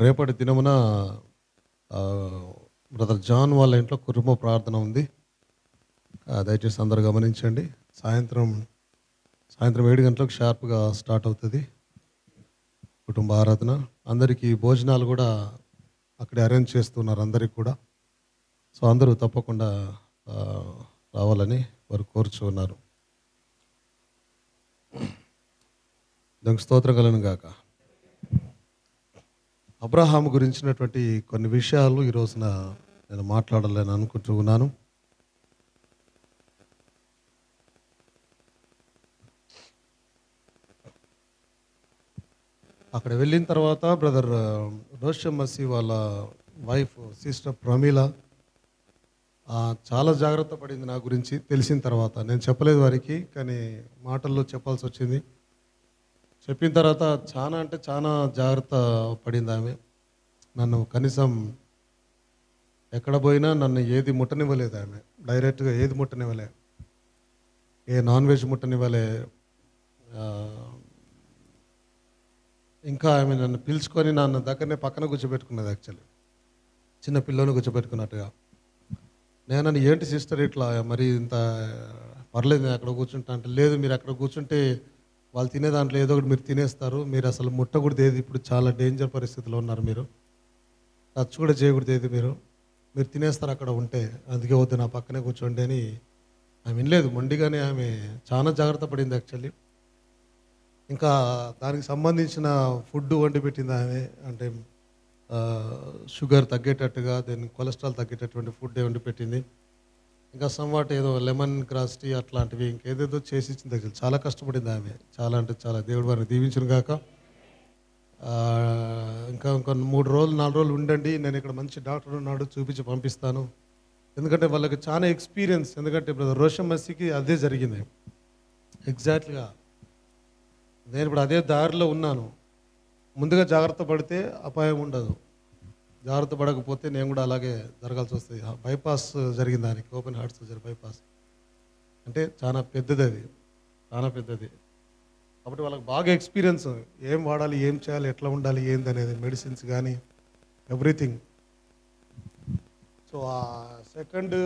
రేపటి దినమున brother John వాళ్ళ ఇంట్లో కుటుంబ ప్రార్థన ఉంది దయచేసి అందరు గమనించండి సాయంత్రం సాయంత్రం ఏడు గంటలకు షార్ప్గా స్టార్ట్ అవుతుంది కుటుంబ ఆరాధన అందరికీ భోజనాలు కూడా అక్కడే అరేంజ్ చేస్తున్నారు అందరికి కూడా సో అందరూ తప్పకుండా రావాలని వారు కోరుచున్నారు దానికి స్తోత్రం కలను గాక అబ్రహాం గురించినటువంటి కొన్ని విషయాలు ఈ రోజున నేను మాట్లాడాలని ఉన్నాను అక్కడ వెళ్ళిన తర్వాత బ్రదర్ రోషం మసి వాళ్ళ వైఫ్ సిస్టర్ ప్రమీల చాలా జాగ్రత్త పడింది నా గురించి తెలిసిన తర్వాత నేను చెప్పలేదు వారికి కానీ మాటల్లో చెప్పాల్సి వచ్చింది చెప్పిన తర్వాత చాలా అంటే చాలా జాగ్రత్త పడింది ఆమె నన్ను కనీసం ఎక్కడ పోయినా నన్ను ఏది ముట్టనివ్వలేదు ఆమె డైరెక్ట్గా ఏది ముట్టనివ్వలే ఏ నాన్ వెజ్ ముట్టనివ్వలే ఇంకా ఆమె నన్ను పిలుచుకొని నన్ను దగ్గరనే పక్కన కూర్చోబెట్టుకున్నది యాక్చువల్లీ చిన్న పిల్లని కూర్చోబెట్టుకున్నట్టుగా నేను ఏంటి సిస్టర్ ఇట్లా మరి ఇంత పర్లేదు నేను అక్కడ కూర్చుంటా అంటే లేదు మీరు అక్కడ కూర్చుంటే వాళ్ళు తినే దాంట్లో ఏదో ఒకటి మీరు తినేస్తారు మీరు అసలు ముట్టకూడదు ఏది ఇప్పుడు చాలా డేంజర్ పరిస్థితిలో ఉన్నారు మీరు టచ్ కూడా చేయకూడదు ఏది మీరు మీరు తినేస్తారు అక్కడ ఉంటే అందుకే వద్దు నా పక్కనే కూర్చోండి అని ఆమె వినలేదు మొండిగానే ఆమె చాలా జాగ్రత్త పడింది యాక్చువల్లీ ఇంకా దానికి సంబంధించిన ఫుడ్ వండి పెట్టింది ఆమె అంటే షుగర్ తగ్గేటట్టుగా దెన్ కొలెస్ట్రాల్ తగ్గేటటువంటి ఫుడ్ వండి పెట్టింది ఇంకా వాట్ ఏదో లెమన్ గ్రాస్ టీ అట్లాంటివి ఇంకేదేదో చేసి ఇచ్చింది దగ్గర చాలా కష్టపడింది ఆమె చాలా అంటే చాలా దేవుడు వారిని దీవించిన కాక ఇంకా ఇంకొక మూడు రోజులు నాలుగు రోజులు ఉండండి నేను ఇక్కడ మంచి డాక్టర్ ఉన్నాడు చూపించి పంపిస్తాను ఎందుకంటే వాళ్ళకి చాలా ఎక్స్పీరియన్స్ ఎందుకంటే ఇప్పుడు రోషం మసికి అదే జరిగింది ఎగ్జాక్ట్గా నేను ఇప్పుడు అదే దారిలో ఉన్నాను ముందుగా జాగ్రత్త పడితే అపాయం ఉండదు జాగ్రత్త పడకపోతే నేను కూడా అలాగే జరగాల్సి వస్తుంది బైపాస్ జరిగింది దానికి ఓపెన్ హార్ట్ సర్జరీ బైపాస్ అంటే చాలా పెద్దది అది చాలా పెద్దది కాబట్టి వాళ్ళకి బాగా ఎక్స్పీరియన్స్ ఏం వాడాలి ఏం చేయాలి ఎట్లా ఉండాలి ఏంది అనేది మెడిసిన్స్ కానీ ఎవ్రీథింగ్ సో ఆ సెకండ్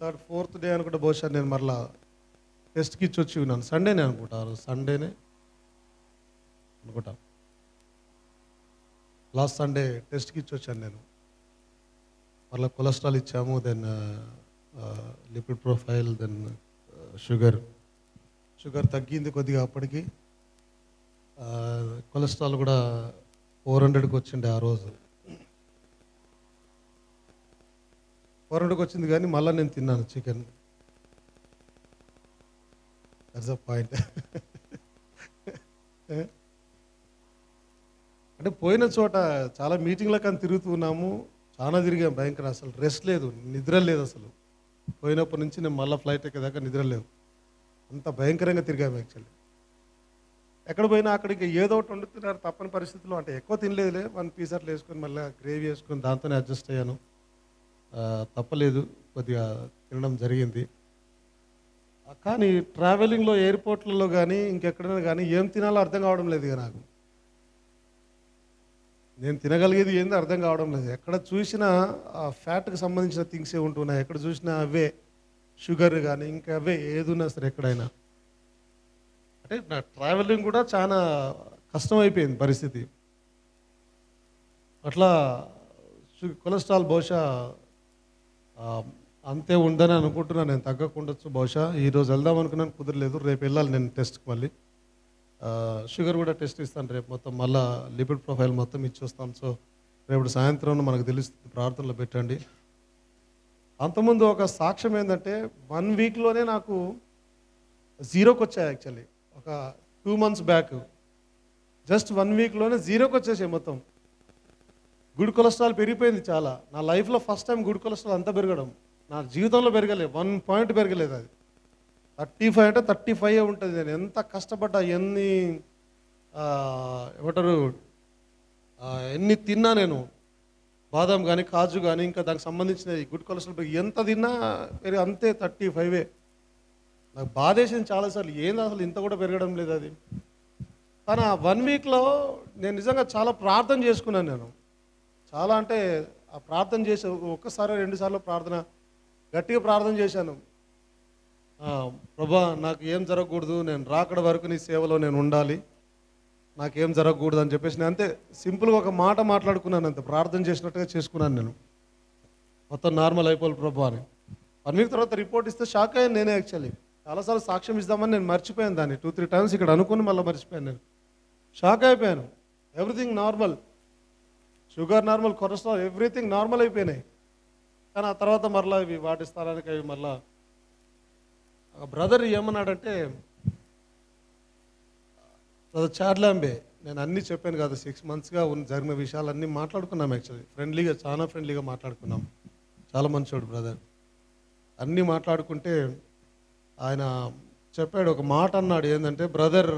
థర్డ్ ఫోర్త్ డే అనుకుంటే బహుశా నేను మరలా టెస్ట్కి ఇచ్చి వచ్చి ఉన్నాను సండేనే అనుకుంటా సండేనే అనుకుంటా లాస్ట్ సండే టెస్ట్కి ఇచ్చి వచ్చాను నేను మళ్ళీ కొలెస్ట్రాల్ ఇచ్చాము then lipid profile then sugar sugar తగ్గింది కొద్దిగా అప్పటికి uh, కొలెస్ట్రాల్ కూడా ఫోర్ హండ్రెడ్కి వచ్చిండే ఆ రోజు ఫోర్ హండ్రెడ్కి వచ్చింది కానీ మళ్ళీ నేను తిన్నాను చికెన్ దట్స్ అ పాయింట్ అంటే పోయిన చోట చాలా మీటింగ్ల కానీ తిరుగుతున్నాము చాలా తిరిగాం భయంకర అసలు రెస్ట్ లేదు నిద్ర లేదు అసలు పోయినప్పటి నుంచి నేను మళ్ళీ ఫ్లైట్ ఎక్కేదాకా నిద్ర లేవు అంత భయంకరంగా తిరిగాము యాక్చువల్లీ ఎక్కడ పోయినా అక్కడికి ఏదో ఒకటి వండుతున్నారు తప్పని పరిస్థితుల్లో అంటే ఎక్కువ తినలేదులే వన్ పీస్ అట్లా వేసుకొని మళ్ళీ గ్రేవీ వేసుకొని దాంతోనే అడ్జస్ట్ అయ్యాను తప్పలేదు కొద్దిగా తినడం జరిగింది కానీ ట్రావెలింగ్లో ఎయిర్పోర్ట్లలో కానీ ఇంకెక్కడైనా కానీ ఏం తినాలో అర్థం కావడం లేదు నాకు నేను తినగలిగేది ఏంది అర్థం కావడం లేదు ఎక్కడ చూసినా ఆ ఫ్యాట్కి సంబంధించిన థింగ్సే ఉంటున్నాయి ఎక్కడ చూసినా అవే షుగర్ కానీ ఇంకా అవే ఏదున్నా సరే ఎక్కడైనా అంటే నా ట్రావెలింగ్ కూడా చాలా కష్టం అయిపోయింది పరిస్థితి అట్లా కొలెస్ట్రాల్ బహుశా అంతే ఉందని అనుకుంటున్నాను నేను తగ్గకుండొచ్చు బహుశా ఈరోజు వెళ్దాం అనుకున్నాను కుదరలేదు రేపు వెళ్ళాలి నేను టెస్ట్కి మళ్ళీ షుగర్ కూడా టెస్ట్ ఇస్తాను రేపు మొత్తం మళ్ళీ లిపిడ్ ప్రొఫైల్ మొత్తం ఇచ్చేస్తాం సో రేపు సాయంత్రం మనకు తెలుస్తుంది ప్రార్థనలు పెట్టండి అంతకుముందు ఒక సాక్ష్యం ఏంటంటే వన్ వీక్లోనే నాకు జీరోకి వచ్చాయి యాక్చువల్లీ ఒక two months back just one వీక్లోనే జీరోకి వచ్చేసాయి మొత్తం గుడ్ కొలెస్ట్రాల్ పెరిగిపోయింది చాలా నా లైఫ్లో ఫస్ట్ టైం గుడ్ కొలెస్ట్రాల్ అంతా పెరగడం నా జీవితంలో పెరగలేదు వన్ పాయింట్ పెరగలేదు అది థర్టీ ఫైవ్ అంటే థర్టీ ఫైవ్ ఉంటుంది నేను ఎంత కష్టపడ్డా ఎన్ని ఏమంటారు ఎన్ని తిన్నా నేను బాదం కానీ కాజు కానీ ఇంకా దానికి సంబంధించినవి గుడ్ కొలెస్ట్రాల్ ఎంత తిన్నా పెరిగి అంతే థర్టీ ఫైవే నాకు బాధేసింది చాలాసార్లు ఏంది అసలు ఇంత కూడా పెరగడం లేదు అది కానీ ఆ వన్ వీక్లో నేను నిజంగా చాలా ప్రార్థన చేసుకున్నాను నేను చాలా అంటే ఆ ప్రార్థన చేసే ఒక్కసారి రెండుసార్లు ప్రార్థన గట్టిగా ప్రార్థన చేశాను ప్రభా నాకు ఏం జరగకూడదు నేను రాకడ వరకు నీ సేవలో నేను ఉండాలి నాకేం జరగకూడదు అని చెప్పేసి నేను అంతే సింపుల్గా ఒక మాట మాట్లాడుకున్నాను అంతే ప్రార్థన చేసినట్టుగా చేసుకున్నాను నేను మొత్తం నార్మల్ అయిపోవాలి ప్రభా అని వన్ వీక్ తర్వాత రిపోర్ట్ ఇస్తే షాక్ అయ్యాను నేనే యాక్చువల్లీ చాలాసార్లు సాక్ష్యం ఇస్తామని నేను మర్చిపోయాను దాన్ని టూ త్రీ టైమ్స్ ఇక్కడ అనుకుని మళ్ళీ మర్చిపోయాను నేను షాక్ అయిపోయాను everything normal sugar normal cholesterol everything normal అయిపోయినాయి కానీ ఆ తర్వాత మరలా ఇవి వాటి స్థానానికి అవి మళ్ళీ ఒక బ్రదర్ ఏమన్నాడంటే బ్రదర్ చార్లాంబే నేను అన్నీ చెప్పాను కదా సిక్స్ మంత్స్గా ఉన్న జరిగిన విషయాలన్నీ మాట్లాడుకున్నాం యాక్చువల్లీ ఫ్రెండ్లీగా చాలా ఫ్రెండ్లీగా మాట్లాడుకున్నాం చాలా మంచివాడు బ్రదర్ అన్నీ మాట్లాడుకుంటే ఆయన చెప్పాడు ఒక మాట అన్నాడు ఏంటంటే బ్రదర్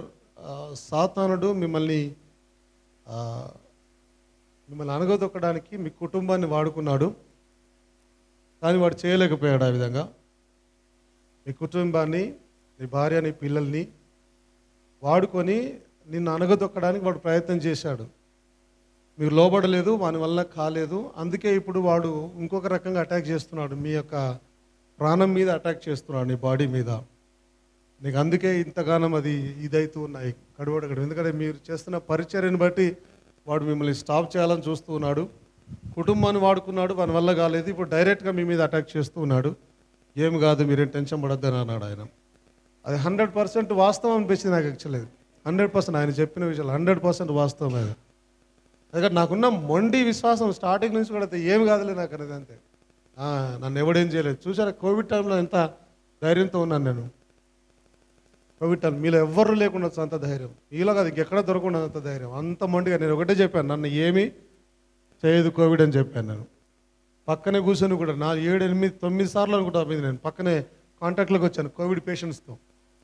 సాతానుడు మిమ్మల్ని మిమ్మల్ని అనగదొక్కడానికి మీ కుటుంబాన్ని వాడుకున్నాడు కానీ వాడు చేయలేకపోయాడు ఆ విధంగా నీ కుటుంబాన్ని నీ భార్య నీ పిల్లల్ని వాడుకొని నిన్ను అనగదొక్కడానికి వాడు ప్రయత్నం చేశాడు మీరు లోబడలేదు వాని వల్ల కాలేదు అందుకే ఇప్పుడు వాడు ఇంకొక రకంగా అటాక్ చేస్తున్నాడు మీ యొక్క ప్రాణం మీద అటాక్ చేస్తున్నాడు నీ బాడీ మీద నీకు అందుకే ఇంతగానం అది ఇదైతూ ఉన్నాయి కడువడగడు ఎందుకంటే మీరు చేస్తున్న పరిచర్యను బట్టి వాడు మిమ్మల్ని స్టాప్ చేయాలని చూస్తూ ఉన్నాడు కుటుంబాన్ని వాడుకున్నాడు వాని వల్ల కాలేదు ఇప్పుడు డైరెక్ట్గా మీ మీద అటాక్ చేస్తూ ఉన్నాడు ఏమి కాదు మీరేం టెన్షన్ అని అన్నాడు ఆయన అది హండ్రెడ్ పర్సెంట్ వాస్తవం అనిపించింది నాకు యాక్చువల్లీ హండ్రెడ్ పర్సెంట్ ఆయన చెప్పిన విషయాలు హండ్రెడ్ పర్సెంట్ వాస్తవం అది అందుకే నాకున్న మొండి విశ్వాసం స్టార్టింగ్ నుంచి కూడా ఏం కాదులే నాకు అనేది అంతే నన్ను ఎవడేం చేయలేదు చూసారా కోవిడ్ టైంలో ఎంత ధైర్యంతో ఉన్నాను నేను కోవిడ్ టైం మీలో ఎవ్వరు లేకుండా అంత ధైర్యం మీలో కాదు ఎక్కడ దొరకకుండా అంత ధైర్యం అంత మొండిగా నేను ఒకటే చెప్పాను నన్ను ఏమీ చేయదు కోవిడ్ అని చెప్పాను నేను పక్కనే కూర్చొని కూడా నా ఏడు ఎనిమిది తొమ్మిది సార్లు అనుకుంటా మీద నేను పక్కనే కాంటాక్ట్లోకి వచ్చాను కోవిడ్ పేషెంట్స్తో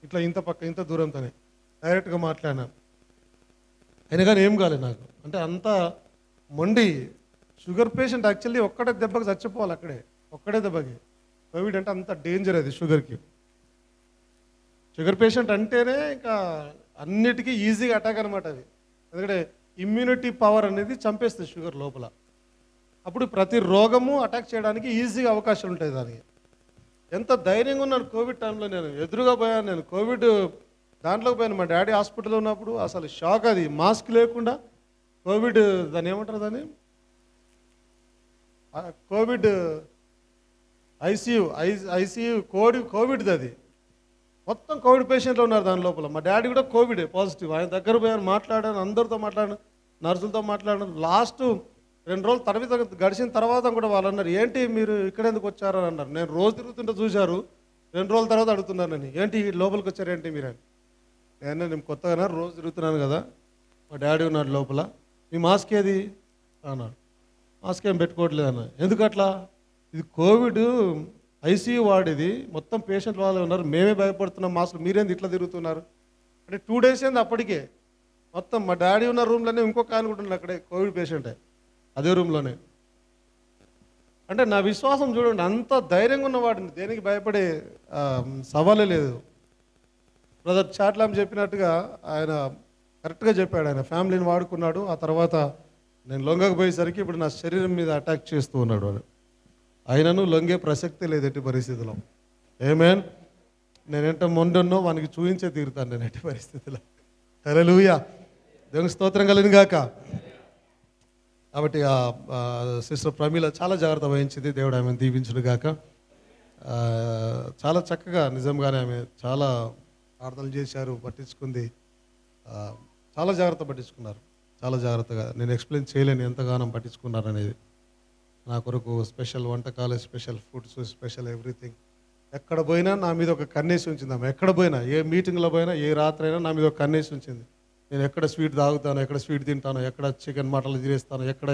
ఇట్లా ఇంత పక్క ఇంత దూరంతోనే డైరెక్ట్గా మాట్లాడినాను అయినా కానీ ఏం కాలేదు నాకు అంటే అంత మొండి షుగర్ పేషెంట్ యాక్చువల్లీ ఒక్కడే దెబ్బకి చచ్చిపోవాలి అక్కడే ఒక్కడే దెబ్బకి కోవిడ్ అంటే అంత డేంజర్ అది షుగర్కి షుగర్ పేషెంట్ అంటేనే ఇంకా అన్నిటికీ ఈజీగా అటాక్ అనమాట అది ఎందుకంటే ఇమ్యూనిటీ పవర్ అనేది చంపేస్తుంది షుగర్ లోపల అప్పుడు ప్రతి రోగము అటాక్ చేయడానికి ఈజీగా అవకాశాలు ఉంటాయి దానికి ఎంత ధైర్యంగా ఉన్నాను కోవిడ్ టైంలో నేను ఎదురుగా పోయాను నేను కోవిడ్ దాంట్లోకి పోయాను మా డాడీ హాస్పిటల్లో ఉన్నప్పుడు అసలు షాక్ అది మాస్క్ లేకుండా కోవిడ్ దాన్ని ఏమంటారు దాన్ని కోవిడ్ ఐసీయూ ఐ ఐసీయూ కోడి కోవిడ్ది అది మొత్తం కోవిడ్ పేషెంట్లు ఉన్నారు దాని లోపల మా డాడీ కూడా కోవిడే పాజిటివ్ ఆయన దగ్గర పోయాను మాట్లాడాను అందరితో మాట్లాడాను నర్సులతో మాట్లాడాను లాస్ట్ రెండు రోజులు తరగతి గడిచిన తర్వాత కూడా వాళ్ళు అన్నారు ఏంటి మీరు ఇక్కడ ఎందుకు అని అన్నారు నేను రోజు తిరుగుతుంటే చూశారు రెండు రోజుల తర్వాత అడుగుతున్నానని ఏంటి లోపలికి వచ్చారేంటి మీరు అని నేను నేను కొత్తగా రోజు తిరుగుతున్నాను కదా మా డాడీ ఉన్నాడు లోపల మీ మాస్క్ ఏది అన్నాడు మాస్క్ ఏం పెట్టుకోవట్లేదు అన్న ఎందుకు అట్లా ఇది కోవిడ్ ఐసీయూ వార్డ్ ఇది మొత్తం పేషెంట్ వాళ్ళు ఉన్నారు మేమే భయపడుతున్నాం మాస్క్ మీరేంది ఇట్లా తిరుగుతున్నారు అంటే టూ డేస్ ఏంది అప్పటికే మొత్తం మా డాడీ ఉన్న రూమ్లోనే ఇంకొక ఆయన కూడా అక్కడే కోవిడ్ పేషెంటే అదే రూమ్లోనే అంటే నా విశ్వాసం చూడండి అంత ధైర్యంగా ఉన్నవాడిని దేనికి భయపడే సవాలే లేదు బ్రదర్ చాట్లాం చెప్పినట్టుగా ఆయన కరెక్ట్గా చెప్పాడు ఆయన ఫ్యామిలీని వాడుకున్నాడు ఆ తర్వాత నేను లొంగకపోయేసరికి ఇప్పుడు నా శరీరం మీద అటాక్ చేస్తూ ఉన్నాడు అని ఆయనను లొంగే ప్రసక్తి లేదు ఎట్టి పరిస్థితిలో ఏమేన్ నేనెంట మొండున్నో వానికి చూపించే తీరుతాను నేను ఎట్టి పరిస్థితిలో తెలలుయా దేవుని స్తోత్రం కలిగిన గాక కాబట్టి ఆ సిస్టర్ ప్రమీల చాలా జాగ్రత్త వహించింది దేవుడు ఆమెను దీవించుడు గాక చాలా చక్కగా నిజంగానే ఆమె చాలా ప్రార్థనలు చేశారు పట్టించుకుంది చాలా జాగ్రత్త పట్టించుకున్నారు చాలా జాగ్రత్తగా నేను ఎక్స్ప్లెయిన్ చేయలేను ఎంతగానో పట్టించుకున్నారు అనేది నా కొరకు స్పెషల్ వంటకాలు స్పెషల్ ఫుడ్స్ స్పెషల్ ఎవ్రీథింగ్ ఎక్కడ పోయినా నా మీద ఒక కన్నేసి ఉంచింది ఆమె ఎక్కడ పోయినా ఏ మీటింగ్లో పోయినా ఏ రాత్రి అయినా నా మీద ఒక కన్నేసి ఉంచింది నేను ఎక్కడ స్వీట్ తాగుతాను ఎక్కడ స్వీట్ తింటాను ఎక్కడ చికెన్ మటన్లు తినేస్తాను ఎక్కడ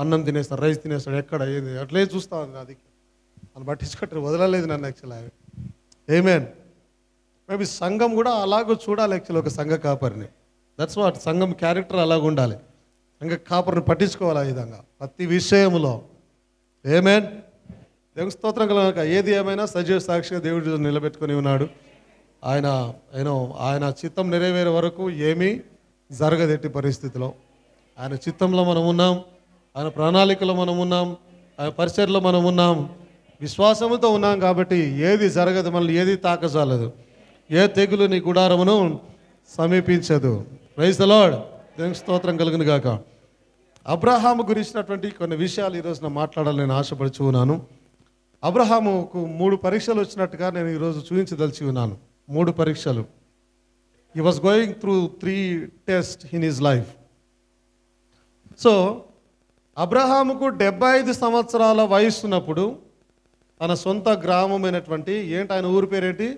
అన్నం తినేస్తాను రైస్ తినేస్తాడు ఎక్కడ ఏది అట్లే చూస్తాను అది అని పట్టించుకుంటారు వదలలేదు నన్ను యాక్చువల్ అవి ఏమేన్ మేబీ సంఘం కూడా అలాగో చూడాలి యాక్చువల్ ఒక సంఘ కాపరిని దట్స్ వాట్ సంఘం క్యారెక్టర్ అలాగ ఉండాలి సంఘ కాపరిని పట్టించుకోవాలి ఆ విధంగా ప్రతి విషయంలో ఏమేన్ దేవుని స్తోత్రం కలగక ఏది ఏమైనా సజీవ సాక్షిగా దేవుడు నిలబెట్టుకుని ఉన్నాడు ఆయన యూనో ఆయన చిత్తం నెరవేరే వరకు ఏమీ జరగదెట్టి పరిస్థితిలో ఆయన చిత్తంలో మనం ఉన్నాం ఆయన ప్రణాళికలో మనం ఉన్నాం ఆయన పరిచయలో మనం ఉన్నాం విశ్వాసముతో ఉన్నాం కాబట్టి ఏది జరగదు మనల్ని ఏది తాకజాలదు ఏ తెగులు నీ గుడారమును సమీపించదు ప్రైజ్ ద స్తోత్రం కలిగిన గాక అబ్రహాము గురించినటువంటి కొన్ని విషయాలు ఈరోజున మాట్లాడాలని నేను ఆశపడుచు ఉన్నాను అబ్రహాముకు మూడు పరీక్షలు వచ్చినట్టుగా నేను ఈరోజు చూపించదలిచి ఉన్నాను మూడు పరీక్షలు he was going through three test in his life so అబ్రహాముకు డెబ్బై ఐదు సంవత్సరాల వయసున్నప్పుడు తన సొంత గ్రామమైనటువంటి ఏంటి ఆయన ఊరి పేరేంటి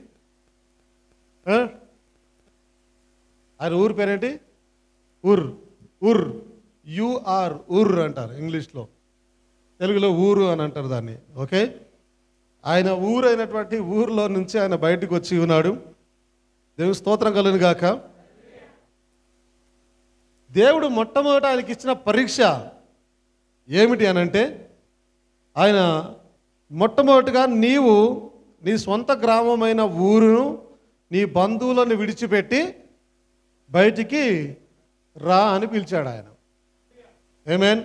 ఆయన ఊరి పేరేంటి ఉర్ ఉర్ యుఆర్ ఉర్ అంటారు ఇంగ్లీష్లో తెలుగులో ఊరు అని అంటారు దాన్ని ఓకే ఆయన ఊరు అయినటువంటి నుంచి ఆయన బయటకు వచ్చి ఉన్నాడు దేవుని స్తోత్రం కలను గాక దేవుడు మొట్టమొదట ఆయనకి ఇచ్చిన పరీక్ష ఏమిటి అని అంటే ఆయన మొట్టమొదటిగా నీవు నీ సొంత గ్రామమైన ఊరును నీ బంధువులను విడిచిపెట్టి బయటికి రా అని పిలిచాడు ఆయన ఏమేన్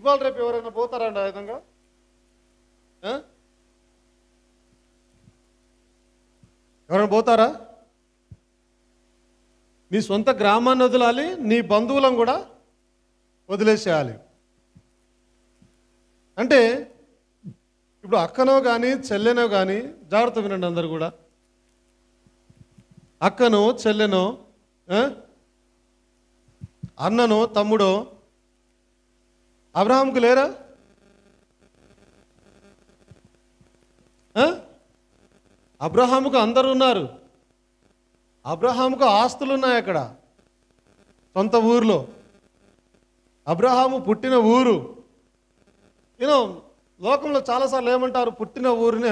ఇవాళ రేపు ఎవరైనా పోతారండి ఆ విధంగా ఎవరైనా పోతారా నీ సొంత గ్రామాన్ని వదలాలి నీ బంధువులను కూడా వదిలేసేయాలి అంటే ఇప్పుడు అక్కనో కానీ చెల్లెనో కానీ జాగ్రత్త వినండి అందరు కూడా అక్కనో చెల్లెనో అన్ననో తమ్ముడో అబ్రహాంకు లేరా అబ్రహాముకు అందరు ఉన్నారు అబ్రహాముకు ఆస్తులు ఉన్నాయి అక్కడ సొంత ఊర్లో అబ్రహాము పుట్టిన ఊరు యూనో లోకంలో చాలాసార్లు ఏమంటారు పుట్టిన ఊరిని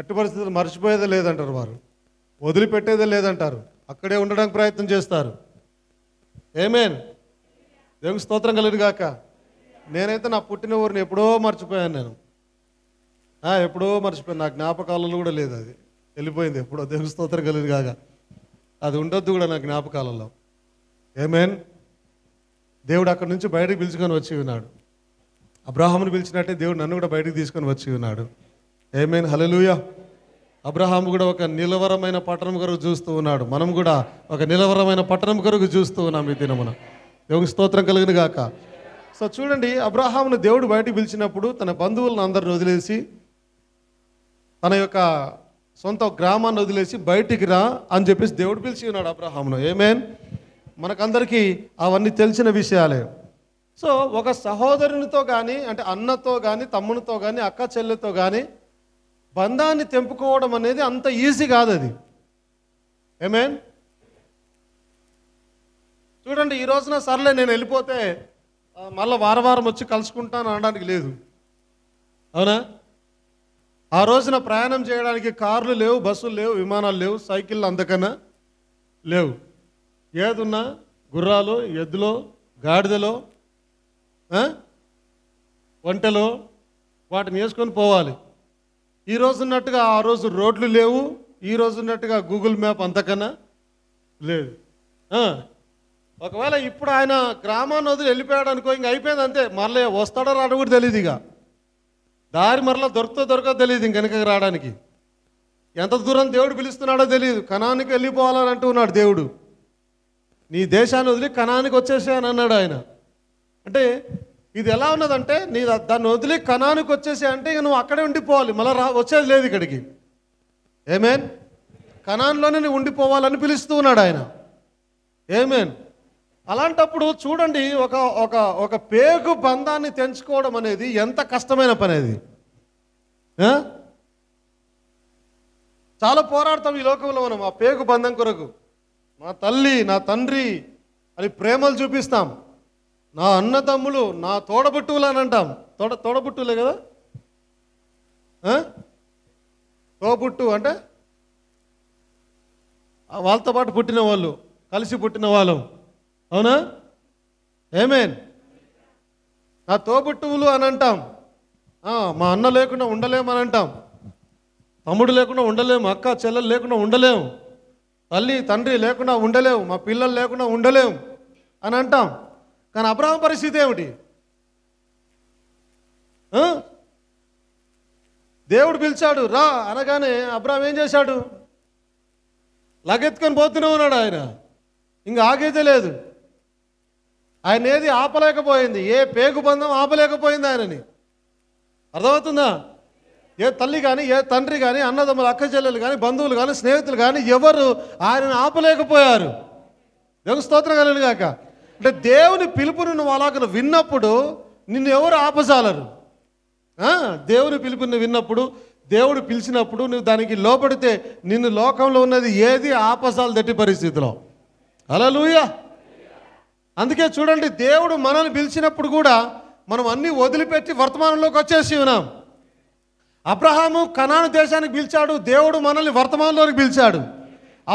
ఎట్టి పరిస్థితులు మర్చిపోయేదే లేదంటారు వారు వదిలిపెట్టేదే లేదంటారు అక్కడే ఉండడానికి ప్రయత్నం చేస్తారు ఏమేన్ దేవుని స్తోత్రం కాక నేనైతే నా పుట్టిన ఊరిని ఎప్పుడో మర్చిపోయాను నేను ఎప్పుడో మర్చిపోయింది నా జ్ఞాపకాలలో కూడా లేదు అది వెళ్ళిపోయింది ఎప్పుడో దేవుని స్తోత్రం కలిగి కాగా అది ఉండొద్దు కూడా నా జ్ఞాపకాలలో ఏమేన్ దేవుడు అక్కడి నుంచి బయటకు పిలుచుకొని వచ్చి ఉన్నాడు అబ్రహాముని పిలిచినట్టే దేవుడు నన్ను కూడా బయటకు తీసుకొని వచ్చి ఉన్నాడు ఏమేన్ హలలుయ అబ్రహాం కూడా ఒక నిలవరమైన పట్టణం కొరకు చూస్తూ ఉన్నాడు మనం కూడా ఒక నిలవరమైన పట్టణం కొరకు చూస్తూ ఉన్నాం ఈ దినమున దేవుని స్తోత్రం కలిగిన గాక సో చూడండి అబ్రహాంను దేవుడు బయటకు పిలిచినప్పుడు తన బంధువులను అందరిని వదిలేసి తన యొక్క సొంత గ్రామాన్ని వదిలేసి బయటికి రా అని చెప్పేసి దేవుడు పిలిచి ఉన్నాడు అబ్రహామును ఏమేన్ మనకందరికీ అవన్నీ తెలిసిన విషయాలే సో ఒక సహోదరునితో కానీ అంటే అన్నతో కానీ తమ్మునితో కానీ అక్క చెల్లెతో కానీ బంధాన్ని తెంపుకోవడం అనేది అంత ఈజీ కాదు అది ఏమేన్ చూడండి ఈ రోజున సర్లే నేను వెళ్ళిపోతే మళ్ళీ వారం వారం వచ్చి కలుసుకుంటాను అనడానికి లేదు అవునా ఆ రోజున ప్రయాణం చేయడానికి కార్లు లేవు బస్సులు లేవు విమానాలు లేవు సైకిళ్ళు అందుకన్నా లేవు ఏదున్నా గుర్రాలు ఎద్దులో గాడిదలో వంటలో వాటిని వేసుకొని పోవాలి ఈ రోజున్నట్టుగా ఆ రోజు రోడ్లు లేవు ఈ రోజున్నట్టుగా గూగుల్ మ్యాప్ అంతకన్నా లేదు ఒకవేళ ఇప్పుడు ఆయన గ్రామాన్ని వదిలి వెళ్ళిపోయాడు అనుకో ఇంక అయిపోయింది అంతే మళ్ళీ వస్తాడో రాడు కూడా తెలియదు ఇక దారి మరలా దొరుకుతో దొరకదు తెలియదు ఇంక రావడానికి ఎంత దూరం దేవుడు పిలుస్తున్నాడో తెలియదు కణానికి వెళ్ళిపోవాలని అంటూ ఉన్నాడు దేవుడు నీ దేశాన్ని వదిలి కణానికి వచ్చేసాయని అన్నాడు ఆయన అంటే ఇది ఎలా ఉన్నదంటే నీ దాన్ని వదిలి కణానికి వచ్చేసి అంటే ఇక నువ్వు అక్కడే ఉండిపోవాలి మళ్ళీ రా వచ్చేది లేదు ఇక్కడికి ఏమేన్ కణాన్లోనే నువ్వు ఉండిపోవాలని పిలుస్తూ ఉన్నాడు ఆయన ఏమేన్ అలాంటప్పుడు చూడండి ఒక ఒక ఒక పేగు బంధాన్ని తెంచుకోవడం అనేది ఎంత కష్టమైన పని అది చాలా పోరాడతాం ఈ లోకంలో మనం ఆ పేగు బంధం కొరకు నా తల్లి నా తండ్రి అని ప్రేమలు చూపిస్తాం నా అన్నదమ్ములు నా తోడబుట్టువులు అని అంటాం తోడ తోడబుట్టువులే కదా తోబుట్టు అంటే వాళ్ళతో పాటు పుట్టిన వాళ్ళు కలిసి పుట్టిన వాళ్ళం అవునా ఏమేన్ నా తోబుట్టువులు అని అంటాం మా అన్న లేకుండా ఉండలేము అని అంటాం తమ్ముడు లేకుండా ఉండలేము అక్క చెల్లెలు లేకుండా ఉండలేము తల్లి తండ్రి లేకుండా ఉండలేము మా పిల్లలు లేకుండా ఉండలేము అని అంటాం కానీ అబ్రాహం పరిస్థితి ఏమిటి దేవుడు పిలిచాడు రా అనగానే అబ్రాహం ఏం చేశాడు లగెత్తుకొని పోతూనే ఉన్నాడు ఆయన ఇంకా ఆగేదే లేదు ఆయన ఏది ఆపలేకపోయింది ఏ పేగు బంధం ఆపలేకపోయింది ఆయనని అర్థమవుతుందా ఏ తల్లి కానీ ఏ తండ్రి కానీ అన్నదమ్ములు అక్క చెల్లెలు కానీ బంధువులు కానీ స్నేహితులు కానీ ఎవరు ఆయనను ఆపలేకపోయారు దేవుని స్తోత్రం కాక అంటే దేవుని పిలుపుని నువ్వు అలాగ విన్నప్పుడు నిన్ను ఎవరు ఆపజాలరు దేవుని పిలుపుని విన్నప్పుడు దేవుడు పిలిచినప్పుడు నువ్వు దానికి లోపడితే నిన్ను లోకంలో ఉన్నది ఏది ఆపజాలు దట్టి పరిస్థితిలో అలా లూయా అందుకే చూడండి దేవుడు మనల్ని పిలిచినప్పుడు కూడా మనం అన్నీ వదిలిపెట్టి వర్తమానంలోకి వచ్చేసి ఉన్నాం అబ్రహాము కనాను దేశానికి పిలిచాడు దేవుడు మనల్ని వర్తమానంలోకి పిలిచాడు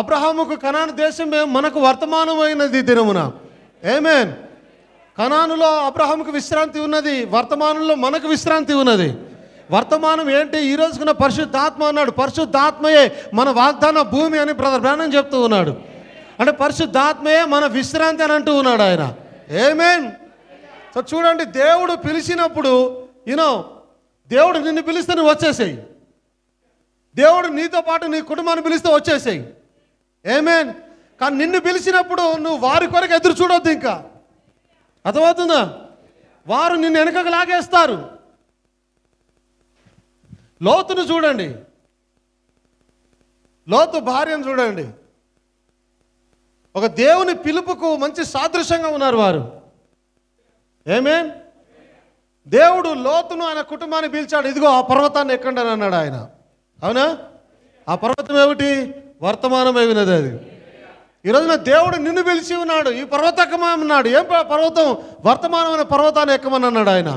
అబ్రహాముకు కనాను దేశమే మనకు వర్తమానమైనది దినమున ఏమేన్ కనానులో అబ్రహాముకు విశ్రాంతి ఉన్నది వర్తమానంలో మనకు విశ్రాంతి ఉన్నది వర్తమానం ఏంటి ఈ రోజుకున్న పరిశుద్ధాత్మ అన్నాడు పరిశుద్ధాత్మయే మన వాగ్దాన భూమి అని ప్రధాన చెప్తూ ఉన్నాడు అంటే పరిశుద్ధాత్మయే మన విశ్రాంతి అని అంటూ ఉన్నాడు ఆయన ఏమేం సో చూడండి దేవుడు పిలిచినప్పుడు యూనో దేవుడు నిన్ను పిలిస్తే నువ్వు వచ్చేసేయి దేవుడు నీతో పాటు నీ కుటుంబాన్ని పిలిస్తే వచ్చేసేయి ఏమేన్ కానీ నిన్ను పిలిచినప్పుడు నువ్వు వారి కొరకు ఎదురు చూడొద్దు ఇంకా అర్థమవుతుందా వారు నిన్ను వెనకకు లాగేస్తారు లోతును చూడండి లోతు భార్యను చూడండి ఒక దేవుని పిలుపుకు మంచి సాదృశ్యంగా ఉన్నారు వారు ఏమేం దేవుడు లోతును ఆయన కుటుంబాన్ని పిలిచాడు ఇదిగో ఆ పర్వతాన్ని ఎక్కండి అని అన్నాడు ఆయన అవునా ఆ పర్వతం ఏమిటి వర్తమానం ఏమినది అది ఈరోజున దేవుడు నిన్ను పిలిచి ఉన్నాడు ఈ ఎక్కమన్నాడు ఏం పర్వతం వర్తమానమైన పర్వతాన్ని ఎక్కమని అన్నాడు ఆయన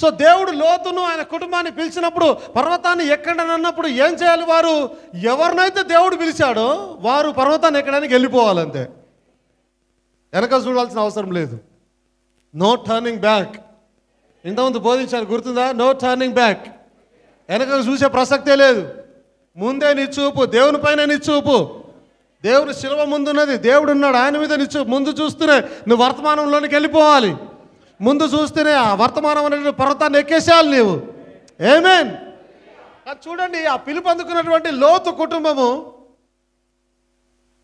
సో దేవుడు లోతును ఆయన కుటుంబాన్ని పిలిచినప్పుడు పర్వతాన్ని ఎక్కడనన్నప్పుడు ఏం చేయాలి వారు ఎవరినైతే దేవుడు పిలిచాడో వారు పర్వతాన్ని ఎక్కడానికి వెళ్ళిపోవాలంతే వెనక చూడాల్సిన అవసరం లేదు నో టర్నింగ్ బ్యాక్ ఇంతకుముందు బోధించాను గుర్తుందా నో టర్నింగ్ బ్యాక్ వెనక చూసే ప్రసక్తే లేదు ముందే నిచ్చూపు చూపు పైన నిచ్చూపు చూపు దేవుని శిలువ ముందున్నది దేవుడు ఉన్నాడు ఆయన మీద నీ చూపు ముందు చూస్తూనే నువ్వు వర్తమానంలోనికి వెళ్ళిపోవాలి ముందు చూస్తేనే ఆ వర్తమానం అనేటువంటి పర్వతాన్ని ఎక్కేసేయాలి నీవు ఏమేన్ అది చూడండి ఆ పిలుపు అందుకున్నటువంటి లోతు కుటుంబము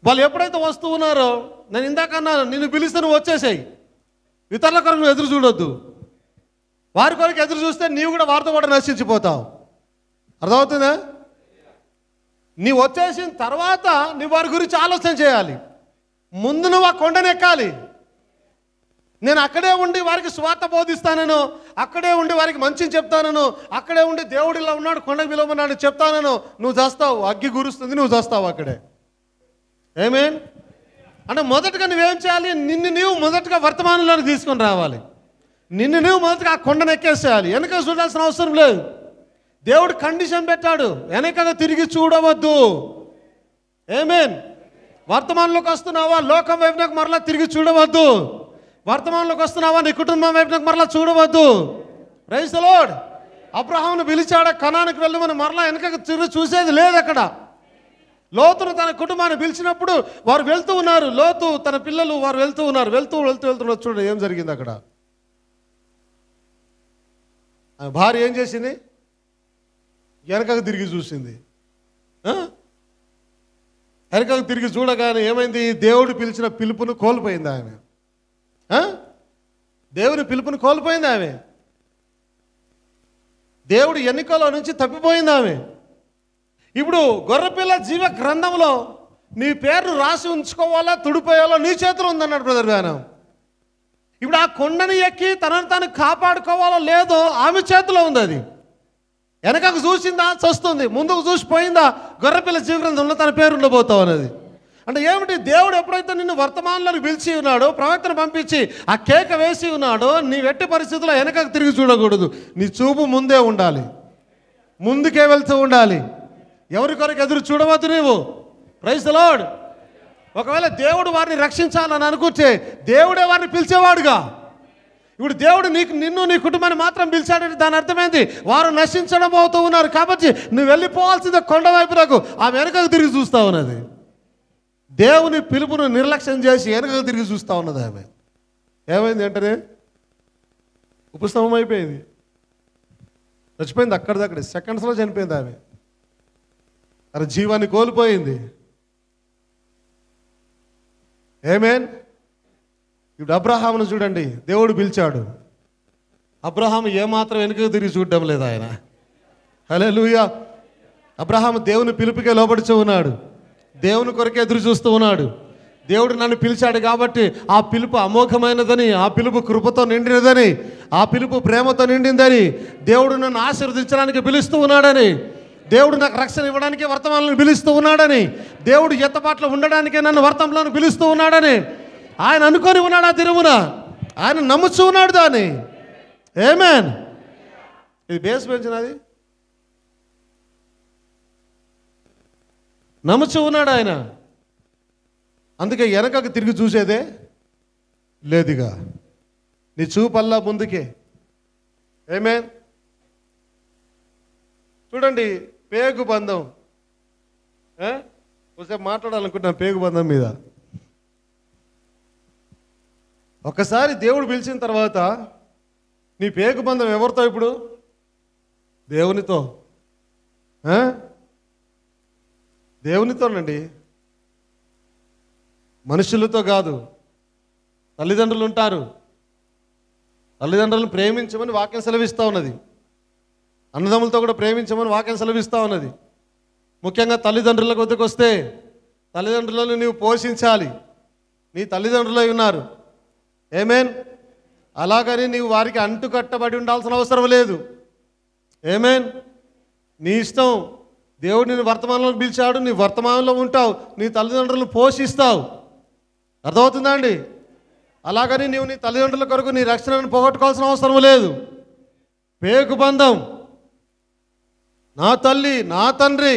వాళ్ళు ఎప్పుడైతే వస్తూ ఉన్నారో నేను ఇందాకన్నా నిన్ను పిలిస్తే నువ్వు వచ్చేసాయి ఇతరుల కొరకు ఎదురు చూడొద్దు వారి కొరకు ఎదురు చూస్తే నీవు కూడా వారితో పాటు నశించిపోతావు అర్థమవుతుందా నీ వచ్చేసిన తర్వాత నీ వారి గురించి ఆలోచన చేయాలి ముందు నువ్వు ఆ కొండనెక్కాలి నేను అక్కడే ఉండి వారికి స్వార్థ బోధిస్తానను అక్కడే ఉండి వారికి మంచిని చెప్తానను అక్కడే ఉండి ఇలా ఉన్నాడు కొండ విలువన్నాడు చెప్తానను నువ్వు చేస్తావు అగ్గి గురుస్తుంది నువ్వు చేస్తావు అక్కడే ఏమేన్ అంటే మొదటగా నువ్వేం చేయాలి నిన్ను నీవు మొదటగా వర్తమానంలోకి తీసుకొని రావాలి నిన్ను నువ్వు మొదటగా ఆ కొండను ఎక్కేసేయాలి వెనక చూడాల్సిన అవసరం లేదు దేవుడు కండిషన్ పెట్టాడు వెనకగా తిరిగి చూడవద్దు ఏమేన్ వర్తమానంలోకి వస్తున్నావా లోకం వైపునకు మరలా తిరిగి చూడవద్దు వర్తమానంలోకి వస్తున్నావా నీ కుటుంబం వైపు మరలా చూడవద్దు రైస్ లోడ్ అబ్రహాంను పిలిచాడ కణానికి వెళ్ళమని మరలా వెనక చిరు చూసేది లేదు అక్కడ లోతును తన కుటుంబాన్ని పిలిచినప్పుడు వారు వెళ్తూ ఉన్నారు లోతు తన పిల్లలు వారు వెళ్తూ ఉన్నారు వెళ్తూ వెళ్తూ వెళ్తున్నారు చూడండి ఏం జరిగింది అక్కడ భార్య ఏం చేసింది వెనకకు తిరిగి చూసింది వెనకకు తిరిగి చూడగానే ఏమైంది దేవుడు పిలిచిన పిలుపును కోల్పోయింది ఆమె దేవుని పిలుపుని కోల్పోయింది ఆమె దేవుడు ఎన్నికలో నుంచి తప్పిపోయింది ఆమె ఇప్పుడు గొర్రెపిల్ల జీవ గ్రంథంలో నీ పేరు రాసి ఉంచుకోవాలా తుడిపోయాలో నీ చేతిలో ఉందన్నాడు బ్రదర్ గానం ఇప్పుడు ఆ కొండని ఎక్కి తనను తాను కాపాడుకోవాలో లేదో ఆమె చేతిలో ఉంది అది వెనకకు చూసిందా చస్తుంది ముందుకు చూసిపోయిందా గొర్రెపిల్ల గ్రంథంలో తన పేరు ఉండబోతావు అనేది అంటే ఏమిటి దేవుడు ఎప్పుడైతే నిన్ను వర్తమానంలో పిలిచి ఉన్నాడో ప్రవక్తను పంపించి ఆ కేక వేసి ఉన్నాడో నీ వెట్టి పరిస్థితుల్లో వెనకకు తిరిగి చూడకూడదు నీ చూపు ముందే ఉండాలి ముందుకే వెళ్తూ ఉండాలి ఎవరి కొరకు ఎదురు చూడవద్దు నీవు ప్రైజ్ లాడ్ ఒకవేళ దేవుడు వారిని రక్షించాలని అనుకుంటే దేవుడే వారిని పిలిచేవాడుగా ఇప్పుడు దేవుడు నీకు నిన్ను నీ కుటుంబాన్ని మాత్రం పిలిచాడంటే దాని అర్థమైంది వారు నశించడం అవుతూ ఉన్నారు కాబట్టి నువ్వు వెళ్ళిపోవాల్సిందే కొండ వైపునకు ఆ వెనకకు తిరిగి చూస్తా ఉన్నది దేవుని పిలుపును నిర్లక్ష్యం చేసి వెనక తిరిగి చూస్తూ ఉన్నది ఆమె ఏమైంది వెంటనే ఉపశమం అయిపోయింది చచ్చిపోయింది అక్కడిదక్కడే సెకండ్స్లో చనిపోయింది ఆమె తన జీవాన్ని కోల్పోయింది ఏమేన్ ఇప్పుడు అబ్రహామును చూడండి దేవుడు పిలిచాడు అబ్రహాం ఏమాత్రం వెనుక తిరిగి చూడడం లేదు ఆయన హలో లూయా అబ్రహాం దేవుని పిలుపుకే లోపడుచు ఉన్నాడు దేవుని కొరకే ఎదురు చూస్తూ ఉన్నాడు దేవుడు నన్ను పిలిచాడు కాబట్టి ఆ పిలుపు అమోఘమైనదని ఆ పిలుపు కృపతో నిండినదని ఆ పిలుపు ప్రేమతో నిండిందని దేవుడు నన్ను ఆశీర్వదించడానికి పిలుస్తూ ఉన్నాడని దేవుడు నాకు రక్షణ ఇవ్వడానికి వర్తమానాలను పిలుస్తూ ఉన్నాడని దేవుడు ఎత్తపాట్లు ఉండడానికే నన్ను వర్తంలోను పిలుస్తూ ఉన్నాడని ఆయన అనుకొని ఉన్నాడు ఆ ఆయన నమ్ముచూ ఉన్నాడు దాన్ని ఏమేన్ ఇది బేస్ పెంచినది నమ్ముచు ఉన్నాడు ఆయన అందుకే వెనకకు తిరిగి చూసేదే లేదుగా నీ చూపల్లా ముందుకే ఏమే చూడండి పేగు బంధం కొద్దిసేపు మాట్లాడాలనుకుంటున్నా పేగు బంధం మీద ఒకసారి దేవుడు పిలిచిన తర్వాత నీ పేగు బంధం ఎవరితో ఇప్పుడు దేవునితో దేవునితోనండి మనుషులతో కాదు తల్లిదండ్రులు ఉంటారు తల్లిదండ్రులను ప్రేమించమని వాక్యం సెలవిస్తూ ఉన్నది అన్నదమ్ములతో కూడా ప్రేమించమని వాక్యం సెలవిస్తూ ఉన్నది ముఖ్యంగా తల్లిదండ్రుల వద్దకు వస్తే తల్లిదండ్రులను నీవు పోషించాలి నీ తల్లిదండ్రులై ఉన్నారు ఏమేన్ అలాగని నీవు వారికి అంటుకట్టబడి ఉండాల్సిన అవసరం లేదు ఏమేన్ నీ ఇష్టం దేవుడు నిన్ను వర్తమానంలో పిలిచాడు నీ వర్తమానంలో ఉంటావు నీ తల్లిదండ్రులను పోషిస్తావు అర్థమవుతుందా అండి అలాగని నీవు నీ తల్లిదండ్రుల కొరకు నీ రక్షణను పోగొట్టుకోవాల్సిన అవసరం లేదు పేగు బంధం నా తల్లి నా తండ్రి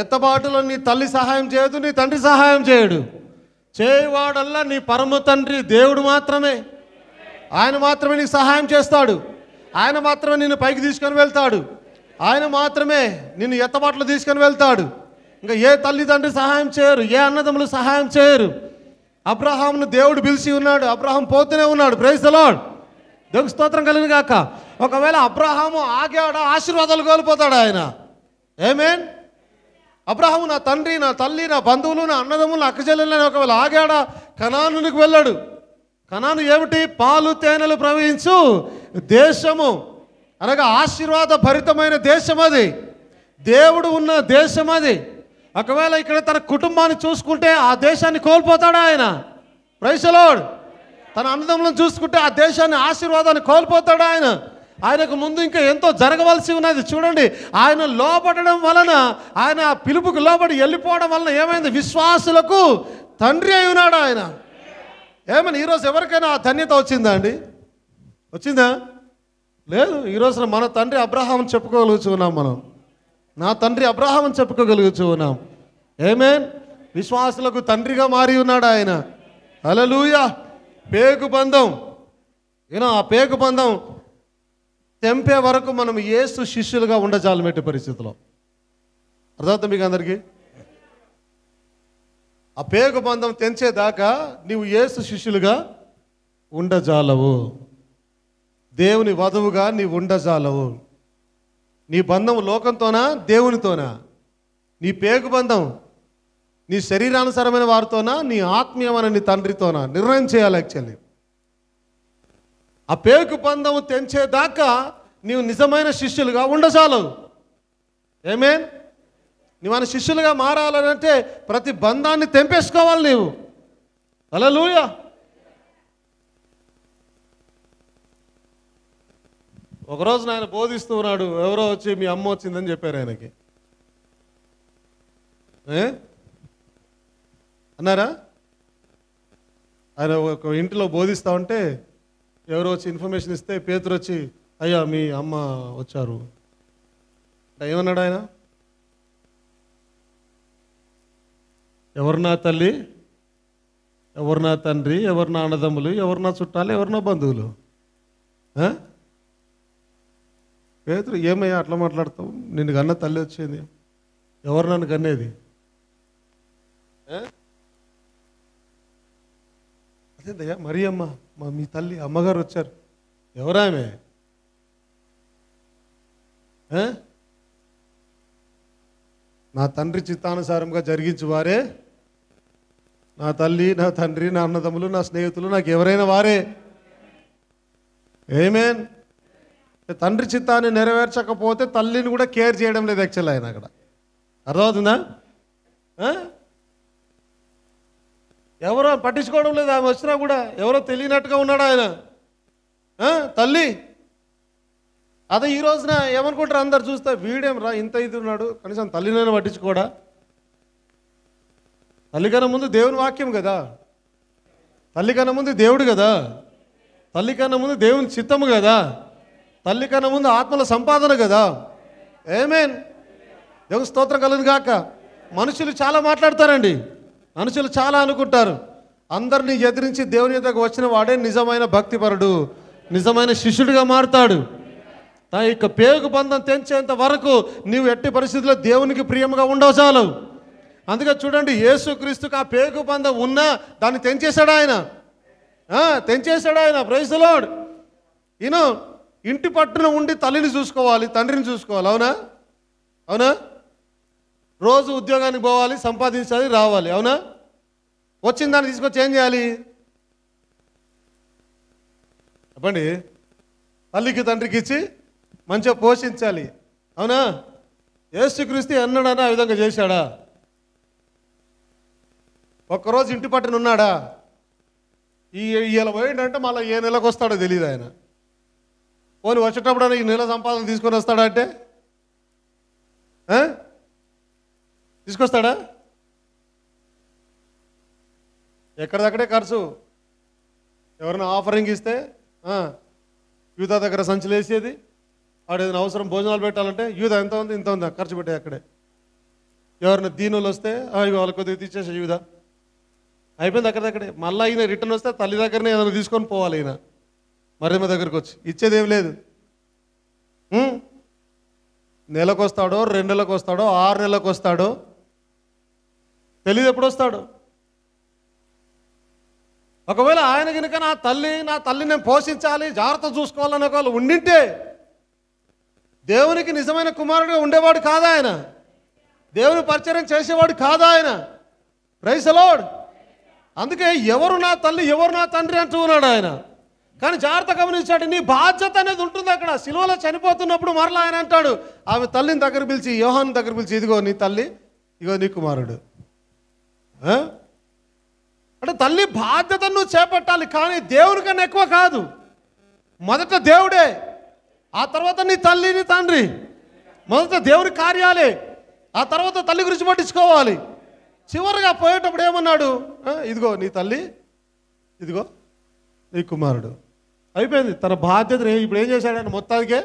ఎత్తబాటులో నీ తల్లి సహాయం చేయదు నీ తండ్రి సహాయం చేయడు చేయవాడల్లా నీ పరమ తండ్రి దేవుడు మాత్రమే ఆయన మాత్రమే నీకు సహాయం చేస్తాడు ఆయన మాత్రమే నిన్ను పైకి తీసుకొని వెళ్తాడు ఆయన మాత్రమే నిన్ను ఎత్తబాట్లు తీసుకొని వెళ్తాడు ఇంకా ఏ తల్లిదండ్రి సహాయం చేయరు ఏ అన్నదమ్ములు సహాయం చేయరు అబ్రహాంను దేవుడు పిలిచి ఉన్నాడు అబ్రహాం పోతూనే ఉన్నాడు ప్రైజ్ దలాడ్ దొంగ స్తోత్రం కలిగిన కాక ఒకవేళ అబ్రహాము ఆగాడు ఆశీర్వాదాలు కోల్పోతాడు ఆయన ఏమేన్ అబ్రహాము నా తండ్రి నా తల్లి నా బంధువులు నా అన్నదమ్ములు అక్కచెల్లెళ్ళని ఒకవేళ ఆగాడ కణానునికి వెళ్ళాడు కణాను ఏమిటి పాలు తేనెలు ప్రవహించు దేశము అనగా ఆశీర్వాద భరితమైన దేశం అది దేవుడు ఉన్న దేశం అది ఒకవేళ ఇక్కడ తన కుటుంబాన్ని చూసుకుంటే ఆ దేశాన్ని కోల్పోతాడా ఆయన ప్రైసలోడ్ తన అన్నదమ్ములను చూసుకుంటే ఆ దేశాన్ని ఆశీర్వాదాన్ని కోల్పోతాడా ఆయన ఆయనకు ముందు ఇంకా ఎంతో జరగవలసి ఉన్నది చూడండి ఆయన లోపడడం వలన ఆయన ఆ పిలుపుకు లోపడి వెళ్ళిపోవడం వలన ఏమైంది విశ్వాసులకు తండ్రి అయి ఉన్నాడు ఆయన ఏమైనా ఈరోజు ఎవరికైనా ఆ ధన్యత వచ్చిందా అండి వచ్చిందా లేదు ఈ రోజున మన తండ్రి అబ్రహాం చెప్పుకోగలుగుతున్నాం మనం నా తండ్రి అబ్రహాం చెప్పుకోగలుగుతూ ఉన్నాం ఏమేన్ విశ్వాసులకు తండ్రిగా మారి ఉన్నాడు ఆయన అలలుయా పేగు బంధం ఏనా ఆ పేగు బంధం తెంపే వరకు మనం ఏసు శిష్యులుగా ఉండజాలమెట్టే పరిస్థితిలో అర్థం మీకు అందరికీ ఆ పేగు బంధం తెంచేదాకా నీవు ఏసు శిష్యులుగా ఉండజాలవు దేవుని వధువుగా నీవు ఉండజాలవు నీ బంధం లోకంతోనా దేవునితోనా నీ పేగు బంధం నీ శరీరానుసారమైన వారితోనా నీ ఆత్మీయమైన నీ తండ్రితోనా నిర్ణయం చేయాలి యాక్చువల్లీ ఆ పేగు బంధం తెంచేదాకా నీవు నిజమైన శిష్యులుగా ఉండజాలవు ఏమే నీ మన శిష్యులుగా మారాలనంటే ప్రతి బంధాన్ని తెంపేసుకోవాలి నీవు అలా ఒకరోజు ఆయన బోధిస్తూ ఉన్నాడు ఎవరో వచ్చి మీ అమ్మ వచ్చిందని చెప్పారు ఆయనకి అన్నారా ఆయన ఒక ఇంటిలో బోధిస్తూ ఉంటే ఎవరో వచ్చి ఇన్ఫర్మేషన్ ఇస్తే పేతురు వచ్చి అయ్యా మీ అమ్మ వచ్చారు ఏమన్నాడు ఆయన ఎవరు నా తల్లి ఎవరు నా తండ్రి ఎవరు నా అన్నదమ్ములు ఎవరు నా చుట్టాలు ఎవరు నా బంధువులు పేతురు ఏమయ్యా అట్లా మాట్లాడతావు నిన్ను కన్న తల్లి వచ్చింది ఎవరు నన్ను కనేది అదేంటయ్యా మరి అమ్మ మా మీ తల్లి అమ్మగారు వచ్చారు ఎవరామె నా తండ్రి చిత్తానుసారంగా జరిగించి వారే నా తల్లి నా తండ్రి నా అన్నదమ్ములు నా స్నేహితులు నాకు ఎవరైనా వారే ఏమేన్ తండ్రి చిత్తాన్ని నెరవేర్చకపోతే తల్లిని కూడా కేర్ చేయడం లేదు యాక్చువల్ ఆయన అక్కడ అర్థమవుతుందా ఎవరో పట్టించుకోవడం లేదు ఆమె వచ్చినా కూడా ఎవరో తెలియనట్టుగా ఉన్నాడు ఆయన తల్లి అదే ఈ రోజున ఏమనుకుంటారు అందరు చూస్తే వీడేం రా ఇంత ఇది ఉన్నాడు కనీసం తల్లినైనా పట్టించుకోడా తల్లికన్నా ముందు దేవుని వాక్యం కదా తల్లికన్నా ముందు దేవుడు కదా తల్లికన్నా ముందు దేవుని చిత్తము కదా తల్లి కన్నా ముందు ఆత్మల సంపాదన కదా ఏమేన్ దేవుని స్తోత్రం కలను కాక మనుషులు చాలా మాట్లాడతారండి మనుషులు చాలా అనుకుంటారు అందరినీ ఎదిరించి దేవుని దగ్గర వచ్చిన వాడే నిజమైన భక్తిపరుడు నిజమైన శిష్యుడిగా మారుతాడు తన యొక్క పేగు బంధం తెంచేంత వరకు నీవు ఎట్టి పరిస్థితుల్లో దేవునికి ప్రియంగా ఉండవు చాలు అందుకే చూడండి యేసుక్రీస్తుకు ఆ పేగు బంధం ఉన్నా దాన్ని తెంచేశాడు ఆయన తెంచేశాడు ఆయన ప్రైజ్ లోడ్ యూనో ఇంటి పట్టున ఉండి తల్లిని చూసుకోవాలి తండ్రిని చూసుకోవాలి అవునా అవునా రోజు ఉద్యోగానికి పోవాలి సంపాదించాలి రావాలి అవునా వచ్చిన దాన్ని తీసుకొచ్చి ఏం చేయాలి చెప్పండి తల్లికి తండ్రికి ఇచ్చి మంచిగా పోషించాలి అవునా ఏసుక్రీస్తు అన్నాడని ఆ విధంగా చేశాడా ఒక్కరోజు ఇంటి పట్టున ఉన్నాడా ఈ ఇలా పోయిందంటే మళ్ళీ ఏ నెలకు వస్తాడో తెలియదు ఆయన పోనీ వచ్చేటప్పుడు ఈ నెల సంపాదన తీసుకొని వస్తాడా అంటే తీసుకొస్తాడా ఎక్కడిదక్కడే ఖర్చు ఎవరైనా ఆఫరింగ్ ఇస్తే యూత దగ్గర సంచులు వేసేది వాడు ఏదైనా అవసరం భోజనాలు పెట్టాలంటే యూత ఎంత ఉంది ఇంత ఉందా ఖర్చు పెట్టే అక్కడే ఎవరైనా దీనులు వస్తే వాళ్ళ కొద్దిగా తీసేసే యూదా అయిపోయింది అక్కడే మళ్ళీ ఈయన రిటర్న్ వస్తే తల్లి దగ్గరనే ఏదైనా తీసుకొని పోవాలి ఈయన మరిదిమ దగ్గరకు వచ్చి ఏం లేదు నెలకు వస్తాడో రెండు నెలలకు వస్తాడో ఆరు నెలలకు వస్తాడో తెలియదు ఎప్పుడు వస్తాడు ఒకవేళ ఆయన కనుక నా తల్లి నా తల్లి నేను పోషించాలి జాగ్రత్త చూసుకోవాలని ఒకవేళ ఉండింటే దేవునికి నిజమైన కుమారుడిగా ఉండేవాడు కాదా ఆయన దేవుని పరిచయం చేసేవాడు కాదా ఆయన ప్రైస్ అలోడ్ అందుకే ఎవరు నా తల్లి ఎవరు నా తండ్రి అంటూ ఉన్నాడు ఆయన కానీ జాగ్రత్త గమనించాడు నీ బాధ్యత అనేది ఉంటుంది అక్కడ సిలువలో చనిపోతున్నప్పుడు మరలా ఆయన అంటాడు ఆమె తల్లిని దగ్గర పిలిచి యోహాన్ దగ్గర పిలిచి ఇదిగో నీ తల్లి ఇగో నీ కుమారుడు అంటే తల్లి బాధ్యతను చేపట్టాలి కానీ దేవునికన్నా ఎక్కువ కాదు మొదట దేవుడే ఆ తర్వాత నీ తల్లి నీ తండ్రి మొదట దేవుని కార్యాలే ఆ తర్వాత తల్లి గురించి పట్టించుకోవాలి చివరిగా పోయేటప్పుడు ఏమన్నాడు ఇదిగో నీ తల్లి ఇదిగో నీ కుమారుడు అయిపోయింది తన బాధ్యతను ఇప్పుడు ఏం చేశాడని మొత్తానికే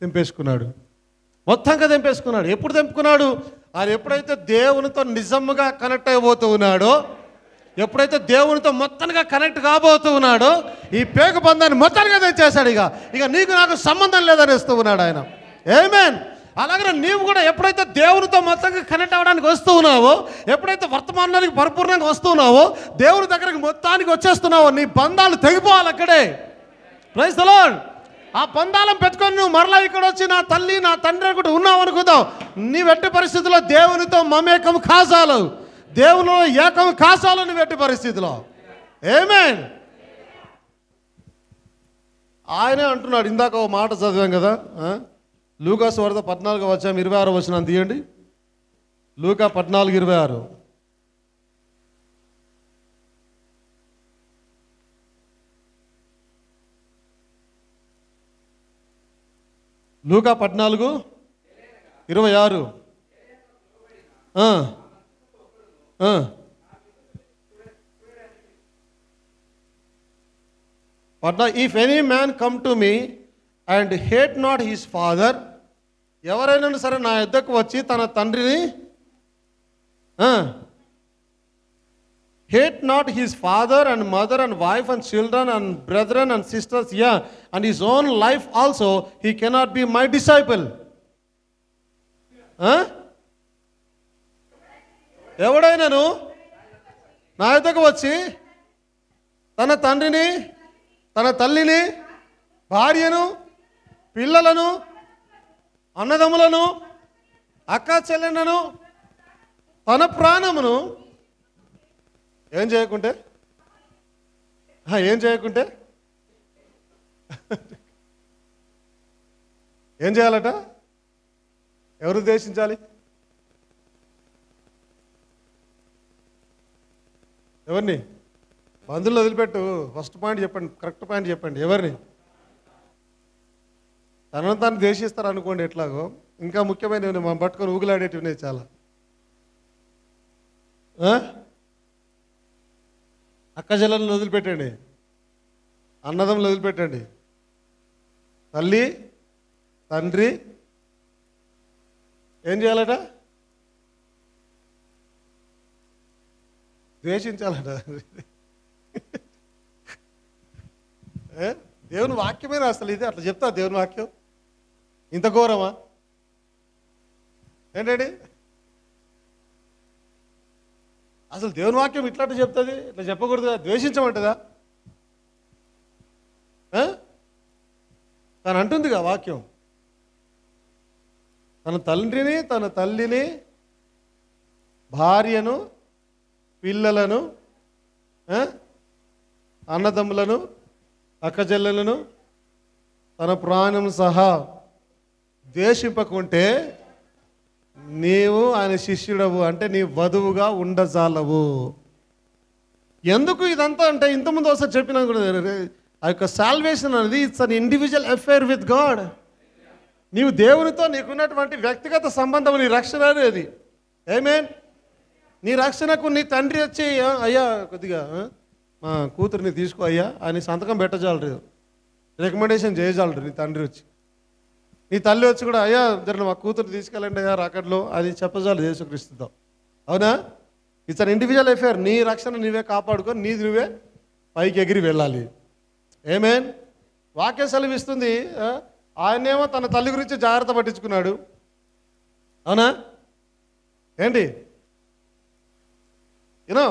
తెంపేసుకున్నాడు మొత్తంగా తెంపేసుకున్నాడు ఎప్పుడు తెంపుకున్నాడు అది ఎప్పుడైతే దేవునితో నిజంగా కనెక్ట్ అయిపోతూ ఉన్నాడో ఎప్పుడైతే దేవునితో మొత్తంగా కనెక్ట్ కాబోతూ ఉన్నాడో ఈ పేక బంధాన్ని మొత్తానికి తెచ్చేశాడు ఇక ఇక నీకు నాకు సంబంధం లేదనేస్తూ ఉన్నాడు ఆయన ఏమేన్ అలాగే నీవు కూడా ఎప్పుడైతే దేవునితో మొత్తంగా కనెక్ట్ అవ్వడానికి వస్తూ ఉన్నావో ఎప్పుడైతే వర్తమానానికి పరిపూర్ణంగా వస్తున్నావో దేవుని దగ్గరికి మొత్తానికి వచ్చేస్తున్నావో నీ బంధాలు తెగిపోవాలి అక్కడే ప్రైజ్ తలోడ్ ఆ బంధాలను పెట్టుకొని నువ్వు మరలా ఇక్కడ వచ్చి నా తల్లి నా తండ్రి అనుకుంటూ ఉన్నావు అనుకుందావు వెట్టి పరిస్థితిలో దేవునితో మమేకం కాసాలు దేవునిలో ఏకం కాసాలు వెట్టి పరిస్థితిలో ఏమే ఆయనే అంటున్నాడు ఇందాక ఓ మాట చదివాం కదా లూకా స్వార్థ పద్నాలుగు వచ్చాం ఇరవై ఆరు వచ్చిన తీయండి లూకా పద్నాలుగు ఇరవై ఆరు లూకా పద్నాలుగు ఇరవై ఆరు పద్నా if any man come to me and hate not his father ఎవరైనా సరే నా యుద్ధకు వచ్చి తన తండ్రిని hate not his father and mother and wife and children and brethren and sisters yea and his own life also he cannot be my disciple ఎవడైనాను నా ఇద్దరుకు వచ్చి తన తండ్రిని తన తల్లిని భార్యను పిల్లలను అన్నదమ్ములను అక్క చెల్లెనను తన ప్రాణమును ఏం చేయకుంటే ఏం చేయకుంటే ఏం చేయాలట ఎవరు ఉద్దేశించాలి ఎవరిని బంధువులు వదిలిపెట్టు ఫస్ట్ పాయింట్ చెప్పండి కరెక్ట్ పాయింట్ చెప్పండి ఎవరిని తనను తాను ద్వేషిస్తారు అనుకోండి ఎట్లాగో ఇంకా ముఖ్యమైనవి మనం పట్టుకొని ఊగులాడేటివినే నేను చాలా అక్కజలను వదిలిపెట్టండి అన్నదమ్ములు వదిలిపెట్టండి తల్లి తండ్రి ఏం చేయాలట ద్వేషించాలట దేవుని వాక్యమే అసలు ఇది అట్లా చెప్తా దేవుని వాక్యం ఇంత ఘోరమా ఏంటండి అసలు దేవుని వాక్యం ఇట్లాంటి చెప్తుంది ఇట్లా చెప్పకూడదు కదా ద్వేషించమంటదా తను అంటుందిగా వాక్యం తన తండ్రిని తన తల్లిని భార్యను పిల్లలను అన్నదమ్ములను అక్కజల్లెలను తన ప్రాణం సహా ద్వేషింపకుంటే నీవు ఆయన శిష్యుడవు అంటే నీ వధువుగా ఉండజాలవు ఎందుకు ఇదంతా అంటే ఇంతకుముందు ఒకసారి చెప్పినా కూడా ఆ యొక్క సాల్వేషన్ అనేది it's an individual affair with God నీవు దేవునితో నీకున్నటువంటి వ్యక్తిగత సంబంధం నీ రక్షణ అనేది ఏమేన్ నీ రక్షణకు నీ తండ్రి వచ్చి అయ్యా కొద్దిగా మా కూతురిని తీసుకో అయ్యా ఆయన సంతకం పెట్టజాలరు రికమెండేషన్ చేయజాలరు నీ తండ్రి వచ్చి నీ తల్లి వచ్చి కూడా అయ్యా ఇద్దరు మా కూతురు తీసుకెళ్ళండి అయ్యా రాకట్లో అది చెప్పజాలి యేసుక్రీస్తుతో అవునా ఇట్స్ అన్ ఇండివిజువల్ అఫేర్ నీ రక్షణ నీవే కాపాడుకొని నీది నువ్వే పైకి ఎగిరి వెళ్ళాలి ఏమేన్ వాక్యం సెలవిస్తుంది ఆయనేమో తన తల్లి గురించి జాగ్రత్త పట్టించుకున్నాడు అవునా ఏంటి యూనో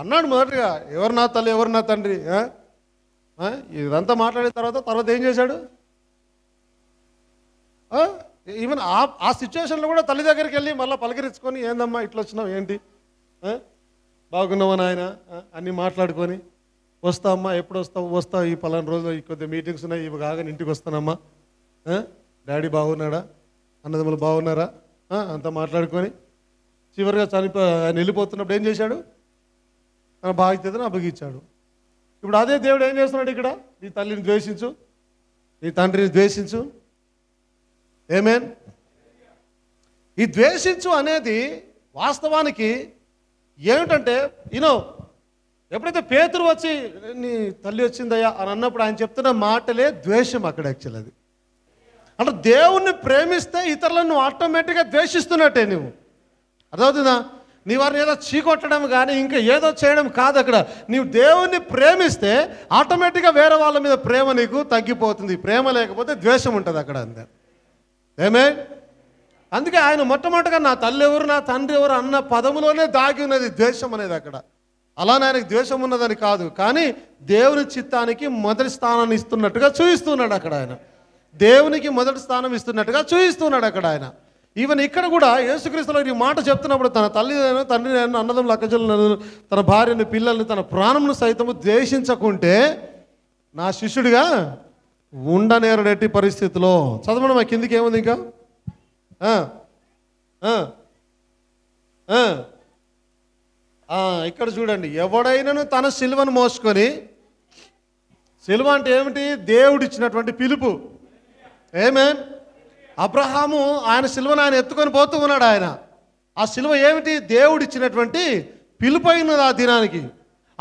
అన్నాడు మొదటిగా ఎవరు నా తల్లి ఎవరు నా తండ్రి ఇదంతా మాట్లాడిన తర్వాత తర్వాత ఏం చేశాడు ఈవెన్ ఆ ఆ సిచ్యువేషన్లో కూడా తల్లి దగ్గరికి వెళ్ళి మళ్ళీ పలకరించుకొని ఏందమ్మా ఇట్లా వచ్చినావు ఏంటి బాగున్నావా నాయన అన్నీ మాట్లాడుకొని వస్తా అమ్మా ఎప్పుడు వస్తావు వస్తావు ఈ పలాన రోజులు ఈ కొద్ది మీటింగ్స్ ఉన్నాయి ఇవి కాగా ఇంటికి వస్తానమ్మా డాడీ బాగున్నాడా అన్నదమ్ములు బాగున్నారా అంతా మాట్లాడుకొని చివరిగా చనిపో ఆయన వెళ్ళిపోతున్నప్పుడు ఏం చేశాడు తన బాధ్యతను అప్పగించాడు ఇప్పుడు అదే దేవుడు ఏం చేస్తున్నాడు ఇక్కడ నీ తల్లిని ద్వేషించు నీ తండ్రిని ద్వేషించు ఏమేన్ ఈ ద్వేషించు అనేది వాస్తవానికి ఏమిటంటే యూనో ఎప్పుడైతే పేతురు వచ్చి నీ తల్లి వచ్చిందయ్యా అని అన్నప్పుడు ఆయన చెప్తున్న మాటలే ద్వేషం అక్కడ యాక్చువల్ అది అంటే దేవుణ్ణి ప్రేమిస్తే ఇతరులను ఆటోమేటిక్గా ద్వేషిస్తున్నట్టే నువ్వు అర్థమవుతుందా నీ వారిని ఏదో చీకొట్టడం కానీ ఇంకా ఏదో చేయడం కాదు అక్కడ నీవు దేవుణ్ణి ప్రేమిస్తే ఆటోమేటిక్గా వేరే వాళ్ళ మీద ప్రేమ నీకు తగ్గిపోతుంది ప్రేమ లేకపోతే ద్వేషం ఉంటుంది అక్కడ అంతే ఏమే అందుకే ఆయన మొట్టమొదటిగా నా తల్లి ఎవరు నా తండ్రి ఎవరు అన్న పదములోనే దాగి ఉన్నది ద్వేషం అనేది అక్కడ అలా ఆయనకు ద్వేషం ఉన్నదని కాదు కానీ దేవుని చిత్తానికి మొదటి స్థానాన్ని ఇస్తున్నట్టుగా చూయిస్తున్నాడు అక్కడ ఆయన దేవునికి మొదటి స్థానం ఇస్తున్నట్టుగా చూయిస్తున్నాడు అక్కడ ఆయన ఈవెన్ ఇక్కడ కూడా యేసుక్రీస్తులో ఈ మాట చెప్తున్నప్పుడు తన తల్లిదైనా తండ్రినైనా అన్నదమ్ములు అక్కచెల్లను తన భార్యను పిల్లల్ని తన ప్రాణమును సైతము ద్వేషించకుంటే నా శిష్యుడిగా ఉండనేరడెట్టి పరిస్థితిలో చదవండి మా కిందికి ఏముంది ఇంకా ఇక్కడ చూడండి ఎవడైనాను తన సిల్వను మోసుకొని సిలువ అంటే ఏమిటి దేవుడిచ్చినటువంటి పిలుపు ఏమేం అబ్రహాము ఆయన సిలువను ఆయన ఎత్తుకొని పోతూ ఉన్నాడు ఆయన ఆ సిల్వ ఏమిటి దేవుడిచ్చినటువంటి అయినది ఆ దినానికి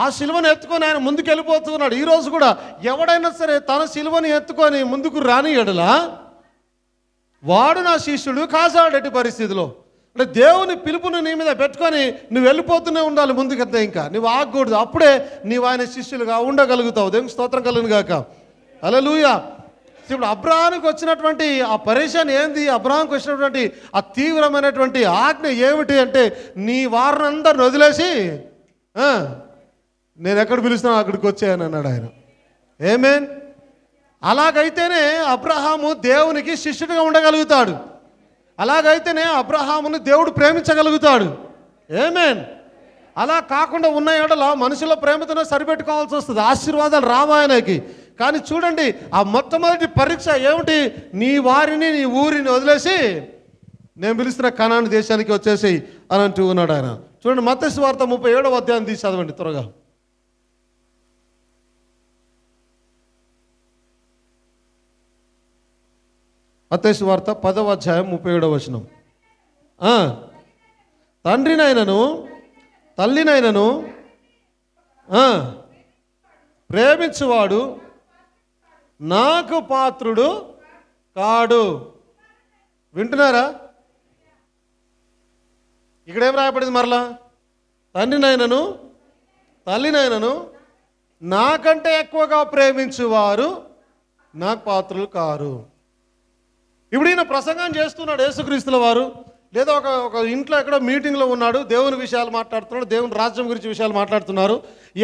ఆ శిలువను ఎత్తుకొని ఆయన ముందుకు వెళ్ళిపోతున్నాడు ఈరోజు కూడా ఎవడైనా సరే తన శిలువను ఎత్తుకొని ముందుకు రాని ఎడలా వాడు నా శిష్యుడు కాసాడటి పరిస్థితిలో అంటే దేవుని పిలుపును నీ మీద పెట్టుకొని నువ్వు వెళ్ళిపోతూనే ఉండాలి ముందుకంతే ఇంకా నువ్వు ఆగకూడదు అప్పుడే నీవు ఆయన శిష్యులుగా ఉండగలుగుతావు దేవుని స్తోత్రం కలను గాక అలా లూయా ఇప్పుడు అబ్రాహానికి వచ్చినటువంటి ఆ పరేషాన్ ఏంది అబ్రాహానికి వచ్చినటువంటి ఆ తీవ్రమైనటువంటి ఆజ్ఞ ఏమిటి అంటే నీ అందరిని వదిలేసి నేను ఎక్కడ పిలుస్తాను అక్కడికి వచ్చాయని అన్నాడు ఆయన ఏమేన్ అలాగైతేనే అబ్రహాము దేవునికి శిష్యుడిగా ఉండగలుగుతాడు అలాగైతేనే అబ్రహామును దేవుడు ప్రేమించగలుగుతాడు ఏమేన్ అలా కాకుండా ఉన్న ఏడల మనుషుల ప్రేమతోనే సరిపెట్టుకోవాల్సి వస్తుంది ఆశీర్వాదాలు రామాయణకి కానీ చూడండి ఆ మొట్టమొదటి పరీక్ష ఏమిటి నీ వారిని నీ ఊరిని వదిలేసి నేను పిలుస్తున్న కణాన్ని దేశానికి వచ్చేసి అని అంటూ ఉన్నాడు ఆయన చూడండి మత్స్య వార్త ముప్పై ఏడవ అధ్యాయం తీసి చదవండి త్వరగా మతేసు వార్త పదవ అధ్యాయం ముప్పై ఏడవ వచనం తండ్రినైనను తల్లినైనను ప్రేమించువాడు నాకు పాత్రుడు కాడు వింటున్నారా ఇక్కడేం రాయబడింది మరలా తండ్రినైనను తల్లినైనను నాకంటే ఎక్కువగా ప్రేమించువారు నాకు పాత్రులు కారు ఇప్పుడు ఈయన ప్రసంగం చేస్తున్నాడు యేసుక్రీస్తుల వారు లేదా ఒక ఒక ఇంట్లో ఎక్కడో మీటింగ్లో ఉన్నాడు దేవుని విషయాలు మాట్లాడుతున్నాడు దేవుని రాజ్యం గురించి విషయాలు మాట్లాడుతున్నారు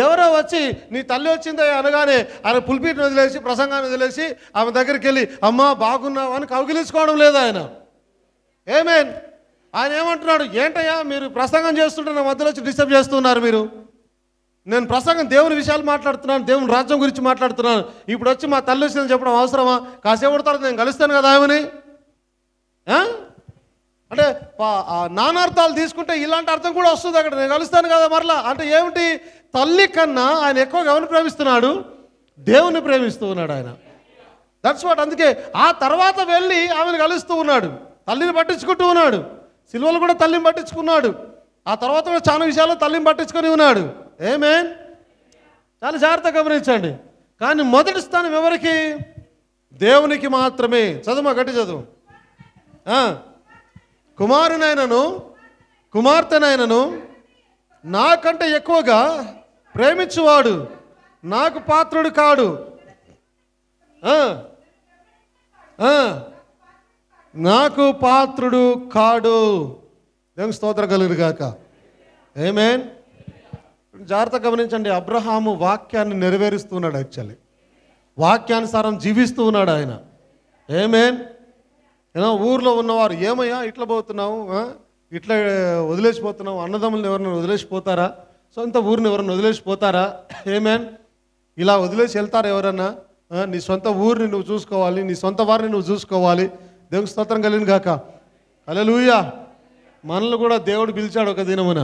ఎవరో వచ్చి నీ తల్లి వచ్చిందే అనగానే ఆయన పులిపీటిని వదిలేసి ప్రసంగాన్ని వదిలేసి ఆమె దగ్గరికి వెళ్ళి అమ్మా బాగున్నావు అని కౌగిలించుకోవడం లేదు ఆయన ఏమేన్ ఆయన ఏమంటున్నాడు ఏంటయ్యా మీరు ప్రసంగం చేస్తుంటే నా మధ్యలో వచ్చి డిస్టర్బ్ చేస్తున్నారు మీరు నేను ప్రసంగం దేవుని విషయాలు మాట్లాడుతున్నాను దేవుని రాజ్యం గురించి మాట్లాడుతున్నాను ఇప్పుడు వచ్చి మా తల్లి విషయం చెప్పడం అవసరమా కాసేపు తర్వాత నేను కలుస్తాను కదా ఆమెని అంటే నానార్థాలు తీసుకుంటే ఇలాంటి అర్థం కూడా వస్తుంది అక్కడ నేను కలుస్తాను కదా మరలా అంటే ఏమిటి తల్లి కన్నా ఆయన ఎక్కువగా ఎవరిని ప్రేమిస్తున్నాడు దేవుని ప్రేమిస్తూ ఉన్నాడు ఆయన దట్స్ వాట్ అందుకే ఆ తర్వాత వెళ్ళి ఆమెను కలుస్తూ ఉన్నాడు తల్లిని పట్టించుకుంటూ ఉన్నాడు సిల్వలు కూడా తల్లిని పట్టించుకున్నాడు ఆ తర్వాత కూడా చాలా విషయాలు తల్లిని పట్టించుకొని ఉన్నాడు ఏమేన్ చాలా జాగ్రత్త గమనించండి కానీ మొదటి స్థానం ఎవరికి దేవునికి మాత్రమే చదువు మా గట్టి చదువు కుమారునైనను కుమార్తెనైనను నాకంటే ఎక్కువగా ప్రేమించువాడు నాకు పాత్రుడు కాడు నాకు పాత్రుడు కాడు దేవుని స్తోత్రం కలుగురు కాక ఏమేన్ జాగ్రత్త గమనించండి అబ్రహాము వాక్యాన్ని నెరవేరుస్తున్నాడు యాక్చువల్లీ వాక్యానుసారం జీవిస్తూ ఉన్నాడు ఆయన ఏమేన్ ఏదో ఊర్లో ఉన్నవారు ఏమయ్యా ఇట్లా పోతున్నావు ఇట్లా వదిలేసిపోతున్నావు అన్నదమ్ములను ఎవరైనా వదిలేసిపోతారా సొంత ఊరిని ఎవరైనా వదిలేసిపోతారా ఏమేన్ ఇలా వదిలేసి వెళ్తారా ఎవరన్నా నీ సొంత ఊరిని నువ్వు చూసుకోవాలి నీ సొంత వారిని నువ్వు చూసుకోవాలి దేవుని స్తోత్రం కలిగిన కాక అలా లూయా మనల్ని కూడా దేవుడు పిలిచాడు ఒక దినమున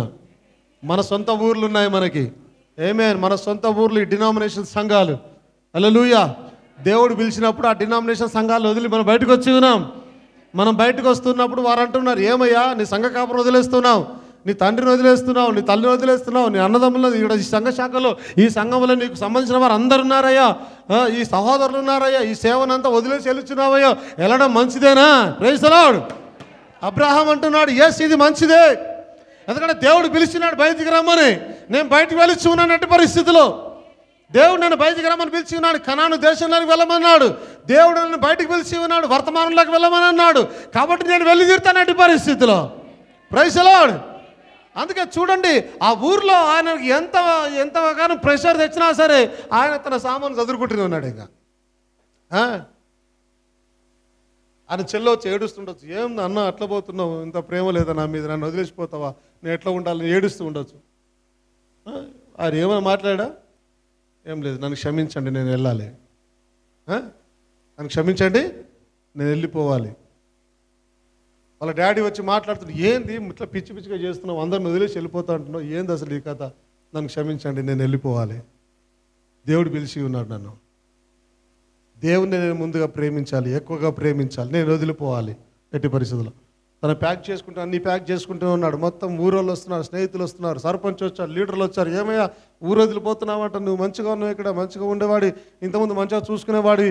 మన సొంత ఊర్లు ఉన్నాయి మనకి ఏమే మన సొంత ఊర్లు ఈ డినామినేషన్ సంఘాలు అలలుయా దేవుడు పిలిచినప్పుడు ఆ డినామినేషన్ సంఘాలు వదిలి మనం బయటకు వచ్చి ఉన్నాం మనం బయటకు వస్తున్నప్పుడు వారు అంటున్నారు ఏమయ్యా నీ సంఘ కాపురం వదిలేస్తున్నావు నీ తండ్రిని వదిలేస్తున్నావు నీ తల్లిని వదిలేస్తున్నావు నీ అన్నదమ్ములు ఇక్కడ ఈ సంఘ శాఖలో ఈ సంఘంలో నీకు సంబంధించిన వారు అందరు ఉన్నారయ్యా ఈ సహోదరులు ఉన్నారయ్యా ఈ సేవనంతా వదిలేసి వెళ్తున్నావయ్యా వెళ్ళడం మంచిదేనా రేసలాడు అబ్రాహం అంటున్నాడు ఎస్ ఇది మంచిదే ఎందుకంటే దేవుడు పిలిచినాడు బయటికి రమ్మని నేను బయటికి వెళ్ళి ఉన్నానంటే పరిస్థితిలో దేవుడు నన్ను బయటికి రమ్మని పిలిచి ఉన్నాడు కణాను దేశంలోకి వెళ్ళమన్నాడు దేవుడు నన్ను బయటికి పిలిచి ఉన్నాడు వర్తమానంలోకి వెళ్ళమని అన్నాడు కాబట్టి నేను వెళ్ళి తీరుతానంటే పరిస్థితిలో ప్రైసలాడు అందుకే చూడండి ఆ ఊర్లో ఆయనకి ఎంత ఎంతగానో ప్రెషర్ తెచ్చినా సరే ఆయన తన సామాను చదువుకుంటూనే ఉన్నాడు ఇంకా అని చెల్లొచ్చి ఏడుస్తుండొచ్చు ఏం అన్న అట్లా పోతున్నావు ఇంత ప్రేమ లేదా నా మీద నన్ను వదిలేసిపోతావా నేను ఎట్లా ఉండాలని ఏడుస్తూ ఉండొచ్చు ఆయన ఏమైనా మాట్లాడా ఏం లేదు నన్ను క్షమించండి నేను వెళ్ళాలి నన్ను క్షమించండి నేను వెళ్ళిపోవాలి వాళ్ళ డాడీ వచ్చి మాట్లాడుతున్నాడు ఏంది ఇట్లా పిచ్చి పిచ్చిగా చేస్తున్నావు అందరిని వదిలేసి వెళ్ళిపోతా అంటున్నావు ఏంది అసలు ఈ కథ నన్ను క్షమించండి నేను వెళ్ళిపోవాలి దేవుడు పిలిచి ఉన్నాడు నన్ను దేవుణ్ణి నేను ముందుగా ప్రేమించాలి ఎక్కువగా ప్రేమించాలి నేను వదిలిపోవాలి ఎట్టి పరిస్థితుల్లో తను ప్యాక్ చేసుకుంటూ అన్ని ప్యాక్ చేసుకుంటూ ఉన్నాడు మొత్తం ఊరోళ్ళు వస్తున్నారు స్నేహితులు వస్తున్నారు సర్పంచ్ వచ్చారు లీడర్లు వచ్చారు ఏమయ్యా ఊరు వదిలిపోతున్నావంట నువ్వు మంచిగా ఉన్నావు ఇక్కడ మంచిగా ఉండేవాడి ఇంతకుముందు మంచిగా చూసుకునేవాడి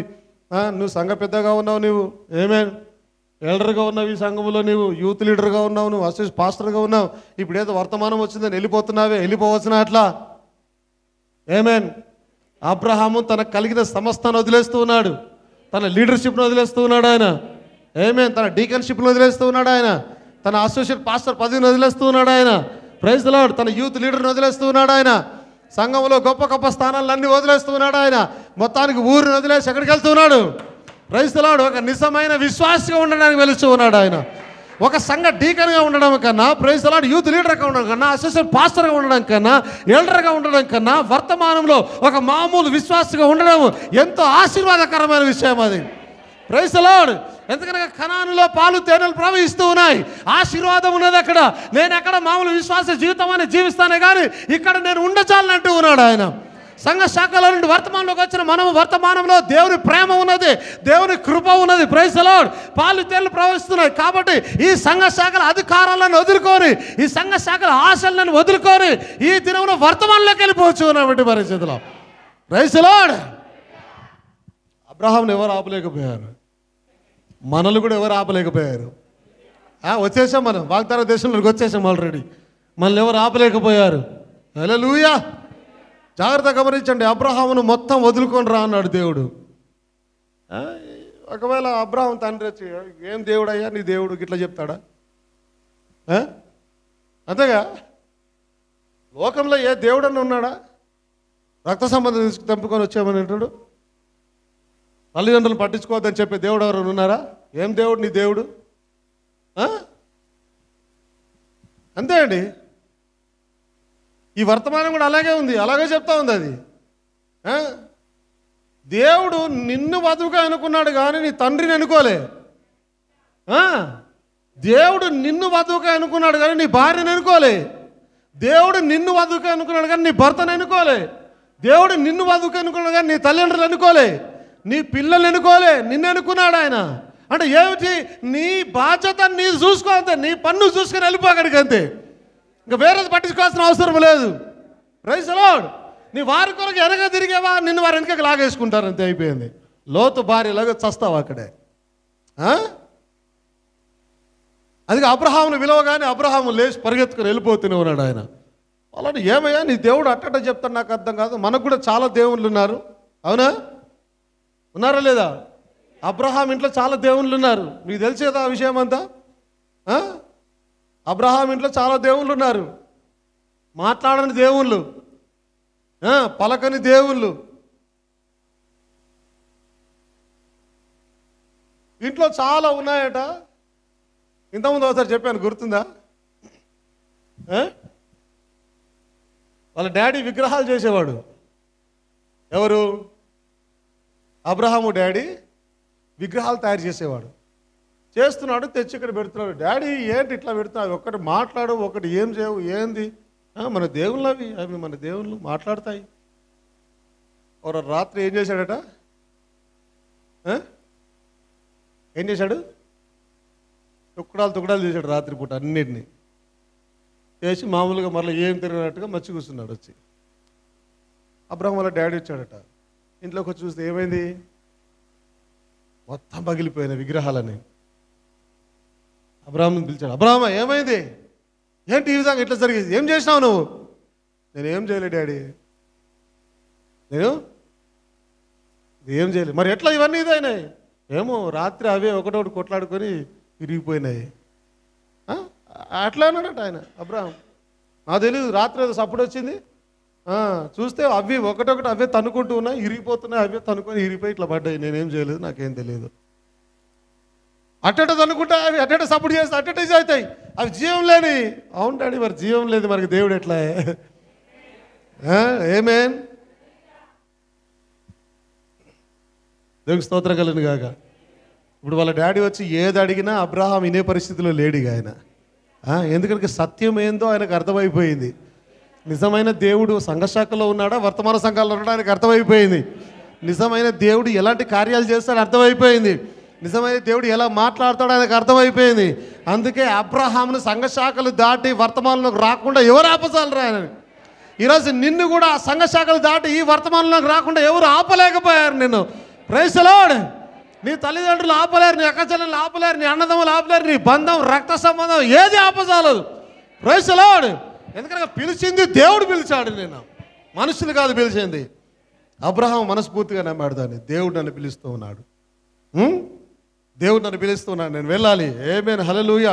నువ్వు సంఘ పెద్దగా ఉన్నావు నువ్వు ఏమే ఎల్డర్గా ఉన్నావు ఈ సంఘంలో నువ్వు యూత్ లీడర్గా ఉన్నావు నువ్వు అసెస్ పాస్టర్గా ఉన్నావు ఇప్పుడు ఏదో వర్తమానం వచ్చిందని వెళ్ళిపోతున్నావే వెళ్ళిపోవచ్చునా అట్లా ఏమేన్ అబ్రహాము తనకు కలిగిన సమస్తను వదిలేస్తూ ఉన్నాడు తన లీడర్షిప్ను వదిలేస్తూ ఉన్నాడు ఆయన ఏమేం తన డీకన్షిప్ను వదిలేస్తూ ఉన్నాడు ఆయన తన అసోసియేట్ పాస్టర్ పదవిని వదిలేస్తూ ఉన్నాడు ఆయన ప్రైజ్ లాడ్ తన యూత్ లీడర్ని వదిలేస్తూ ఉన్నాడు ఆయన సంఘంలో గొప్ప గొప్ప స్థానాలన్నీ వదిలేస్తూ ఉన్నాడు ఆయన మొత్తానికి ఊరిని వదిలేసి ఎక్కడికి వెళ్తున్నాడు ప్రైజ్ లాడ్ ఒక నిజమైన విశ్వాసగా ఉండడానికి వెలుస్తూ ఉన్నాడు ఆయన ఒక సంఘ డీకన్గా ఉండడం కన్నా ప్రైజ్ అలాడ్ యూత్ లీడర్గా ఉండడం కన్నా అసోసియేట్ పాస్టర్గా ఉండడం కన్నా ఎల్డర్గా ఉండడం కన్నా వర్తమానంలో ఒక మామూలు విశ్వాసగా ఉండడం ఎంతో ఆశీర్వాదకరమైన విషయం అది ప్రైజ్ అలాడ్ ఎందుకనగా కణానులో పాలు తేనెలు ప్రవహిస్తూ ఉన్నాయి ఆశీర్వాదం ఉన్నది అక్కడ నేను అక్కడ మామూలు విశ్వాస జీవితం అని జీవిస్తానే కానీ ఇక్కడ నేను ఉండచాలని అంటూ ఉన్నాడు ఆయన సంఘ శాఖలో నుండి వర్తమానంలోకి వచ్చిన మనము వర్తమానంలో దేవుని ప్రేమ ఉన్నది దేవుని కృప ఉన్నది ప్రైజలాడ్ పాలు తేళ్లు ప్రవహిస్తున్నాయి కాబట్టి ఈ సంఘ శాఖల అధికారాలను వదులుకొని ఈ సంఘ శాఖల ఆశలను వదులుకొని ఈ దినమున వర్తమానంలోకి వెళ్ళిపోవచ్చు అన్నటువంటి పరిస్థితిలో ప్రైజలాడ్ అబ్రహాంని ఎవరు ఆపలేకపోయారు మనల్ని కూడా ఎవరు ఆపలేకపోయారు వచ్చేసాం మనం వాగ్దాన దేశంలోకి వచ్చేసాం ఆల్రెడీ మనల్ని ఎవరు ఆపలేకపోయారు హలో లూయా జాగ్రత్త గమనించండి అబ్రహామును మొత్తం వదులుకొని రా అన్నాడు దేవుడు ఒకవేళ అబ్రహాం తండ్రి వచ్చి ఏం దేవుడు అయ్యా నీ దేవుడు గిట్లా చెప్తాడా అంతేగా లోకంలో ఏ దేవుడన్నా ఉన్నాడా రక్త సంబంధం తెంపుకొని వచ్చామని అంటాడు తల్లిదండ్రులు పట్టించుకోవద్దని చెప్పే దేవుడు ఎవరైనా ఉన్నారా ఏం దేవుడు నీ దేవుడు అంతే అండి ఈ వర్తమానం కూడా అలాగే ఉంది అలాగే చెప్తా ఉంది అది దేవుడు నిన్ను బతుకుగా అనుకున్నాడు కానీ నీ తండ్రిని అనుకోలే దేవుడు నిన్ను బతుకుగా అనుకున్నాడు కానీ నీ భార్యని అనుకోలే దేవుడు నిన్ను బతుకుగా అనుకున్నాడు కానీ నీ భర్తను అనుకోలే దేవుడు నిన్ను బతుకు అనుకున్నాడు కానీ నీ తల్లిదండ్రులు అనుకోలే నీ పిల్లల్ని అనుకోలే నిన్ను అనుకున్నాడు ఆయన అంటే ఏమిటి నీ బాధ్యత నీ చూసుకో అంతే నీ పన్ను చూసుకొని వెళ్ళిపోకడికి అంతే ఇంకా వేరేది పట్టించుకోవాల్సిన అవసరం లేదు రైస్ అలాడ్ నీ వారి కొరకు ఎనక తిరిగేవా నిన్ను వారు వెనక లాగేసుకుంటారు అంతే అయిపోయింది లోతు భార్యలాగా చస్తావు అక్కడే అది అబ్రహామును విలువగానే అబ్రహాము లేచి పరిగెత్తుకుని వెళ్ళిపోతూనే ఉన్నాడు ఆయన అలాంటి ఏమయ్యా నీ దేవుడు అట్టట చెప్తాను నాకు అర్థం కాదు మనకు కూడా చాలా దేవుళ్ళు ఉన్నారు అవునా ఉన్నారా లేదా అబ్రహాం ఇంట్లో చాలా దేవుళ్ళు ఉన్నారు మీకు తెలిసేదా ఆ విషయం అంతా అబ్రహాం ఇంట్లో చాలా దేవుళ్ళు ఉన్నారు మాట్లాడని దేవుళ్ళు పలకని దేవుళ్ళు ఇంట్లో చాలా ఉన్నాయట ఇంతకుముందు ఒకసారి చెప్పాను గుర్తుందా వాళ్ళ డాడీ విగ్రహాలు చేసేవాడు ఎవరు అబ్రహాము డాడీ విగ్రహాలు తయారు చేసేవాడు చేస్తున్నాడు తెచ్చి ఇక్కడ పెడుతున్నాడు డాడీ ఏంటి ఇట్లా పెడుతున్నావు ఒకటి మాట్లాడు ఒకటి ఏం చేయవు ఏంది మన దేవుళ్ళు అవి అవి మన దేవుళ్ళు మాట్లాడతాయి ఒక రాత్రి ఏం చేశాడట ఏం చేశాడు తుక్కడాలు తుక్కడాలు చేశాడు రాత్రిపూట అన్నిటినీ చేసి మామూలుగా మరలా ఏం తిరిగినట్టుగా మచ్చి కూర్చున్నాడు వచ్చి అబ్రహం వాళ్ళ డాడీ వచ్చాడట ఇంట్లోకి వచ్చి చూస్తే ఏమైంది మొత్తం పగిలిపోయిన విగ్రహాలని అబ్రాహ్మని పిలిచాడు అబ్రాహ్మ ఏమైంది ఏంటి ఈ విధంగా ఇట్లా జరిగేది ఏం చేసినావు నువ్వు నేను ఏం చేయలే డాడీ నేను ఏం చేయలేదు మరి ఎట్లా ఇవన్నీ ఇదైనాయి ఏమో రాత్రి అవే ఒకటొకటి కొట్లాడుకొని విరిగిపోయినాయి అట్లా అన్నాడట ఆయన అబ్రాహం నాకు తెలియదు రాత్రి ఏదో సప్పుడు వచ్చింది చూస్తే అవి ఒకటొకటి అవే తనుకుంటూ ఉన్నాయి ఇరిగిపోతున్నాయి అవే తనుకొని ఇరిగిపోయి ఇట్లా పడ్డాయి నేనేం చేయలేదు నాకేం తెలియదు అట్టడ అనుకుంటా అవి అట్టడ సపోర్ట్ చేస్తే అట్టట అవుతాయి అవి జీవం లేని అవును డాడీ మరి జీవం లేదు మనకి దేవుడు ఎట్లా ఏమేన్ దేవుడి స్తోత్రం కలను కాక ఇప్పుడు వాళ్ళ డాడీ వచ్చి ఏది అడిగినా అబ్రహాం ఇనే పరిస్థితిలో లేడిగా ఆయన ఎందుకంటే సత్యం ఏందో ఆయనకు అర్థమైపోయింది నిజమైన దేవుడు సంఘశాఖలో ఉన్నాడా వర్తమాన సంఘాల్లో ఉన్నాడా ఆయనకు అర్థమైపోయింది నిజమైన దేవుడు ఎలాంటి కార్యాలు చేస్తాడో అర్థమైపోయింది నిజమైతే దేవుడు ఎలా మాట్లాడతాడో ఆయనకు అర్థమైపోయింది అందుకే అబ్రహాంను సంఘశాఖలు దాటి వర్తమానంలోకి రాకుండా ఎవరు ఆపసాలరా ఆయన ఈరోజు నిన్ను కూడా ఆ సంఘశాఖలు దాటి ఈ వర్తమానంలోకి రాకుండా ఎవరు ఆపలేకపోయారు నిన్ను ప్రైసలాడు నీ తల్లిదండ్రులు ఆపలేరు నీ అక్కచెల్లెలు ఆపలేరు నీ అన్నదమ్ములు ఆపలేరు నీ బంధం రక్త సంబంధం ఏది ఆపజాలదు ప్రైసలాడు ఎందుకంటే పిలిచింది దేవుడు పిలిచాడు నేను మనుషులు కాదు పిలిచింది అబ్రహాం మనస్ఫూర్తిగా నమ్మాడు దాన్ని దేవుడు నన్ను పిలుస్తూ ఉన్నాడు దేవుడు నన్ను పిలుస్తున్నాను నేను వెళ్ళాలి ఏమేను హలలుయ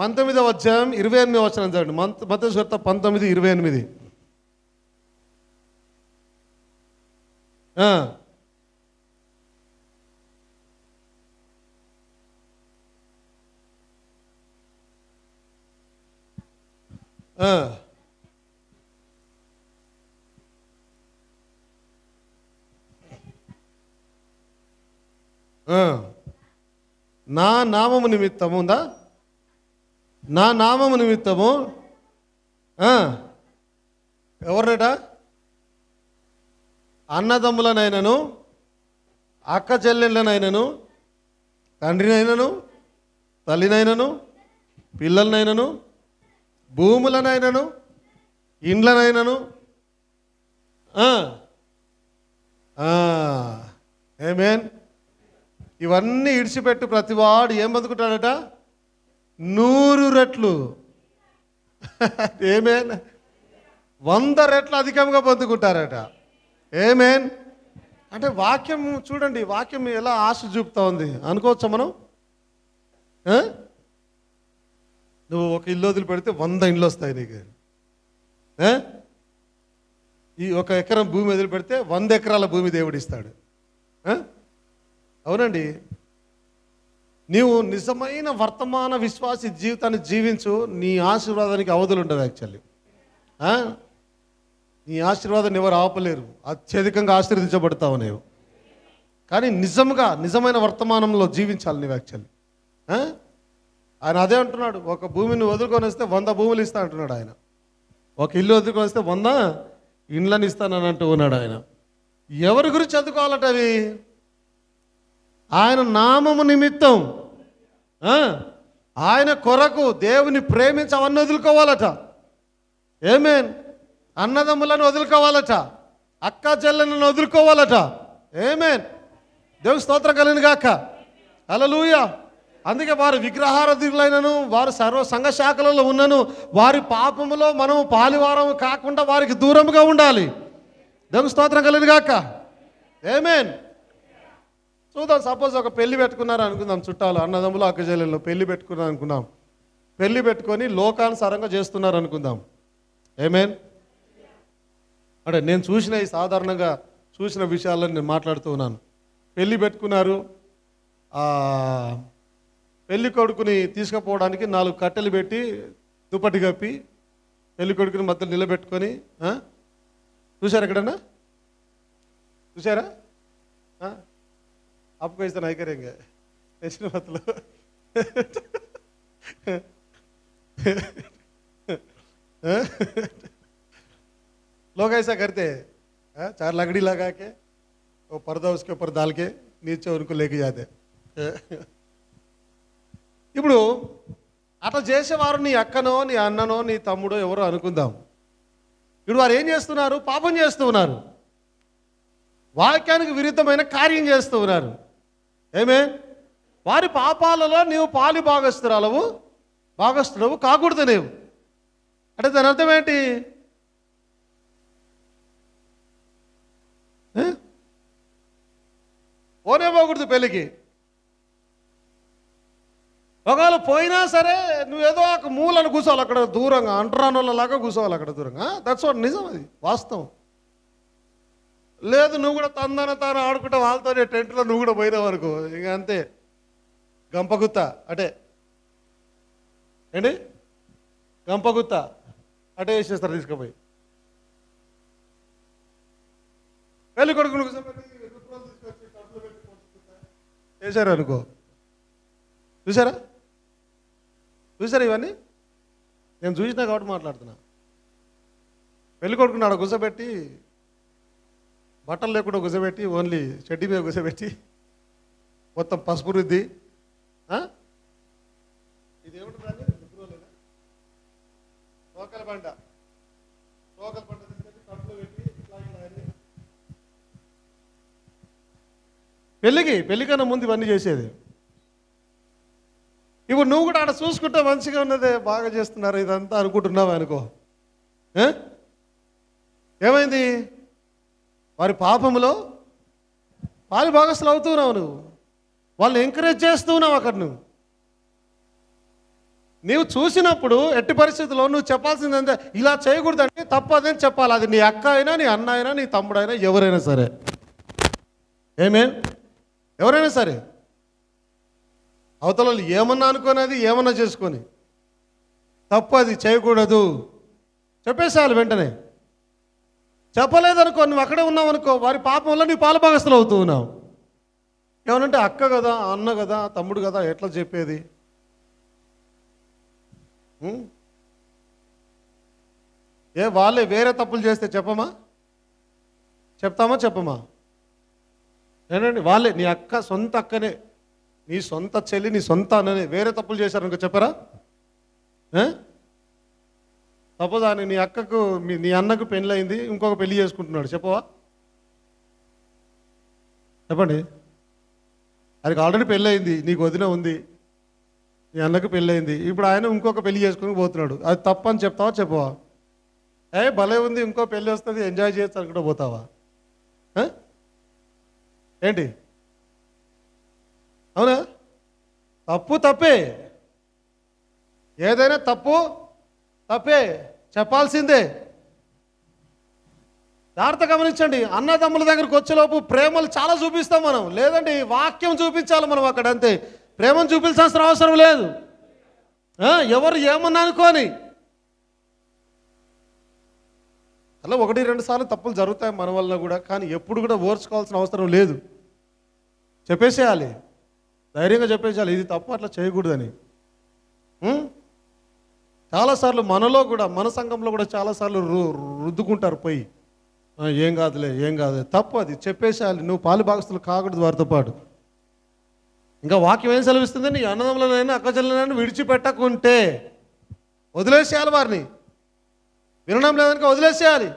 పంతొమ్మిదవ అధ్యాయం ఇరవై ఎనిమిది వచ్చిన చదవండి మంత్ మతేశ్వర్త పంతొమ్మిది ఇరవై ఎనిమిది Uh. నా నామము నిమిత్తము ఉందా నా నామము నిమిత్తము ఎవరినట అన్నదమ్ములనైనను అక్క చెల్లెళ్ళనైనను తండ్రినైనను తల్లినైనను పిల్లలనైనను భూములనైనను ఇండ్లనైనను ఏమేన్ ఇవన్నీ ఇడిచిపెట్టి ప్రతివాడు ఏం బతుకుంటాడట నూరు రెట్లు ఏమేన్ వంద రెట్లు అధికంగా బతుకుంటారట ఏమేన్ అంటే వాక్యం చూడండి వాక్యం ఎలా ఆశ చూపుతా ఉంది అనుకోవచ్చా మనం నువ్వు ఒక ఇల్లు వదిలి పెడితే వంద ఇండ్లు వస్తాయి నీకు ఈ ఒక ఎకరం భూమి వదిలిపెడితే వంద ఎకరాల భూమి దేవుడిస్తాడు అవునండి నీవు నిజమైన వర్తమాన విశ్వాసి జీవితాన్ని జీవించు నీ ఆశీర్వాదానికి అవధులు ఉండదు యాక్చువల్లీ నీ ఆశీర్వాదాన్ని ఎవరు ఆపలేరు అత్యధికంగా ఆశీర్వదించబడతావు నీవు కానీ నిజంగా నిజమైన వర్తమానంలో జీవించాలి నీవు యాక్చువల్లీ ఆయన అదే అంటున్నాడు ఒక భూమిని వదులుకొని వస్తే వంద భూములు ఇస్తా అంటున్నాడు ఆయన ఒక ఇల్లు వదులుకొని వస్తే వంద ఇండ్లను ఇస్తానని అంటూ ఉన్నాడు ఆయన ఎవరి గురించి చదువుకోవాలట అవి ఆయన నామము నిమిత్తం ఆయన కొరకు దేవుని ప్రేమించి అవన్నీ వదులుకోవాలట ఏమేన్ అన్నదమ్ములను వదులుకోవాలట అక్క చెల్లెలను వదులుకోవాలట ఏమేన్ దేవుని స్తోత్రం కలిగిన గాక అలలుయ అందుకే వారు విగ్రహారధులైనను వారు సర్వ సంఘశాఖలలో శాఖలలో ఉన్నను వారి పాపములో మనము పాలివారం కాకుండా వారికి దూరంగా ఉండాలి దేవుని స్తోత్రం కలిగిన గాక ఏమేన్ చూద్దాం సపోజ్ ఒక పెళ్లి పెట్టుకున్నారు అనుకుందాం చుట్టాలు అన్నదమ్ములు అక్కజల్లలో పెళ్లి పెట్టుకున్నారు అనుకుందాం పెళ్లి పెట్టుకొని లోకానుసారంగా చేస్తున్నారు అనుకుందాం ఏమేన్ అంటే నేను చూసిన ఈ సాధారణంగా చూసిన విషయాలను నేను మాట్లాడుతూ ఉన్నాను పెళ్ళి పెట్టుకున్నారు పెళ్ళి కొడుకుని తీసుకుపోవడానికి నాలుగు కట్టెలు పెట్టి దుప్పటి కప్పి పెళ్ళి కొడుకుని మధ్యలో నిలబెట్టుకొని చూసారు ఎక్కడన్నా చూసారా ಆಪ್ಕೋಯ್ತಾನೆ ಆಯ್ಕರಿ ಹಿಂಗೆ ಎಷ್ಟು ಮಾತಲು लोग ऐसा करते हैं चार लकड़ी लगा के वो पर्दा उसके ऊपर डाल के नीचे उनको लेके जाते ఇప్పుడు అట్లా చేసేవారు నీ అక్కనో నీ అన్ననో నీ తమ్ముడో ఎవరో అనుకుందాం ఇప్పుడు వారు ఏం చేస్తున్నారు పాపం చేస్తూ ఉన్నారు వాక్యానికి విరుద్ధమైన కార్యం చేస్తూ ఉన్నారు ఏమే వారి పాపాలలో నీవు పాలి భాగస్థురాలవు భాగస్థులవు కాకూడదు నీవు అంటే దాని అర్థం ఏంటి పోనే పోకూడదు పెళ్ళికి ఒకవేళ పోయినా సరే నువ్వేదో ఒక మూలను కూర్చోవాలి అక్కడ దూరంగా అంటరానోళ్ళలాగా కూర్చోవాలి అక్కడ దూరంగా దట్స్ వాట్ నిజం అది వాస్తవం లేదు నువ్వు కూడా తందన తాను ఆడుకుంటా వాళ్ళతోనే టెంట్లో నువ్వు కూడా పోయినావు అనుకో ఇక అంతే గంపగుత్త అటే ఏంటి గంపగుత్త అటే వేసేస్తారు తీసుకుపోయి పెళ్లి కొడుకులకు చేశారు అనుకో చూసారా చూసారా ఇవన్నీ నేను చూసినా కాబట్టి మాట్లాడుతున్నా పెళ్లి కొడుకున్నాడు కూర్చోబెట్టి బట్టలు లేకుండా గుసబెట్టి ఓన్లీ చెడ్డి మీద గుసబెట్టి మొత్తం పసుపు రుద్ది ఇది ఏమిటి తోకల బండ తోకల బండ పెట్టి పెళ్ళికి పెళ్ళికన్నా ముందు ఇవన్నీ చేసేది ఇప్పుడు నువ్వు కూడా ఆడ చూసుకుంటే మంచిగా ఉన్నదే బాగా చేస్తున్నారు ఇదంతా అనుకుంటున్నావు అనుకో ఏమైంది వారి పాపములో పాలు భాగస్లు అవుతున్నావు నువ్వు వాళ్ళని ఎంకరేజ్ చేస్తున్నావు అక్కడ నువ్వు నీవు చూసినప్పుడు ఎట్టి పరిస్థితుల్లో నువ్వు అంతే ఇలా చేయకూడదంటే తప్పదని చెప్పాలి అది నీ అక్క అయినా నీ అన్న అయినా నీ తమ్ముడైనా ఎవరైనా సరే ఏమేం ఎవరైనా సరే అవతల ఏమన్నా అనుకునేది ఏమన్నా చేసుకొని తప్పు అది చేయకూడదు చెప్పేసేయాలి వెంటనే చెప్పలేదనుకో నువ్వు అక్కడే ఉన్నావు అనుకో వారి పాపం వల్ల నీ పాలభాగస్తులు అవుతూ ఉన్నావు ఏమనంటే అక్క కదా అన్న కదా తమ్ముడు కదా ఎట్లా చెప్పేది ఏ వాళ్ళే వేరే తప్పులు చేస్తే చెప్పమా చెప్తామా చెప్పమా ఏంటండి వాళ్ళే నీ అక్క సొంత అక్కనే నీ సొంత చెల్లి నీ సొంత అన్ననే వేరే తప్పులు చేశారనుకో చెప్పరా సపోజ్ ఆయన నీ అక్కకు మీ నీ అన్నకు పెళ్ళయింది ఇంకొక పెళ్లి చేసుకుంటున్నాడు చెప్పవా చెప్పండి ఆయనకు ఆల్రెడీ పెళ్ళయింది నీకు వదిన ఉంది నీ అన్నకు పెళ్ళయింది ఇప్పుడు ఆయన ఇంకొక పెళ్లి చేసుకుని పోతున్నాడు అది తప్పని చెప్తావా చెప్పవా ఏ భలే ఉంది ఇంకో పెళ్ళి వస్తుంది ఎంజాయ్ చేయొచ్చు అనుకుంటూ పోతావా ఏంటి అవునా తప్పు తప్పే ఏదైనా తప్పు తప్పే చెప్పాల్సిందే దార్త గమనించండి అన్నదమ్ముల దగ్గరకు వచ్చేలోపు ప్రేమలు చాలా చూపిస్తాం మనం లేదండి వాక్యం చూపించాలి మనం అక్కడ అంతే ప్రేమను చూపించాల్సిన అవసరం లేదు ఎవరు ఏమన్నా అనుకోని అలా ఒకటి రెండు సార్లు తప్పులు జరుగుతాయి మన వల్ల కూడా కానీ ఎప్పుడు కూడా ఓర్చుకోవాల్సిన అవసరం లేదు చెప్పేసేయాలి ధైర్యంగా చెప్పేసేయాలి ఇది తప్పు అట్లా చేయకూడదని చాలాసార్లు మనలో కూడా మన సంఘంలో కూడా చాలాసార్లు రు రుద్దుకుంటారు పోయి ఏం కాదులే ఏం కాదు తప్పు అది చెప్పేసేయాలి నువ్వు పాలు భాగస్తులు కాకూడదు వారితో పాటు ఇంకా వాక్యం ఏం సెలవిస్తుంది నీ అన్నదమ్ములనైనా అక్కచెల్లనైనా విడిచిపెట్టకుంటే వదిలేసేయాలి వారిని వినడం లేదనుక వదిలేసేయాలి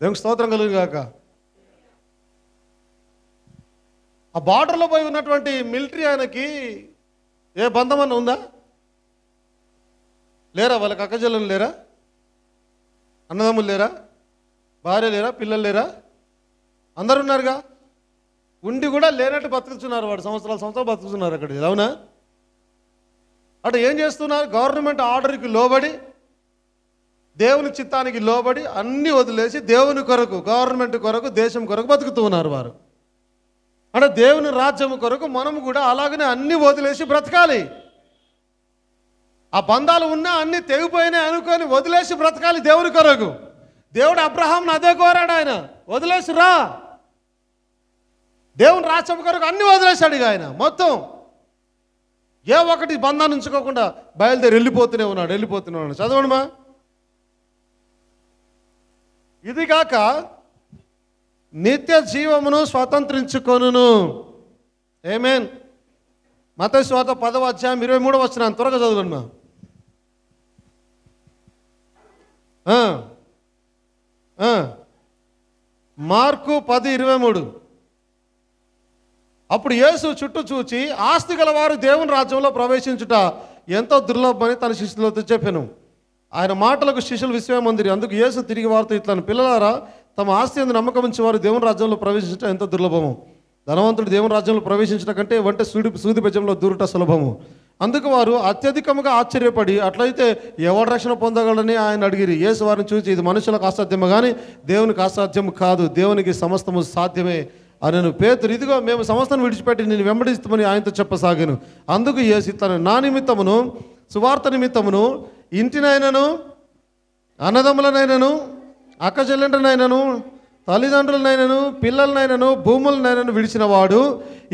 దేవునికి స్తోత్రం కలుగుగాక ఆ బార్డర్లో పోయి ఉన్నటువంటి మిలిటరీ ఆయనకి ఏ అన్న ఉందా లేరా వాళ్ళకి అక్కజల్లు లేరా అన్నదమ్ములు లేరా భార్య లేరా పిల్లలు లేరా అందరు ఉన్నారుగా ఉండి కూడా లేనట్టు బతుకుతున్నారు వాడు సంవత్సరాల సంవత్సరాలు బతుకుతున్నారు అక్కడ అవునా అటు ఏం చేస్తున్నారు గవర్నమెంట్ ఆర్డర్కి లోబడి దేవుని చిత్తానికి లోబడి అన్నీ వదిలేసి దేవుని కొరకు గవర్నమెంట్ కొరకు దేశం కొరకు బతుకుతూ ఉన్నారు వారు అంటే దేవుని రాజ్యము కొరకు మనము కూడా అలాగనే అన్ని వదిలేసి బ్రతకాలి ఆ బంధాలు ఉన్నా అన్ని తెగిపోయినాయి అనుకొని వదిలేసి బ్రతకాలి దేవుని కొరకు దేవుడు అబ్రహాం అదే కోరాడు ఆయన వదిలేసి రా దేవుని రాజ్యం కొరకు అన్ని వదిలేశాడు ఆయన మొత్తం ఏ ఒకటి బంధాన్ని ఉంచుకోకుండా బయలుదేరి వెళ్ళిపోతూనే ఉన్నాడు వెళ్ళిపోతూనే ఉన్నాడు చదవడమా ఇది కాక నిత్య జీవమును స్వతంత్రించుకొను ఏమేన్ మత స్వాత పదవ అధ్యాయం ఇరవై మూడవ వచ్చిన త్వరగా చదవండి మా మార్కు పది ఇరవై మూడు అప్పుడు యేసు చుట్టూ చూచి ఆస్తి గలవారు దేవుని రాజ్యంలో ప్రవేశించుట ఎంతో దుర్లభమని తన శిష్యులతో చెప్పాను ఆయన మాటలకు శిష్యులు విశ్వమందిరి అందుకు యేసు తిరిగి వారితో ఇట్లను పిల్లలారా తమ ఆస్తి ఎందు నమ్మకం వారు దేవుని రాజ్యంలో ప్రవేశించడం ఎంత దుర్లభము ధనవంతుడు దేవుని రాజ్యంలో ప్రవేశించడం కంటే వంటే సూది సూది బెజంలో దూరుట సులభము అందుకు వారు అత్యధికముగా ఆశ్చర్యపడి అట్లయితే ఎవరు రక్షణ పొందగలని ఆయన అడిగిరి ఏసు వారిని చూసి ఇది మనుషులకు అసాధ్యము కానీ దేవునికి అసాధ్యము కాదు దేవునికి సమస్తము సాధ్యమే నేను పేతురు ఇదిగో మేము సమస్తను విడిచిపెట్టి నేను వెంబడిస్తామని ఆయనతో చెప్పసాగాను అందుకు ఏసి తన నా నిమిత్తమును సువార్త నిమిత్తమును ఇంటినైనను అన్నదమ్ములనైనను అక్క చెల్లెంటనైనను తల్లిదండ్రులనైనను పిల్లలనైనను భూములనైనను విడిచినవాడు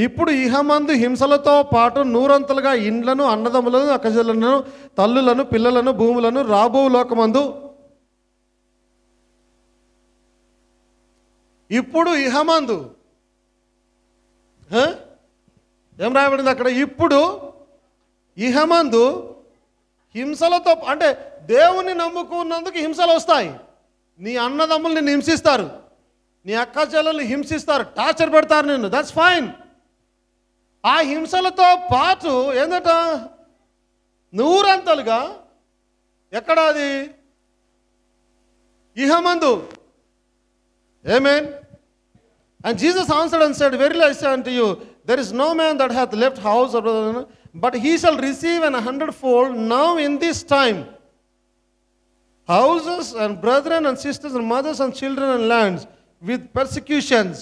ఇప్పుడు ఇహమందు హింసలతో పాటు నూరంతలుగా ఇండ్లను అన్నదమ్ములను అక్కచెల్లను తల్లులను పిల్లలను భూములను రాబో లోకమందు ఇప్పుడు ఇహమందు ఏం రాయబడింది అక్కడ ఇప్పుడు ఇహమందు హింసలతో అంటే దేవుణ్ణి నమ్ముకున్నందుకు హింసలు వస్తాయి నీ అన్నదమ్ముల్ని హింసిస్తారు నీ అక్క చెల్లెల్ని హింసిస్తారు టార్చర్ పెడతారు నిన్ను దట్స్ ఫైన్ ఆ హింసలతో పాటు ఏంటట నూరంతలుగా ఎక్కడ అది ఇహమందు amen and Jesus answered and said verily I say unto you there is no man that hath left house but he shall receive an hundredfold now in this time houses and brethren and sisters and mothers and children and lands with persecutions.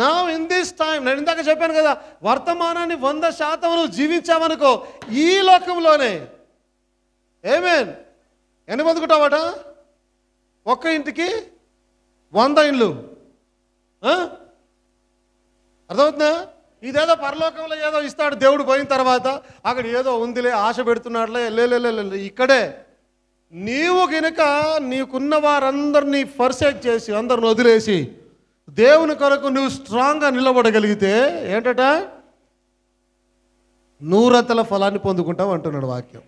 నా in this time నేను ఇందాక చెప్పాను కదా వర్తమానాన్ని వంద శాతం జీవించామనుకో ఈ లోకంలోనే ఏమేన్ ఎన్ని బతుకుటావట ఒక్క ఇంటికి వంద ఇండ్లు అర్థమవుతుందా ఇదేదో పరలోకంలో ఏదో ఇస్తాడు దేవుడు పోయిన తర్వాత అక్కడ ఏదో ఉందిలే ఆశ పెడుతున్నాడులే లేలే ఇక్కడే నీవు గనుక నీకున్న వారందరినీ పర్సెక్ట్ చేసి అందరిని వదిలేసి దేవుని కొరకు నువ్వు స్ట్రాంగ్గా నిలబడగలిగితే ఏంటట నూరతల ఫలాన్ని పొందుకుంటావు అంటున్నాడు వాక్యం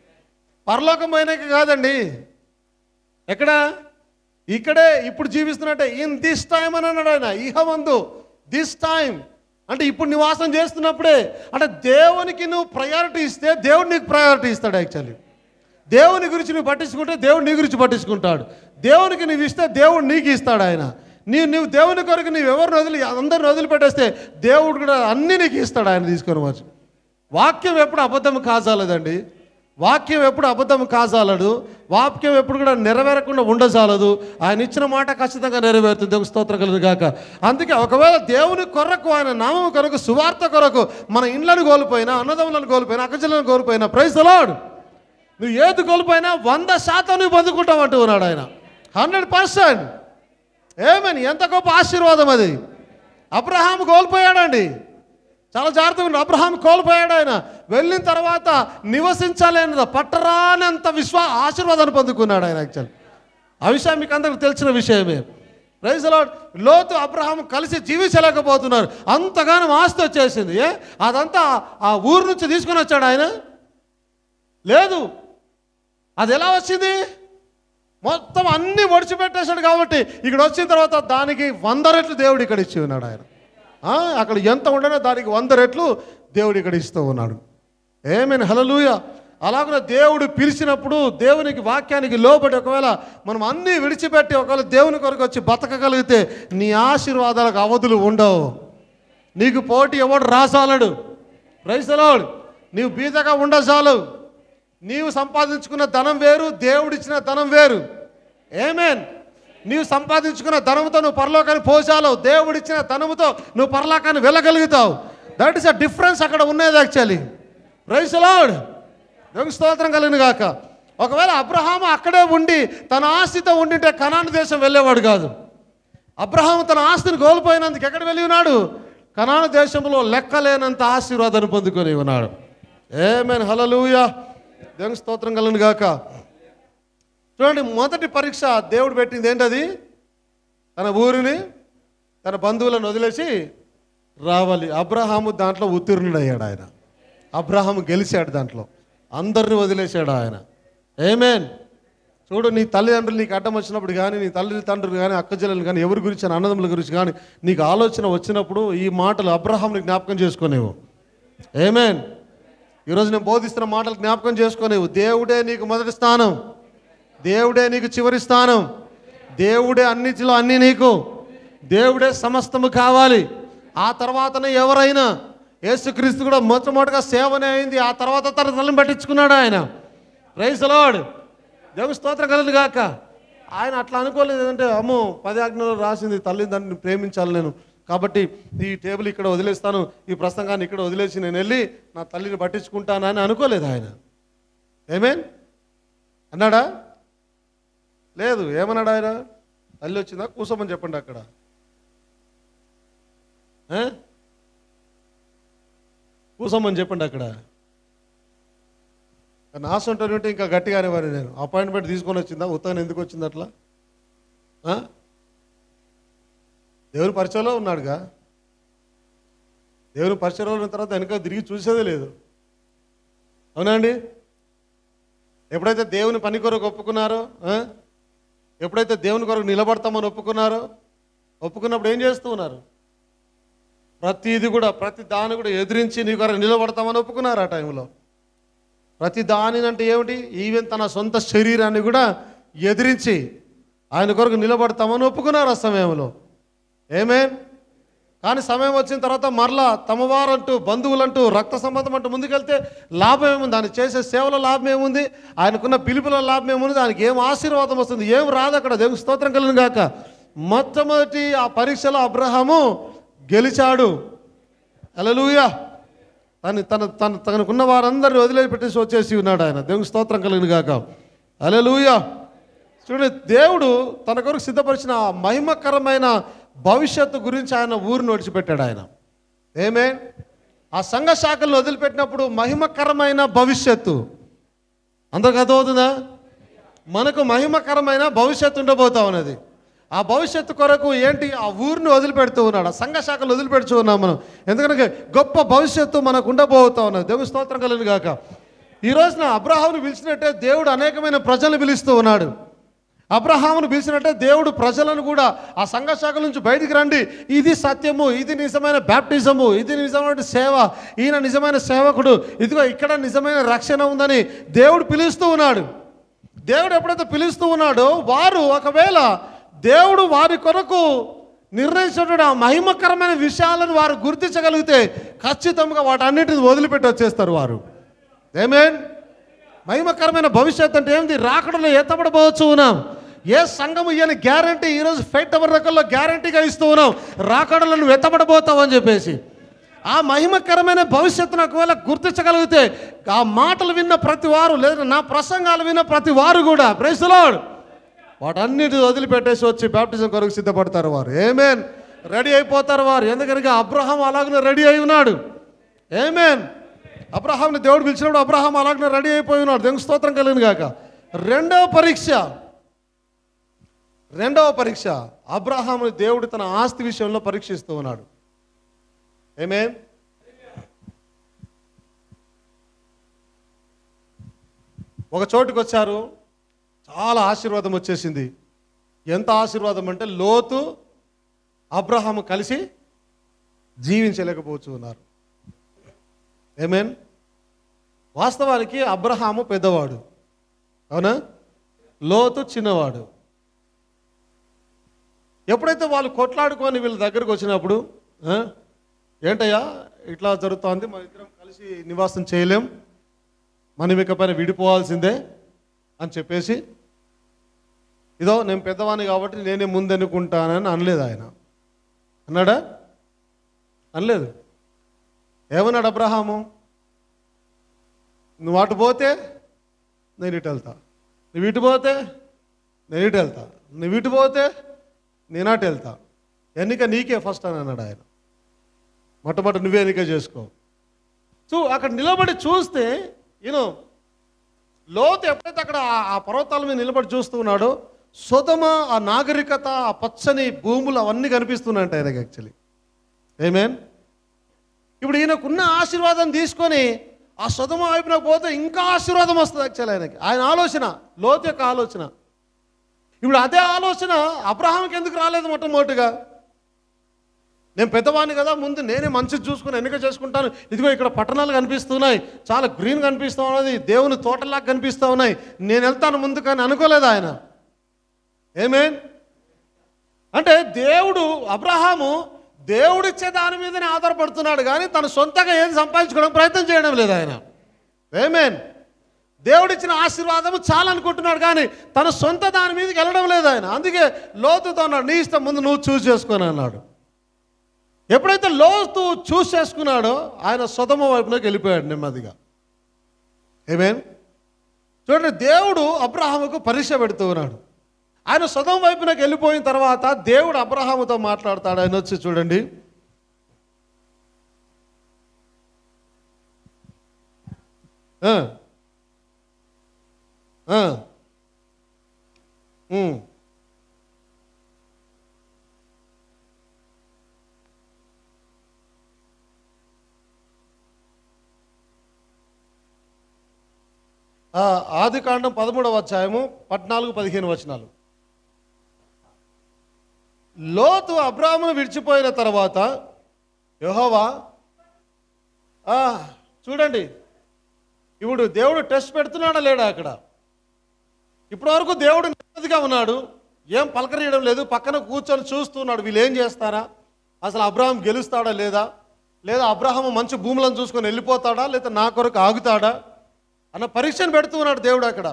పరలోకమైన కాదండి ఎక్కడ ఇక్కడే ఇప్పుడు జీవిస్తున్నట్టే ఇన్ దిస్ టైం అని అన్నాడు ఆయన ఇహమందు దిస్ టైం అంటే ఇప్పుడు నివాసం చేస్తున్నప్పుడే అంటే దేవునికి నువ్వు ప్రయారిటీ ఇస్తే దేవుడు నీకు ప్రయారిటీ ఇస్తాడు యాక్చువల్లీ దేవుని గురించి నువ్వు పట్టించుకుంటే దేవుడు నీ గురించి పట్టించుకుంటాడు దేవునికి నువ్వు ఇస్తే దేవుడు నీకు ఇస్తాడు ఆయన నీ నువ్వు దేవుని కొరకు నువ్వు ఎవరిని వదిలి అందరిని వదిలిపెట్టేస్తే దేవుడు కూడా అన్ని నీకు ఇస్తాడు ఆయన తీసుకొని వచ్చి వాక్యం ఎప్పుడు అబద్ధం కాజాలదండి వాక్యం ఎప్పుడు అబద్ధం కాజాలడు వాక్యం ఎప్పుడు కూడా నెరవేరకుండా ఉండజాలదు ఆయన ఇచ్చిన మాట ఖచ్చితంగా నెరవేరుతుంది ఒక స్తోత్ర కాక అందుకే ఒకవేళ దేవుని కొరకు ఆయన నామం కొరకు సువార్త కొరకు మన ఇండ్లను కోల్పోయినా అన్నదమ్ములను కోల్పోయినా అక్కజలను కోల్పోయినా ప్రైజ్ అలాడు నువ్వు ఏది కోల్పోయినా వంద శాతం నువ్వు పొందుకుంటావు అంటూ ఉన్నాడు ఆయన హండ్రెడ్ పర్సెంట్ ఏమని ఎంత గొప్ప ఆశీర్వాదం అది అబ్రహాం కోల్పోయాడండి చాలా జాగ్రత్తగా అబ్రహాం కోల్పోయాడు ఆయన వెళ్ళిన తర్వాత నివసించలేని పట్టరానంత విశ్వా ఆశీర్వాదాన్ని పొందుకున్నాడు ఆయన యాక్చువల్ ఆ విషయం మీకు అందరికి తెలిసిన విషయమే ప్రైజ్ లాడ్ లోతు అబ్రహాం కలిసి జీవించలేకపోతున్నారు అంతగానో ఆస్తి వచ్చేసింది ఏ అదంతా ఆ ఊరు నుంచి తీసుకుని వచ్చాడు ఆయన లేదు అది ఎలా వచ్చింది మొత్తం అన్ని ఒడిచిపెట్టేశాడు కాబట్టి ఇక్కడ వచ్చిన తర్వాత దానికి వంద రెట్లు దేవుడు ఇక్కడ ఇచ్చి ఉన్నాడు ఆయన అక్కడ ఎంత ఉండనో దానికి వంద రెట్లు దేవుడు ఇక్కడ ఇస్తూ ఉన్నాడు ఏమైనా హలలుయ అలాగే దేవుడు పిలిచినప్పుడు దేవునికి వాక్యానికి లోబడి ఒకవేళ మనం అన్నీ విడిచిపెట్టి ఒకవేళ దేవుని కొరకు వచ్చి బతకగలిగితే నీ ఆశీర్వాదాలకు అవధులు ఉండవు నీకు పోటీ ఎవడు రాసాలడు రైసలాడు నీవు బీదగా ఉండ చాలు నీవు సంపాదించుకున్న ధనం వేరు దేవుడిచ్చిన ధనం వేరు ఏమేన్ నీవు సంపాదించుకున్న ధనముతో నువ్వు పరలోకాన్ని పోసాలవు దేవుడిచ్చిన ధనముతో నువ్వు పరలోకాన్ని వెళ్ళగలుగుతావు దట్ ఇస్ అ డిఫరెన్స్ అక్కడ ఉన్నది యాక్చువల్లీ రైస్ లాడ్ దేవుని స్తోత్రం కలిగిన కాక ఒకవేళ అబ్రహాము అక్కడే ఉండి తన ఆస్తితో ఉండింటే కనాను దేశం వెళ్ళేవాడు కాదు అబ్రహాము తన ఆస్తిని కోల్పోయినందుకు ఎక్కడ వెళ్ళి ఉన్నాడు కనాను దేశంలో లెక్కలేనంత ఆశీర్వాదాన్ని పొందుకొని ఉన్నాడు ఏమేన్ హలలుయా దేవుని స్తోత్రం కలను గాక చూడండి మొదటి పరీక్ష దేవుడు పెట్టింది ఏంటది తన ఊరిని తన బంధువులను వదిలేసి రావాలి అబ్రహాము దాంట్లో ఉత్తీర్ణుడయ్యాడు ఆయన అబ్రహాము గెలిచాడు దాంట్లో అందరిని వదిలేశాడు ఆయన ఏమేన్ చూడు నీ తల్లిదండ్రులు నీకు అడ్డం వచ్చినప్పుడు కానీ నీ తల్లిదండ్రులు కానీ అక్కజల్లని కానీ ఎవరి గురించి అన్నదమ్ముల గురించి కానీ నీకు ఆలోచన వచ్చినప్పుడు ఈ మాటలు అబ్రహాంని జ్ఞాపకం చేసుకునేవు ఏమేన్ ఈరోజు నేను బోధిస్తున్న మాటలు జ్ఞాపకం చేసుకోలేవు దేవుడే నీకు మొదటి స్థానం దేవుడే నీకు చివరి స్థానం దేవుడే అన్నిటిలో అన్ని నీకు దేవుడే సమస్తము కావాలి ఆ తర్వాతనే ఎవరైనా యేసుక్రీస్తు కూడా మొట్టమొదటిగా సేవనే అయింది ఆ తర్వాత తన తల్లిని పట్టించుకున్నాడు ఆయన రైస్ లాడ్ దేవుని స్తోత్ర కలదు కాక ఆయన అట్లా అనుకోలేదు అంటే అమ్మో పది ఆజ్ఞలో రాసింది తల్లిదండ్రిని ప్రేమించాలి నేను కాబట్టి ఈ టేబుల్ ఇక్కడ వదిలేస్తాను ఈ ప్రసంగాన్ని ఇక్కడ వదిలేసి నేను వెళ్ళి నా తల్లిని పట్టించుకుంటానని అనుకోలేదు ఆయన ఏమేన్ అన్నాడా లేదు ఏమన్నాడు ఆయన తల్లి వచ్చిందా కూసమని చెప్పండి అక్కడ కూసమని చెప్పండి అక్కడ నాసంటే ఇంకా గట్టిగానే వారి నేను అపాయింట్మెంట్ తీసుకొని వచ్చిందా ఉత్తాన్ని ఎందుకు వచ్చింది అట్లా దేవుని పరిచయంలో ఉన్నాడుగా దేవుని పరిచయంలో ఉన్న తర్వాత వెనక తిరిగి చూసేదే లేదు అవునా అండి ఎప్పుడైతే దేవుని పని కొరకు ఒప్పుకున్నారో ఎప్పుడైతే దేవుని కొరకు నిలబడతామని ఒప్పుకున్నారో ఒప్పుకున్నప్పుడు ఏం చేస్తూ ఉన్నారు ప్రతిది కూడా ప్రతి దాన్ని కూడా ఎదిరించి నీ కొరకు నిలబడతామని ఒప్పుకున్నారు ఆ టైంలో ప్రతి దాని అంటే ఏమిటి ఈవెన్ తన సొంత శరీరాన్ని కూడా ఎదిరించి ఆయన కొరకు నిలబడతామని ఒప్పుకున్నారు ఆ సమయంలో ఏమేన్ కానీ సమయం వచ్చిన తర్వాత మరలా తమవారంటూ బంధువులంటూ రక్త సంబంధం అంటూ ముందుకెళ్తే లాభం ఏముంది ఆయన చేసే సేవల లాభం ఏముంది ఆయనకున్న పిలుపుల లాభం ఏముంది దానికి ఏం ఆశీర్వాదం వస్తుంది ఏం రాదు అక్కడ దేవుని స్తోత్రం కలిగిన కాక మొట్టమొదటి ఆ పరీక్షలో అబ్రహము గెలిచాడు అలలుయా తను తన తన తనకున్న వారందరిని వదిలేపెట్టేసి వచ్చేసి ఉన్నాడు ఆయన దేవుని స్తోత్రం కలిగిన కాక అలలుయా చూడండి దేవుడు తన కొరకు సిద్ధపరిచిన మహిమకరమైన భవిష్యత్తు గురించి ఆయన ఊరిని ఒడిచిపెట్టాడు ఆయన ఏమే ఆ సంఘ శాఖలు వదిలిపెట్టినప్పుడు మహిమకరమైన భవిష్యత్తు అందరికి అర్థమవుతుందా మనకు మహిమకరమైన భవిష్యత్తు ఉండబోతా ఉన్నది ఆ భవిష్యత్తు కొరకు ఏంటి ఆ ఊరిని వదిలిపెడుతూ ఉన్నాడు ఆ సంఘ శాఖలు వదిలిపెడుతూ ఉన్నాం మనం ఎందుకంటే గొప్ప భవిష్యత్తు మనకు ఉండబోతా ఉన్నది దేవుని స్తోత్రం కలిగిన కాక ఈ రోజున అబ్రహాంను పిలిచినట్టే దేవుడు అనేకమైన ప్రజలు పిలుస్తూ ఉన్నాడు అబ్రహామును పిలిచినట్టే దేవుడు ప్రజలను కూడా ఆ సంఘశాఖల నుంచి బయటికి రండి ఇది సత్యము ఇది నిజమైన బ్యాప్టిజము ఇది నిజమైన సేవ ఈయన నిజమైన సేవకుడు ఇదిగో ఇక్కడ నిజమైన రక్షణ ఉందని దేవుడు పిలుస్తూ ఉన్నాడు దేవుడు ఎప్పుడైతే పిలుస్తూ ఉన్నాడో వారు ఒకవేళ దేవుడు వారి కొరకు నిర్ణయించినటువంటి ఆ మహిమకరమైన విషయాలను వారు గుర్తించగలిగితే ఖచ్చితంగా వాటన్నింటిని వదిలిపెట్టి వచ్చేస్తారు వారు ఏమేన్ మహిమకరమైన భవిష్యత్తు అంటే ఏంది రాకడలో ఎత్తబడబోవచ్చు ఉన్నాం ఏ సంఘం ఇవ్వని గ్యారంటీ ఈరోజు ఫైట్ అవర్ రకంలో గ్యారంటీగా ఇస్తూ ఉన్నాం రాకడలను వెతబడబోతావు అని చెప్పేసి ఆ మహిమకరమైన భవిష్యత్తును ఒకవేళ గుర్తించగలిగితే ఆ మాటలు విన్న ప్రతి వారు లేదా నా ప్రసంగాలు విన్న ప్రతి వారు కూడా ప్రైస్లాడ్ వాటన్నిటి వదిలిపెట్టేసి వచ్చి బ్యాప్టిజం కొరకు సిద్ధపడతారు వారు ఏమేన్ రెడీ అయిపోతారు వారు ఎందుకనగా అబ్రహం అలాగనే రెడీ అయి ఉన్నాడు ఏమేన్ అబ్రహాంని దేవుడు పిలిచినప్పుడు అబ్రహం అలాగనే రెడీ అయిపోయి ఉన్నాడు దెంగు స్తోత్రం కలిగిన కాక రెండవ పరీక్ష రెండవ పరీక్ష అబ్రహాము దేవుడు తన ఆస్తి విషయంలో పరీక్షిస్తూ ఉన్నాడు ఏమే ఒక చోటుకు వచ్చారు చాలా ఆశీర్వాదం వచ్చేసింది ఎంత ఆశీర్వాదం అంటే లోతు అబ్రహాం కలిసి జీవించలేకపోతూ ఉన్నారు ఏమేన్ వాస్తవానికి అబ్రహాము పెద్దవాడు అవునా లోతు చిన్నవాడు ఎప్పుడైతే వాళ్ళు కొట్లాడుకొని వీళ్ళ దగ్గరకు వచ్చినప్పుడు ఏంటయ్యా ఇట్లా జరుగుతోంది మన ఇద్దరం కలిసి నివాసం చేయలేం మనం ఇకపైన విడిపోవాల్సిందే అని చెప్పేసి ఇదో నేను పెద్దవాణ్ణి కాబట్టి నేనే ముందనుకుంటానని అనలేదు ఆయన అన్నాడా అనలేదు ఏమన్నాడు అబ్రహాము నువ్వు అటు పోతే నేను ఇటు వెళ్తా నువ్వు ఇటు పోతే నేను ఇటు వెళ్తా నువ్వు ఇటు పోతే నేనాట వెళ్తా ఎన్నిక నీకే ఫస్ట్ అని అన్నాడు ఆయన మొట్టమొదటి నువ్వే ఎన్నిక చేసుకో సో అక్కడ నిలబడి చూస్తే ఈయన లోతు ఎప్పుడైతే అక్కడ ఆ పర్వతాల మీద నిలబడి చూస్తూ ఉన్నాడో సుతమ ఆ నాగరికత ఆ పచ్చని భూములు అవన్నీ కనిపిస్తున్నాయంట ఆయనకి యాక్చువల్లీ ఏమేన్ ఇప్పుడు ఈయనకున్న ఆశీర్వాదం తీసుకొని ఆ సుతమ వైపున పోతే ఇంకా ఆశీర్వాదం వస్తుంది యాక్చువల్లీ ఆయనకి ఆయన ఆలోచన లోతు యొక్క ఆలోచన ఇప్పుడు అదే ఆలోచన అబ్రహాంకి ఎందుకు రాలేదు మొట్టమొదటిగా నేను పెద్దవాడిని కదా ముందు నేనే మంచి చూసుకుని ఎన్నిక చేసుకుంటాను ఇదిగో ఇక్కడ పట్టణాలు కనిపిస్తున్నాయి చాలా గ్రీన్ కనిపిస్తూ ఉన్నది దేవుని తోటలాగా కనిపిస్తూ ఉన్నాయి నేను వెళ్తాను ముందు కానీ అనుకోలేదు ఆయన ఏమేం అంటే దేవుడు అబ్రహాము దేవుడిచ్చే దాని మీదనే ఆధారపడుతున్నాడు కానీ తను సొంతగా ఏది సంపాదించుకోవడానికి ప్రయత్నం చేయడం లేదు ఆయన ఏమేన్ దేవుడిచ్చిన ఆశీర్వాదము చాలా అనుకుంటున్నాడు కానీ తన సొంత దాని మీదకి వెళ్ళడం లేదు ఆయన అందుకే లోతుతో అన్నాడు నీ ఇష్టం ముందు నువ్వు చూస్ చేసుకుని అన్నాడు ఎప్పుడైతే లోతు చూస్ చేసుకున్నాడో ఆయన సుధమ వైపులోకి వెళ్ళిపోయాడు నెమ్మదిగా ఏమేం చూడండి దేవుడు అబ్రహాముకు పరీక్ష పెడుతూ ఉన్నాడు ఆయన సుధమ వైపునకు వెళ్ళిపోయిన తర్వాత దేవుడు అబ్రహాముతో మాట్లాడతాడు ఆయన వచ్చి చూడండి ఆది కాండం పదమూడవ అధ్యాయము పద్నాలుగు పదిహేను వచనాలు లోతు అబ్రాహ్మను విడిచిపోయిన తర్వాత యహోవా చూడండి ఇప్పుడు దేవుడు టెస్ట్ పెడుతున్నాడా లేడా అక్కడ ఇప్పటివరకు దేవుడు నిమ్మదిగా ఉన్నాడు ఏం పలకరియడం లేదు పక్కన కూర్చొని చూస్తున్నాడు వీళ్ళు ఏం చేస్తారా అసలు అబ్రహం గెలుస్తాడా లేదా లేదా అబ్రహం మంచి భూములను చూసుకొని వెళ్ళిపోతాడా లేదా నా కొరకు ఆగుతాడా అన్న పరీక్షను పెడుతూ ఉన్నాడు దేవుడు అక్కడ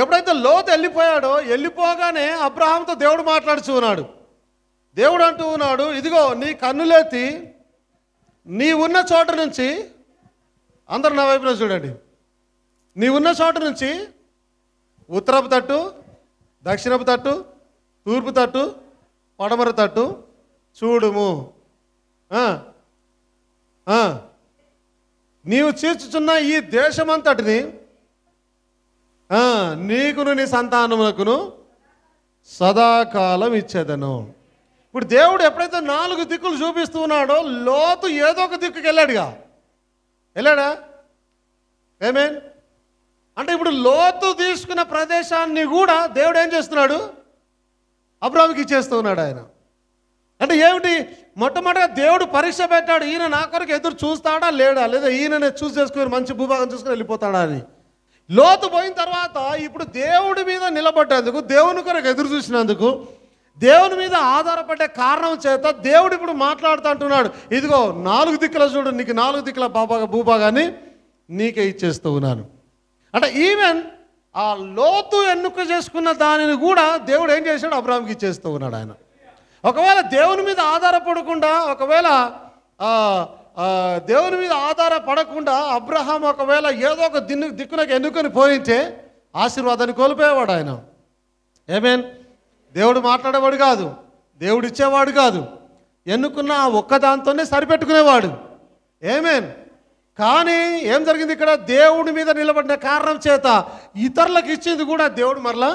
ఎప్పుడైతే లోతు వెళ్ళిపోయాడో వెళ్ళిపోగానే అబ్రహాంతో దేవుడు మాట్లాడుచు ఉన్నాడు దేవుడు అంటూ ఉన్నాడు ఇదిగో నీ కన్నులేతి నీ ఉన్న చోట నుంచి అందరు నా వైపున చూడండి నీ ఉన్న చోట నుంచి ఉత్తరపు తట్టు దక్షిణపు తట్టు తూర్పు తట్టు పడమర తట్టు చూడుము నీవు చీల్చుచున్న ఈ దేశమంతటిని నీకును నీ సంతానములకును సదాకాలం ఇచ్చేదను ఇప్పుడు దేవుడు ఎప్పుడైతే నాలుగు దిక్కులు చూపిస్తూ ఉన్నాడో లోతు ఏదో ఒక దిక్కుకి వెళ్ళాడుగా వెళ్ళాడా ఏమేన్ అంటే ఇప్పుడు లోతు తీసుకున్న ప్రదేశాన్ని కూడా దేవుడు ఏం చేస్తున్నాడు అబ్రామికి ఉన్నాడు ఆయన అంటే ఏమిటి మొట్టమొదటిగా దేవుడు పరీక్ష పెట్టాడు ఈయన నా కొరకు ఎదురు చూస్తాడా లేడా లేదా ఈయననే చూస్ చేసుకుని మంచి భూభాగం చూసుకుని వెళ్ళిపోతాడా అని లోతు పోయిన తర్వాత ఇప్పుడు దేవుడి మీద నిలబడ్డేందుకు దేవుని కొరకు ఎదురు చూసినందుకు దేవుని మీద ఆధారపడే కారణం చేత దేవుడు ఇప్పుడు మాట్లాడుతూ అంటున్నాడు ఇదిగో నాలుగు దిక్కుల చూడు నీకు నాలుగు దిక్కుల భూభాగాన్ని నీకే ఇచ్చేస్తూ ఉన్నాను అంటే ఈవెన్ ఆ లోతు ఎన్నుక చేసుకున్న దానిని కూడా దేవుడు ఏం చేశాడు అబ్రామ్కి ఇచ్చేస్తూ ఉన్నాడు ఆయన ఒకవేళ దేవుని మీద ఆధారపడకుండా ఒకవేళ దేవుని మీద ఆధారపడకుండా అబ్రహాం ఒకవేళ ఏదో ఒక దిన్ను దిక్కునకు ఎన్నుకొని పోయింటే ఆశీర్వాదాన్ని కోల్పోయేవాడు ఆయన ఏమేన్ దేవుడు మాట్లాడేవాడు కాదు దేవుడు ఇచ్చేవాడు కాదు ఎన్నుకున్న ఒక్క ఒక్కదాంతోనే సరిపెట్టుకునేవాడు ఏమేన్ కానీ ఏం జరిగింది ఇక్కడ దేవుడి మీద నిలబడిన కారణం చేత ఇతరులకు ఇచ్చింది కూడా దేవుడు మరలా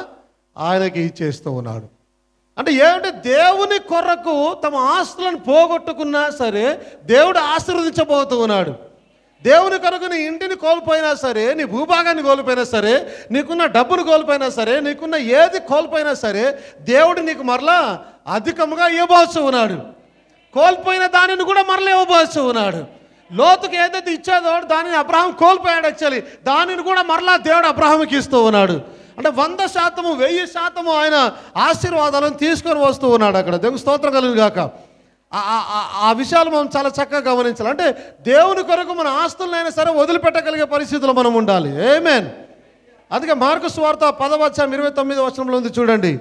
ఆయనకి ఇచ్చేస్తూ ఉన్నాడు అంటే ఏమంటే దేవుని కొరకు తమ ఆస్తులను పోగొట్టుకున్నా సరే దేవుడు ఆశీర్వదించబోతూ ఉన్నాడు దేవుని కొరకు నీ ఇంటిని కోల్పోయినా సరే నీ భూభాగాన్ని కోల్పోయినా సరే నీకున్న డబ్బును కోల్పోయినా సరే నీకున్న ఏది కోల్పోయినా సరే దేవుడు నీకు మరలా అధికముగా ఇవ్వబోస్తూ ఉన్నాడు కోల్పోయిన దానిని కూడా మరలా ఇవ్వబోస్తూ ఉన్నాడు లోతుకి ఏదైతే ఇచ్చేదో దానిని అబ్రహం కోల్పోయాడు యాక్చువల్లీ దానిని కూడా మరలా దేవుడు అబ్రహంకి ఇస్తూ ఉన్నాడు అంటే వంద శాతము వెయ్యి శాతము ఆయన ఆశీర్వాదాలను తీసుకొని వస్తూ ఉన్నాడు అక్కడ దేవుని స్తోత్రం కాక ఆ విషయాలు మనం చాలా చక్కగా గమనించాలి అంటే దేవుని కొరకు మన ఆస్తులనైనా సరే వదిలిపెట్టగలిగే పరిస్థితులు మనం ఉండాలి ఏమేన్ అందుకే మార్కు స్వార్త ఇరవై తొమ్మిది వచనంలో ఉంది చూడండి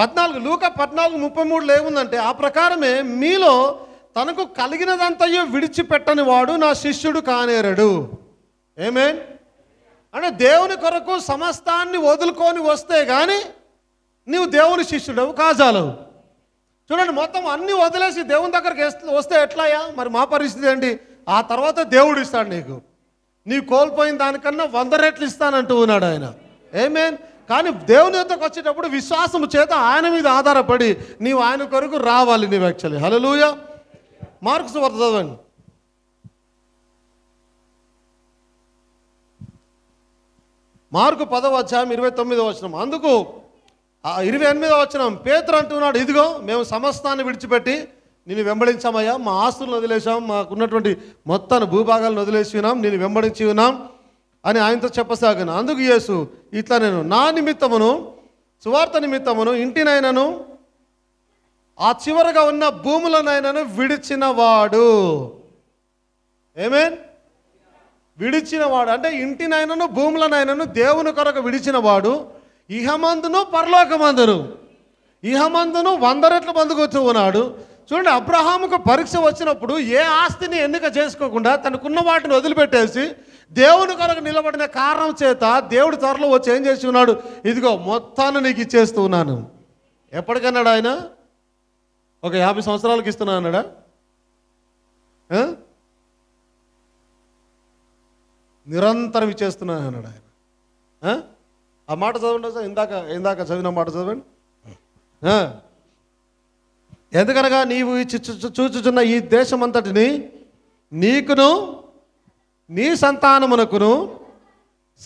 పద్నాలుగు లూక పద్నాలుగు ముప్పై మూడులో ఏముందంటే ఆ ప్రకారమే మీలో తనకు కలిగినదంతయో విడిచిపెట్టని వాడు నా శిష్యుడు కానేరడు ఏమేన్ అంటే దేవుని కొరకు సమస్తాన్ని వదులుకొని వస్తే కానీ నీవు దేవుని శిష్యుడవు కాజాలవు చూడండి మొత్తం అన్నీ వదిలేసి దేవుని దగ్గరికి వస్తే ఎట్లాయా మరి మా పరిస్థితి ఏంటి ఆ తర్వాత దేవుడు ఇస్తాడు నీకు నీవు కోల్పోయిన దానికన్నా వంద రెట్లు ఇస్తానంటూ ఉన్నాడు ఆయన ఏమేన్ కానీ దేవుని యొక్కకు వచ్చేటప్పుడు విశ్వాసము చేత ఆయన మీద ఆధారపడి నీవు ఆయన కొరకు రావాలి నీవు యాక్చువల్లీ హలోయ మార్క్స్ వరకు చదవండి మార్కు పదవ అధ్యాయం ఇరవై తొమ్మిదవ వచ్చినాం అందుకు ఇరవై ఎనిమిదవ వచ్చినాం పేతురు అంటున్నాడు ఇదిగో మేము సమస్తాన్ని విడిచిపెట్టి నేను వెంబడించామయ్యా మా ఆస్తులను వదిలేసాం మాకున్నటువంటి మొత్తాన్ని భూభాగాలను వదిలేసి ఉన్నాం నేను వెంబడించి ఉన్నాం అని ఆయనతో చెప్పసాగాను అందుకు యేసు ఇట్లా నేను నా నిమిత్తమును సువార్త నిమిత్తమును ఇంటినైనాను ఆ చివరగా ఉన్న భూములనైనాను విడిచినవాడు ఏమేన్ విడిచినవాడు అంటే ఇంటినైనాను భూములనైనాను దేవుని కొరకు విడిచినవాడు ఇహమందును పరలోకమందును ఇహమందును వంద రెట్లు పొందుకొచ్చు ఉన్నాడు చూడండి అబ్రహాముకు పరీక్ష వచ్చినప్పుడు ఏ ఆస్తిని ఎన్నిక చేసుకోకుండా తనకున్న వాటిని వదిలిపెట్టేసి దేవుని కొరకు నిలబడిన కారణం చేత దేవుడు త్వరలో వచ్చి ఏం చేసి ఉన్నాడు ఇదిగో మొత్తాన్ని నీకు ఇచ్చేస్తూ ఉన్నాను ఎప్పటికన్నాడు ఆయన ఒక యాభై సంవత్సరాలకు ఇస్తున్నా అన్నాడా నిరంతరం ఇచ్చేస్తున్నాను అన్నాడు ఆయన ఆ మాట చదవండి సార్ ఇందాక ఇందాక చదివిన మాట చదవండి ఎందుకనగా నీవు చూచుచున్న ఈ దేశం అంతటిని నీకును నీ సంతానమునకును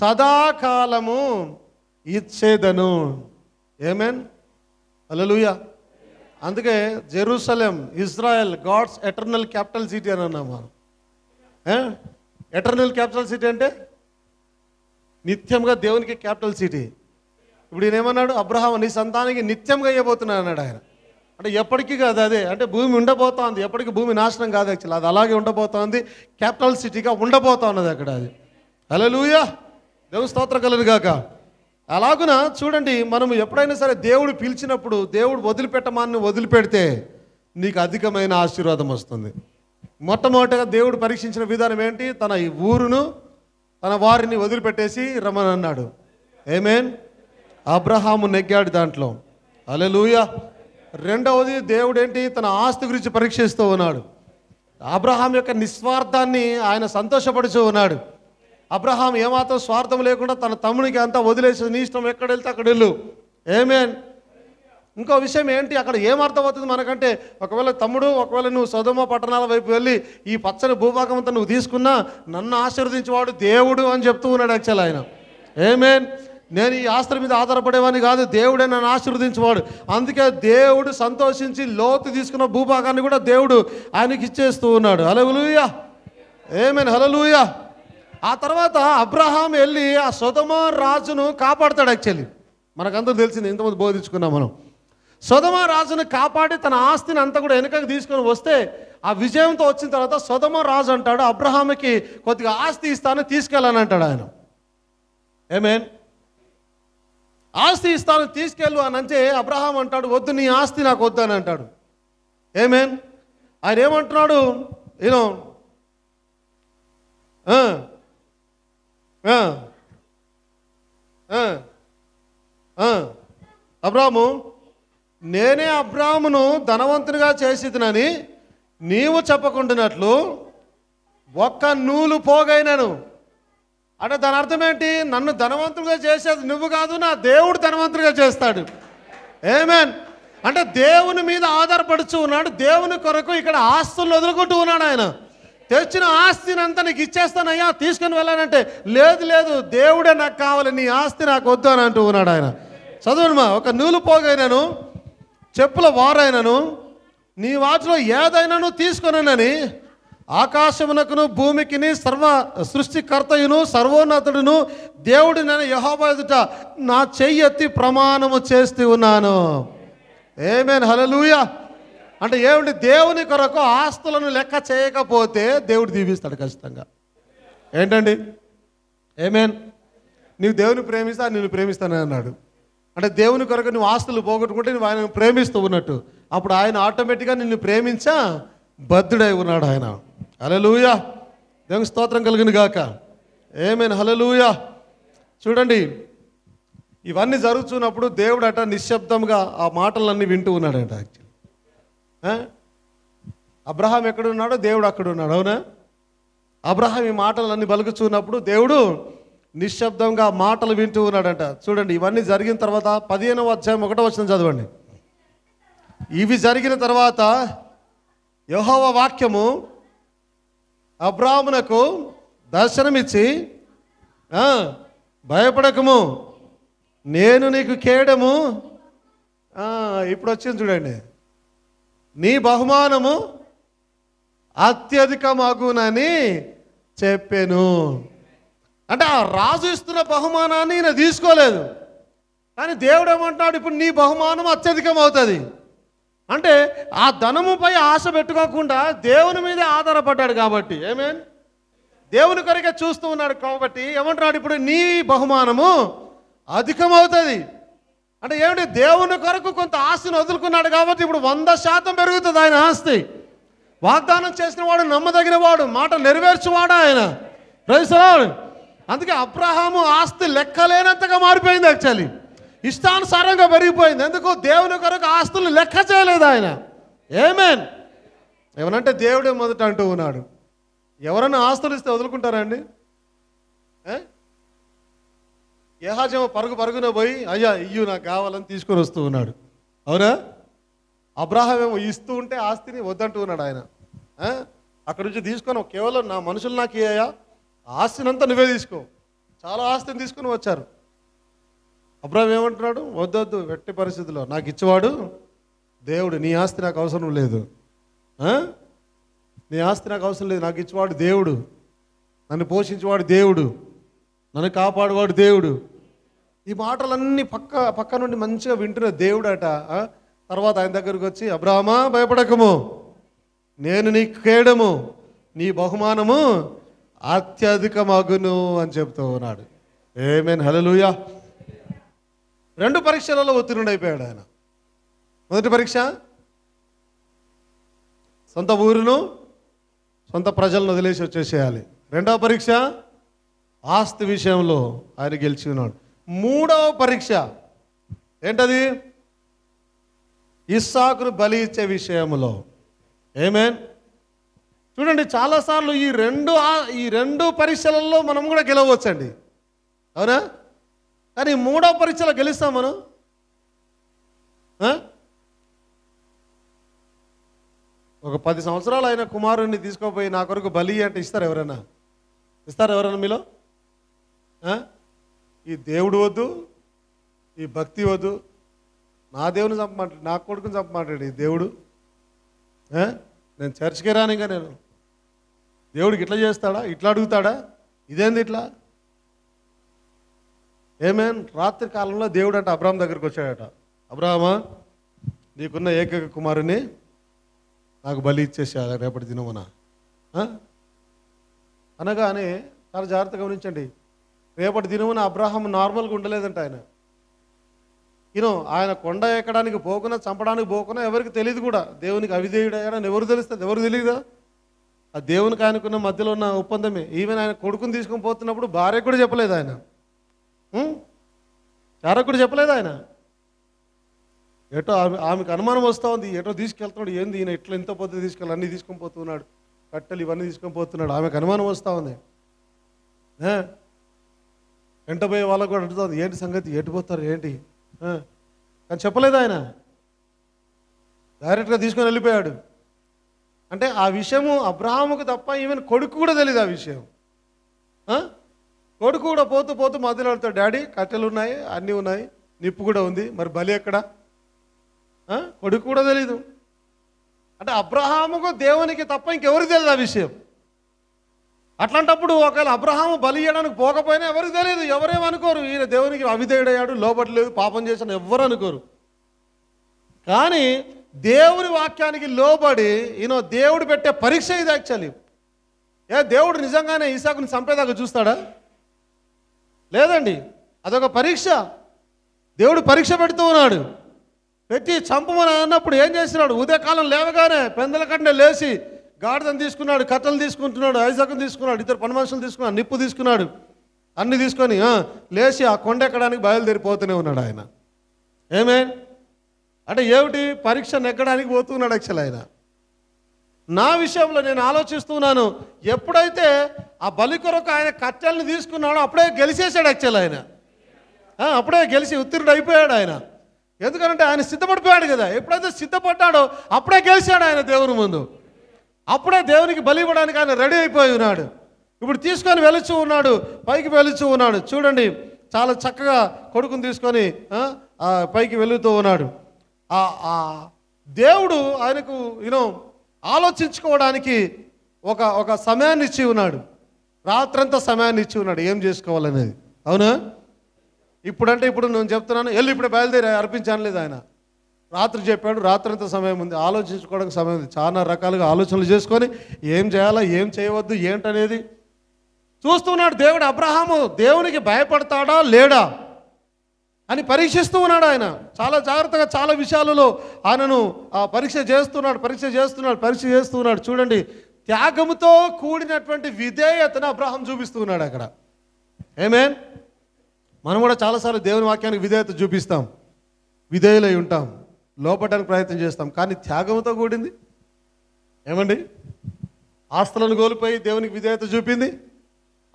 సదాకాలము ఇచ్చేదను ఏమేన్ అలలుయ అందుకే Jerusalem Israel God's eternal capital city అని అన్నాం మనం ఎటర్నల్ క్యాపిటల్ సిటీ అంటే నిత్యంగా దేవునికి క్యాపిటల్ సిటీ ఇప్పుడు ఈయనేమన్నాడు అబ్రహాం నీ సంతానికి నిత్యంగా ఇవ్వబోతున్నాడు అన్నాడు ఆయన అంటే ఎప్పటికీ కాదు అదే అంటే భూమి ఉండబోతోంది ఎప్పటికీ భూమి నాశనం కాదు యాక్చువల్ అది అలాగే ఉండబోతోంది క్యాపిటల్ సిటీగా ఉండబోతా ఉన్నది అక్కడ అది హలో లూయా దేవుని స్తోత్ర కలదు కాక అలాగున చూడండి మనం ఎప్పుడైనా సరే దేవుడు పిలిచినప్పుడు దేవుడు వదిలిపెట్టమాన్ని వదిలిపెడితే నీకు అధికమైన ఆశీర్వాదం వస్తుంది మొట్టమొదటిగా దేవుడు పరీక్షించిన విధానం ఏంటి తన ఈ ఊరును తన వారిని వదిలిపెట్టేసి రమణ అన్నాడు ఏమేన్ అబ్రహాము నెగ్గాడు దాంట్లో అలెలుయా రెండవది దేవుడు ఏంటి తన ఆస్తి గురించి పరీక్షిస్తూ ఉన్నాడు అబ్రహాం యొక్క నిస్వార్థాన్ని ఆయన సంతోషపడుచూ ఉన్నాడు అబ్రహాం ఏమాత్రం స్వార్థం లేకుండా తన తమ్మునికి అంతా వదిలేసి నీ ఇష్టం ఎక్కడ వెళ్తే అక్కడ వెళ్ళు ఏమేన్ ఇంకో విషయం ఏంటి అక్కడ ఏమర్థమవుతుంది మనకంటే ఒకవేళ తమ్ముడు ఒకవేళ నువ్వు సదుమ పట్టణాల వైపు వెళ్ళి ఈ పచ్చని భూభాగం అంతా నువ్వు తీసుకున్నా నన్ను ఆశీర్వదించేవాడు దేవుడు అని చెప్తూ ఉన్నాడు యాక్చువల్ ఆయన ఏమేన్ నేను ఈ ఆస్తి మీద ఆధారపడేవాని కాదు దేవుడే నన్ను ఆశీర్వదించేవాడు అందుకే దేవుడు సంతోషించి లోతు తీసుకున్న భూభాగాన్ని కూడా దేవుడు ఆయనకి ఇచ్చేస్తూ ఉన్నాడు హలలుయా ఏమేన్ హలలుయా ఆ తర్వాత అబ్రహాం వెళ్ళి ఆ సుధమ రాజును కాపాడుతాడు యాక్చువల్లీ మనకందరూ తెలిసింది ఇంతమంది బోధించుకున్నాం మనం సుధమ రాజును కాపాడి తన ఆస్తిని అంతా కూడా వెనుకకు తీసుకొని వస్తే ఆ విజయంతో వచ్చిన తర్వాత సుధమ రాజు అంటాడు అబ్రహాంకి కొద్దిగా ఆస్తి ఇస్తాను తీసుకెళ్ళాను అంటాడు ఆయన ఏమేన్ ఆస్తి ఇస్తాను తీసుకెళ్ళు అని అంటే అబ్రహాం అంటాడు వద్దు నీ ఆస్తి నాకు వద్దు అని అంటాడు ఏమేన్ ఆయన ఏమంటున్నాడు యూనో అబ్రాహము నేనే అబ్రాహమును ధనవంతునిగా చేసిదినని నీవు చెప్పకుండానట్లు ఒక్క నూలు పోగైనాను అంటే దాని అర్థం ఏంటి నన్ను ధనవంతుడిగా చేసేది నువ్వు కాదు నా దేవుడు ధనవంతుడిగా చేస్తాడు ఏమేన్ అంటే దేవుని మీద ఆధారపడుచు ఉన్నాడు దేవుని కొరకు ఇక్కడ ఆస్తులు వదులుకుంటూ ఉన్నాడు ఆయన తెచ్చిన ఆస్తిని అంతా నీకు ఇచ్చేస్తానయ్యా తీసుకుని వెళ్ళానంటే లేదు లేదు దేవుడే నాకు కావాలి నీ ఆస్తి నాకు వద్దు అని అంటూ ఉన్నాడు ఆయన చదువునుమా ఒక నూలు పోగైనాను చెప్పుల వారైనను నీ వాటిలో ఏదైనాను తీసుకొనని ఆకాశమునకును భూమికిని సర్వ సృష్టికర్తయును సర్వోన్నతుడును దేవుడు నేను యహోబాదుట నా చెయ్యెత్తి ప్రమాణము చేస్తూ ఉన్నాను ఏమేన్ హలలుయ అంటే ఏమిటి దేవుని కొరకు ఆస్తులను లెక్క చేయకపోతే దేవుడు దీవిస్తాడు ఖచ్చితంగా ఏంటండి ఏమేన్ నీవు దేవుని ప్రేమిస్తా నేను ప్రేమిస్తానని అన్నాడు అంటే దేవుని కొరకు నువ్వు ఆస్తులు పోగొట్టుకుంటే నువ్వు ఆయన ప్రేమిస్తూ ఉన్నట్టు అప్పుడు ఆయన ఆటోమేటిక్గా నిన్ను ప్రేమించా బద్ధుడై ఉన్నాడు ఆయన హలలుయ దేవుని స్తోత్రం కలిగిన గాక ఏమేన్ హలలుయ చూడండి ఇవన్నీ జరుగుతున్నప్పుడు దేవుడు అట నిశ్శబ్దంగా ఆ మాటలన్నీ వింటూ ఉన్నాడంట యాక్చువల్లీ అబ్రహాం ఎక్కడున్నాడో దేవుడు అక్కడ ఉన్నాడు అవునా అబ్రహాం ఈ మాటలన్నీ బలుగుచున్నప్పుడు దేవుడు నిశ్శబ్దంగా మాటలు వింటూ ఉన్నాడంట చూడండి ఇవన్నీ జరిగిన తర్వాత పదిహేనవ అధ్యాయం ఒకటో వచ్చిన చదవండి ఇవి జరిగిన తర్వాత యహోవ వాక్యము అబ్రాహ్మునకు దర్శనమిచ్చి భయపడకము నేను నీకు కేయడము ఇప్పుడు వచ్చింది చూడండి నీ బహుమానము అత్యధికమగునని చెప్పాను అంటే ఆ రాజు ఇస్తున్న బహుమానాన్ని ఈయన తీసుకోలేదు కానీ దేవుడు ఏమంటున్నాడు ఇప్పుడు నీ బహుమానం అత్యధికం అవుతుంది అంటే ఆ ధనముపై ఆశ పెట్టుకోకుండా దేవుని మీదే ఆధారపడ్డాడు కాబట్టి ఏమేం దేవుని కొరకే చూస్తూ ఉన్నాడు కాబట్టి ఏమంటున్నాడు ఇప్పుడు నీ బహుమానము అధికమవుతుంది అంటే ఏమిటి దేవుని కొరకు కొంత ఆస్తిని వదులుకున్నాడు కాబట్టి ఇప్పుడు వంద శాతం పెరుగుతుంది ఆయన ఆస్తి వాగ్దానం చేసిన వాడు నమ్మదగిన వాడు మాట నెరవేర్చువాడు ఆయన ప్రజలు అందుకే అబ్రహాము ఆస్తి లెక్కలేనంతగా మారిపోయింది యాక్చువల్లీ ఇష్టానుసారంగా పెరిగిపోయింది ఎందుకు దేవుని కొరకు ఆస్తులు లెక్క చేయలేదు ఆయన ఏమేన్ ఏమనంటే దేవుడే మొదట అంటూ ఉన్నాడు ఎవరైనా ఆస్తులు ఇస్తే వదులుకుంటారండి ఏహాజమ పరుగు పరుగున పోయి అయ్యా ఇయ్యు నాకు కావాలని తీసుకొని వస్తూ ఉన్నాడు అవునా అబ్రాహం ఏమో ఇస్తూ ఉంటే ఆస్తిని వద్దంటూ ఉన్నాడు ఆయన అక్కడి నుంచి తీసుకొని కేవలం నా మనుషులు నాకు ఇయ్యా ఆస్తినంతా నువ్వే తీసుకో చాలా ఆస్తిని తీసుకుని వచ్చారు అబ్రాహం ఏమంటున్నాడు వద్దొద్దు వెట్టి పరిస్థితిలో నాకు ఇచ్చేవాడు దేవుడు నీ ఆస్తి నాకు అవసరం లేదు నీ ఆస్తి నాకు అవసరం లేదు నాకు ఇచ్చేవాడు దేవుడు నన్ను పోషించేవాడు దేవుడు నన్ను కాపాడేవాడు దేవుడు ఈ మాటలన్నీ పక్క పక్క నుండి మంచిగా వింటున్న దేవుడట తర్వాత ఆయన దగ్గరకు వచ్చి అబ్రాహమా భయపడకము నేను నీ కేడము నీ బహుమానము అత్యధికమగును అని చెప్తూ ఉన్నాడు ఏమేన్ హలలుయా రెండు పరీక్షలలో ఉత్తీర్ణుడు అయిపోయాడు ఆయన మొదటి పరీక్ష సొంత ఊరును సొంత ప్రజలను వదిలేసి వచ్చేసేయాలి రెండవ పరీక్ష ఆస్తి విషయంలో ఆయన గెలిచి ఉన్నాడు మూడవ పరీక్ష ఏంటది ఇస్సాకును బలి ఇచ్చే విషయంలో ఏమేన్ చూడండి చాలాసార్లు ఈ రెండు ఈ రెండు పరీక్షలలో మనం కూడా గెలవచ్చండి అవునా కానీ మూడో పరీక్షలో గెలుస్తాం మనం ఒక పది సంవత్సరాలు అయిన కుమారుడిని తీసుకోపోయి నా కొరకు బలి అంటే ఇస్తారు ఎవరైనా ఇస్తారు ఎవరైనా మీలో ఈ దేవుడు వద్దు ఈ భక్తి వద్దు నా దేవుని చంపమంటాడు నా కొడుకుని చంపమంటాడు ఈ దేవుడు నేను చర్చికి రాను ఇంకా నేను దేవుడికి ఇట్లా చేస్తాడా ఇట్లా అడుగుతాడా ఇదేంది ఇట్లా ఏమేన్ రాత్రి కాలంలో దేవుడు అంటే అబ్రాహం దగ్గరికి వచ్చాడట అబ్రాహమా నీకున్న ఏకైక కుమారుని నాకు బలి ఇచ్చేసి రేపటి దినమున అనగానే చాలా జాగ్రత్తగా గమనించండి రేపటి దినమున అబ్రాహం నార్మల్గా ఉండలేదంట ఆయన ఈయన ఆయన కొండ ఎక్కడానికి పోకున్నా చంపడానికి పోకున్నా ఎవరికి తెలియదు కూడా దేవునికి అవిధేయుడయ్యాడని ఎవరు తెలుస్తుంది ఎవరు తెలియదా ఆ దేవునికి ఆయనకున్న మధ్యలో ఉన్న ఒప్పందమే ఈవెన్ ఆయన కొడుకుని తీసుకొని పోతున్నప్పుడు భార్య కూడా చెప్పలేదు ఆయన చారకుడు చెప్పలేదు ఆయన ఎటో ఆమె ఆమెకు అనుమానం వస్తూ ఉంది ఎటో తీసుకెళ్తున్నాడు ఏంది ఈయన ఎట్లా ఎంతో పొద్దు తీసుకెళ్ళి అన్నీ తీసుకొని పోతున్నాడు కట్టెలు ఇవన్నీ తీసుకొని పోతున్నాడు ఆమెకు అనుమానం వస్తూ ఉంది వెంటపోయే వాళ్ళకు కూడా అంటుతుంది ఏంటి సంగతి పోతారు ఏంటి కానీ చెప్పలేదు ఆయన డైరెక్ట్గా తీసుకొని వెళ్ళిపోయాడు అంటే ఆ విషయము అబ్రాహముకు తప్ప ఈవెన్ కొడుకు కూడా తెలియదు ఆ విషయం కొడుకు కూడా పోతూ పోతూ మధ్యలో వెళ్తాడు డాడీ కట్టెలు ఉన్నాయి అన్నీ ఉన్నాయి నిప్పు కూడా ఉంది మరి బలి ఎక్కడ కొడుకు కూడా తెలీదు అంటే అబ్రహాముకు దేవునికి తప్ప ఇంకెవరికి తెలియదు ఆ విషయం అట్లాంటప్పుడు ఒకవేళ అబ్రహాము బలి చేయడానికి పోకపోయినా ఎవరికి తెలియదు ఎవరేమనుకోరు ఈయన దేవునికి అవిధేయుడయ్యాడు లోబడలేదు పాపం చేసిన ఎవరు అనుకోరు కానీ దేవుని వాక్యానికి లోబడి ఈయన దేవుడు పెట్టే పరీక్ష ఇది యాక్చువల్లీ ఏ దేవుడు నిజంగానే ఈసాకుని చంపేదాకా చూస్తాడా లేదండి అదొక పరీక్ష దేవుడు పరీక్ష పెడుతూ ఉన్నాడు పెట్టి చంపమని అన్నప్పుడు ఏం చేస్తున్నాడు ఉదయకాలం లేవగానే పెందల కంటే లేచి గాడిదని తీసుకున్నాడు కట్టలు తీసుకుంటున్నాడు ఐజకం తీసుకున్నాడు ఇద్దరు పని మనుషులు తీసుకున్నాడు నిప్పు తీసుకున్నాడు అన్ని తీసుకొని లేచి ఆ కొండ ఎక్కడానికి బయలుదేరిపోతూనే ఉన్నాడు ఆయన ఏమే అంటే ఏమిటి పరీక్ష నెగ్గడానికి పోతున్నాడు యాక్చువల్ ఆయన నా విషయంలో నేను ఆలోచిస్తున్నాను ఎప్పుడైతే ఆ బలి కొరకు ఆయన కట్టెలను తీసుకున్నాడో అప్పుడే గెలిచేశాడు యాక్చువల్ ఆయన అప్పుడే గెలిచి ఉత్తీర్ణుడు అయిపోయాడు ఆయన ఎందుకంటే ఆయన సిద్ధపడిపోయాడు కదా ఎప్పుడైతే సిద్ధపడ్డాడో అప్పుడే గెలిచాడు ఆయన దేవుని ముందు అప్పుడే దేవునికి బలి ఇవ్వడానికి ఆయన రెడీ అయిపోయి ఉన్నాడు ఇప్పుడు తీసుకొని వెలుచు ఉన్నాడు పైకి వెలుచు ఉన్నాడు చూడండి చాలా చక్కగా కొడుకుని తీసుకొని పైకి వెలుగుతూ ఉన్నాడు దేవుడు ఆయనకు యూనో ఆలోచించుకోవడానికి ఒక ఒక సమయాన్ని ఇచ్చి ఉన్నాడు రాత్రంతా సమయాన్ని ఇచ్చి ఉన్నాడు ఏం చేసుకోవాలనేది అవునా ఇప్పుడంటే ఇప్పుడు నేను చెప్తున్నాను వెళ్ళి ఇప్పుడు బయలుదేరి అర్పించాను లేదు ఆయన రాత్రి చెప్పాడు రాత్రంతా సమయం ఉంది ఆలోచించుకోవడానికి సమయం ఉంది చాలా రకాలుగా ఆలోచనలు చేసుకొని ఏం చేయాలా ఏం చేయవద్దు ఏంటనేది చూస్తున్నాడు దేవుడు అబ్రహాము దేవునికి భయపడతాడా లేడా అని పరీక్షిస్తూ ఉన్నాడు ఆయన చాలా జాగ్రత్తగా చాలా విషయాలలో ఆయనను పరీక్ష చేస్తున్నాడు పరీక్ష చేస్తున్నాడు పరీక్ష చేస్తున్నాడు చూడండి త్యాగముతో కూడినటువంటి విధేయతను అబ్రహం చూపిస్తూ ఉన్నాడు అక్కడ ఏమేన్ మనం కూడా చాలాసార్లు దేవుని వాక్యానికి విధేయత చూపిస్తాం విధేయులై ఉంటాం లోపడానికి ప్రయత్నం చేస్తాం కానీ త్యాగంతో కూడింది ఏమండి ఆస్తులను కోల్పోయి దేవునికి విధేయత చూపింది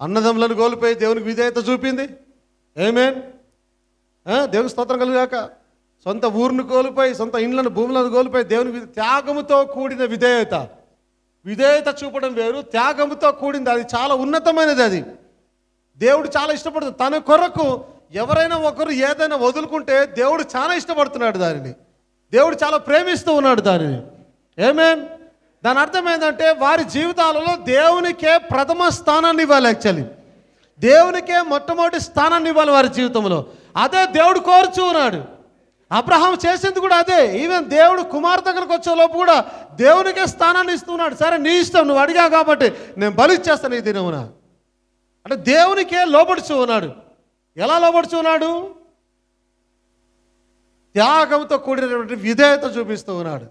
అన్నదమ్ములను కోల్పోయి దేవునికి విధేయత చూపింది ఏమేన్ దేవుని స్తోత్రం కలిగాక సొంత ఊరిని కోల్పోయి సొంత ఇండ్లను భూములను కోల్పోయి దేవుని త్యాగముతో కూడిన విధేయత విధేయత చూపడం వేరు త్యాగముతో కూడింది అది చాలా ఉన్నతమైనది అది దేవుడు చాలా ఇష్టపడుతుంది తన కొరకు ఎవరైనా ఒకరు ఏదైనా వదులుకుంటే దేవుడు చాలా ఇష్టపడుతున్నాడు దానిని దేవుడు చాలా ప్రేమిస్తూ ఉన్నాడు దానిని ఏమేన్ దాని అర్థం ఏంటంటే వారి జీవితాలలో దేవునికే ప్రథమ స్థానాన్ని ఇవ్వాలి యాక్చువల్లీ దేవునికే మొట్టమొదటి స్థానాన్ని ఇవ్వాలి వారి జీవితంలో అదే దేవుడు కోరుచు ఉన్నాడు అబ్రహాం చేసింది కూడా అదే ఈవెన్ దేవుడు కుమార్ దగ్గరకు వచ్చే లోపు కూడా దేవునికే స్థానాన్ని ఇస్తున్నాడు సరే నీ ఇష్టం నువ్వు అడిగావు కాబట్టి నేను బలి చేస్తాను ఈ దినమున అంటే దేవునికే లోబడుచు ఉన్నాడు ఎలా లోబడుచు ఉన్నాడు త్యాగంతో కూడినటువంటి విధేయత చూపిస్తూ ఉన్నాడు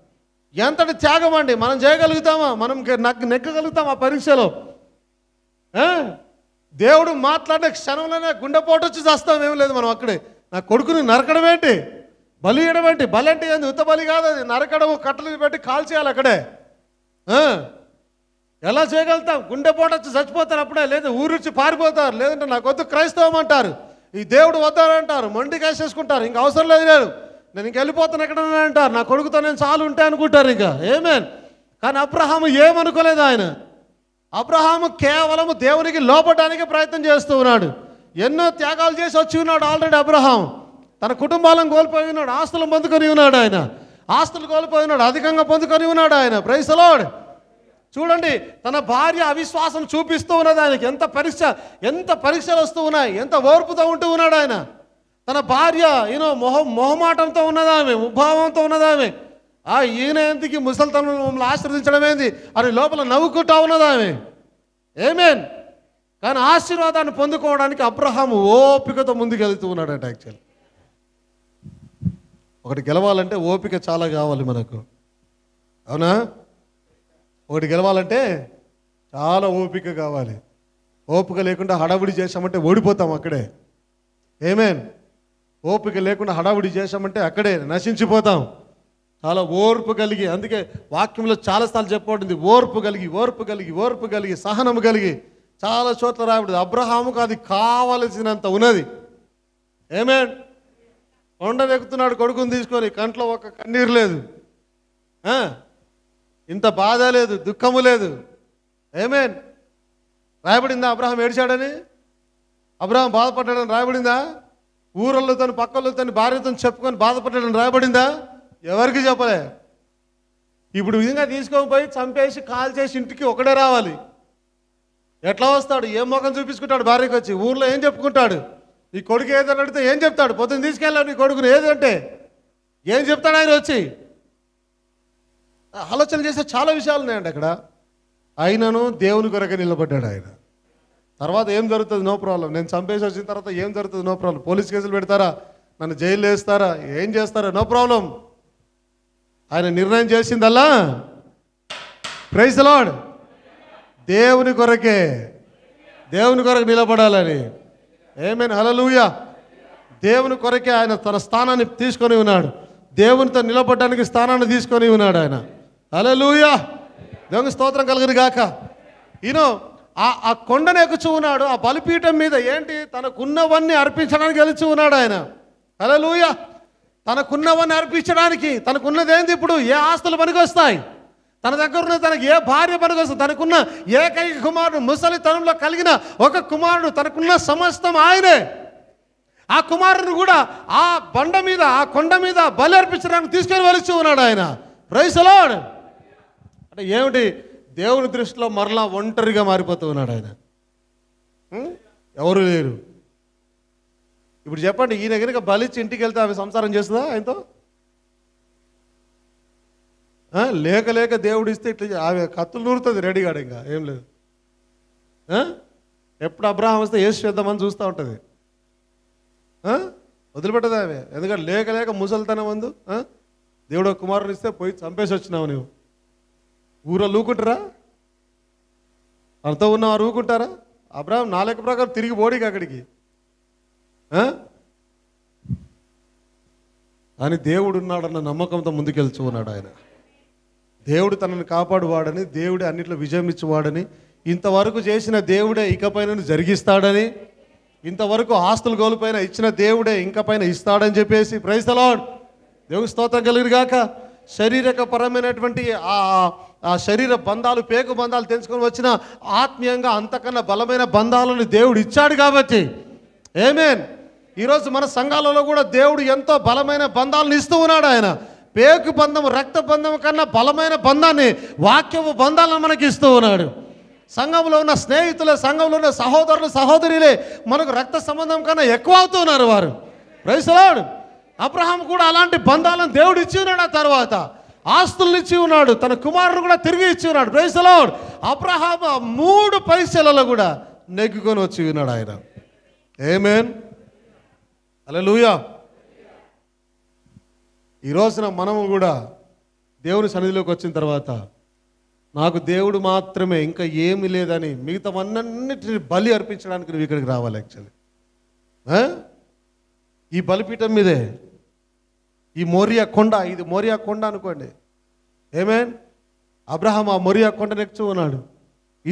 ఎంతటి త్యాగం అండి మనం చేయగలుగుతామా మనం ఆ పరీక్షలో దేవుడు మాట్లాడే క్షణంలోనే గుండెపోటు వచ్చి చేస్తాం ఏం లేదు మనం అక్కడే నా కొడుకుని నరకడం ఏంటి బలి ఇవ్వడం ఏంటి బలి అంటే ఏంది ఉత్త బలి కాదు అది నరకడం కట్టలు పెట్టి కాల్ చేయాలి అక్కడే ఎలా చేయగలుగుతాం గుండెపోటు వచ్చి చచ్చిపోతారు అప్పుడే లేదు ఊరుచి పారిపోతారు లేదంటే నాకు వద్దు క్రైస్తవం అంటారు ఈ దేవుడు వద్దారంటారు మొండికేసేసుకుంటారు ఇంక అవసరం లేదు లేదు నేను ఇంక వెళ్ళిపోతాను ఎక్కడన్నా అంటారు నా కొడుకుతో నేను చాలు ఉంటాయి అనుకుంటారు ఇంకా ఏమేన్ కానీ అబ్రహాము ఏమనుకోలేదు ఆయన అబ్రహాము కేవలము దేవునికి లోపడానికి ప్రయత్నం చేస్తూ ఉన్నాడు ఎన్నో త్యాగాలు చేసి వచ్చి ఉన్నాడు ఆల్రెడీ అబ్రహాం తన కుటుంబాలను కోల్పోయి ఉన్నాడు ఆస్తులు పొందుకొని ఉన్నాడు ఆయన ఆస్తులు కోల్పోయి ఉన్నాడు అధికంగా పొందుకొని ఉన్నాడు ఆయన ప్రైసలోడ్ చూడండి తన భార్య అవిశ్వాసం చూపిస్తూ ఉన్నది ఆయనకి ఎంత పరీక్ష ఎంత పరీక్షలు వస్తూ ఉన్నాయి ఎంత ఓర్పుతో ఉంటూ ఉన్నాడు ఆయన తన భార్య ఈయన మొహ మొహమాటంతో ఉన్నదామె ఉభావంతో ఉన్నదామే ఆ ఈయన ఎందుకు ముసలితనం మమ్మల్ని ఆశీర్వదించడం ఏంది అని లోపల నవ్వుకుంటా ఉన్నది ఆమె ఏమేన్ కానీ ఆశీర్వాదాన్ని పొందుకోవడానికి అబ్రహాం ఓపికతో ముందుకెళ్తూ ఉన్నాడట యాక్చువల్ ఒకటి గెలవాలంటే ఓపిక చాలా కావాలి మనకు అవునా ఒకటి గెలవాలంటే చాలా ఓపిక కావాలి ఓపిక లేకుండా హడావుడి చేశామంటే ఓడిపోతాం అక్కడే ఏమేన్ ఓపిక లేకుండా హడావుడి చేశామంటే అక్కడే నశించిపోతాం చాలా ఓర్పు కలిగి అందుకే వాక్యంలో చాలాసార్లు చెప్పబడింది ఓర్పు కలిగి ఓర్పు కలిగి ఓర్పు కలిగి సహనము కలిగి చాలా చోట్ల రాబడింది అబ్రహాముకు అది కావలసినంత ఉన్నది ఏమే ఎక్కుతున్నాడు కొడుకుని తీసుకొని కంట్లో ఒక కన్నీరు లేదు ఇంత బాధ లేదు దుఃఖము లేదు ఏమేన్ రాయబడిందా అబ్రహం ఏడిచాడని అబ్రహం బాధపడ్డాడని రాయబడిందా ఊరళ్ళతో పక్కలతో భార్యతో చెప్పుకొని బాధపడ్డాడని రాయబడిందా ఎవరికి చెప్పలే ఇప్పుడు విధంగా తీసుకొని పోయి చంపేసి కాల్ చేసి ఇంటికి ఒకడే రావాలి ఎట్లా వస్తాడు ఏం మొఖం చూపించుకుంటాడు భార్యకి వచ్చి ఊర్లో ఏం చెప్పుకుంటాడు నీ కొడుకు ఏదని అడిగితే ఏం చెప్తాడు పొద్దున్న తీసుకెళ్ళాడు నీ కొడుకుని ఏదంటే ఏం చెప్తాడు ఆయన వచ్చి ఆలోచన చేసే చాలా విషయాలు ఉన్నాయండి అక్కడ అయినను దేవుని కొరకే నిలబడ్డాడు ఆయన తర్వాత ఏం జరుగుతుంది నో ప్రాబ్లం నేను చంపేసి వచ్చిన తర్వాత ఏం జరుగుతుంది నో ప్రాబ్లం పోలీస్ కేసులు పెడతారా నన్ను జైలు వేస్తారా ఏం చేస్తారా నో ప్రాబ్లం ఆయన నిర్ణయం చేసిందల్లా ప్రైజ్ లాడ్ దేవుని కొరకే దేవుని కొరకు నిలబడాలని ఏమైనా హలలుయ దేవుని కొరకే ఆయన తన స్థానాన్ని తీసుకొని ఉన్నాడు దేవునితో నిలబడడానికి స్థానాన్ని తీసుకొని ఉన్నాడు ఆయన హలలుయ దేవుని స్తోత్రం కలగదు గాక ఈయన ఆ ఆ కొండను ఎక్కుచూ ఉన్నాడు ఆ బలిపీఠం మీద ఏంటి తనకున్నవన్నీ అర్పించడానికి గెలిచి ఉన్నాడు ఆయన హలలుయా తనకున్నవన్నీ అర్పించడానికి తనకున్నది ఏంది ఇప్పుడు ఏ ఆస్తులు పనికొస్తాయి తన దగ్గర ఉన్న తనకి ఏ భార్య పనికొస్తుంది తనకున్న ఏకైక కుమారుడు ముసలితనంలో కలిగిన ఒక కుమారుడు తనకున్న సమస్తం ఆయనే ఆ కుమారుడు కూడా ఆ బండ మీద ఆ కొండ మీద బలి అర్పించడానికి తీసుకొని వెలిచి ఉన్నాడు ఆయన ప్రైసలో అంటే ఏమిటి దేవుని దృష్టిలో మరలా ఒంటరిగా మారిపోతూ ఉన్నాడు ఆయన ఎవరు లేరు ఇప్పుడు చెప్పండి ఈయన కనుక బలిచ్చి ఇంటికి వెళ్తే ఆమె సంసారం చేస్తుందా ఆయనతో లేక లేక దేవుడు ఇస్తే ఇట్లా ఆమె కత్తులు నూరుతుంది రెడీగాడు ఇంకా ఏం లేదు ఎప్పుడు అబ్రాహం వస్తే ఏసు చేద్దామని చూస్తూ ఉంటుంది వదిలిపెట్టదు ఆమె ఎందుకంటే లేక లేక ముసలితనం అందు దేవుడు కుమారుని ఇస్తే పోయి చంపేసి వచ్చినావు నువ్వు ఊరో లూకుంటారా అర్థం ఉన్న వారు ఊకుంటారా అబ్రాహం నా లెక్క ప్రకారం తిరిగి పోడీకి అక్కడికి అని దేవుడు ఉన్నాడన్న నమ్మకంతో ముందుకెళ్తూ ఉన్నాడు ఆయన దేవుడు తనని కాపాడువాడని దేవుడే అన్నిట్లో విజయం ఇచ్చేవాడని ఇంతవరకు చేసిన దేవుడే ఇకపైన జరిగిస్తాడని ఇంతవరకు ఆస్తులు కోల్పోయిన ఇచ్చిన దేవుడే ఇంకపైన ఇస్తాడని చెప్పేసి ప్రైస్తలాడు దేవుడు దేవుని స్తోత్రం కలిగినగాక శారీరక పరమైనటువంటి ఆ శరీర బంధాలు పేగు బంధాలు తెంచుకొని వచ్చిన ఆత్మీయంగా అంతకన్నా బలమైన బంధాలను దేవుడు ఇచ్చాడు కాబట్టి ఏమేన్ ఈరోజు మన సంఘాలలో కూడా దేవుడు ఎంతో బలమైన బంధాలను ఇస్తూ ఉన్నాడు ఆయన పేగు బంధం రక్త బంధం కన్నా బలమైన బంధాన్ని వాక్యపు బంధాలను మనకి ఇస్తూ ఉన్నాడు సంఘంలో ఉన్న స్నేహితులే సంఘంలో ఉన్న సహోదరులు సహోదరులే మనకు రక్త సంబంధం కన్నా ఎక్కువ అవుతున్నారు వారు ప్రైసలాడు అబ్రహాం కూడా అలాంటి బంధాలను దేవుడు ఇచ్చి ఉన్నాడు ఆ తర్వాత ఆస్తులను ఇచ్చి ఉన్నాడు తన కుమారుడు కూడా తిరిగి ఇచ్చి ఉన్నాడు ప్రైసలాడు అబ్రహాం మూడు పరిశీలలో కూడా నెగ్గుకొని వచ్చి ఉన్నాడు ఆయన ఏమేన్ అలా ఈ రోజున మనము కూడా దేవుని సన్నిధిలోకి వచ్చిన తర్వాత నాకు దేవుడు మాత్రమే ఇంకా ఏమి లేదని మిగతావన్నిటిని బలి అర్పించడానికి నువ్వు ఇక్కడికి రావాలి యాక్చువల్లీ ఈ బలిపీఠం మీదే ఈ మోరియా కొండ ఇది మోరియా కొండ అనుకోండి ఏమేన్ అబ్రహం ఆ మొరియా కొండ నెక్చు ఉన్నాడు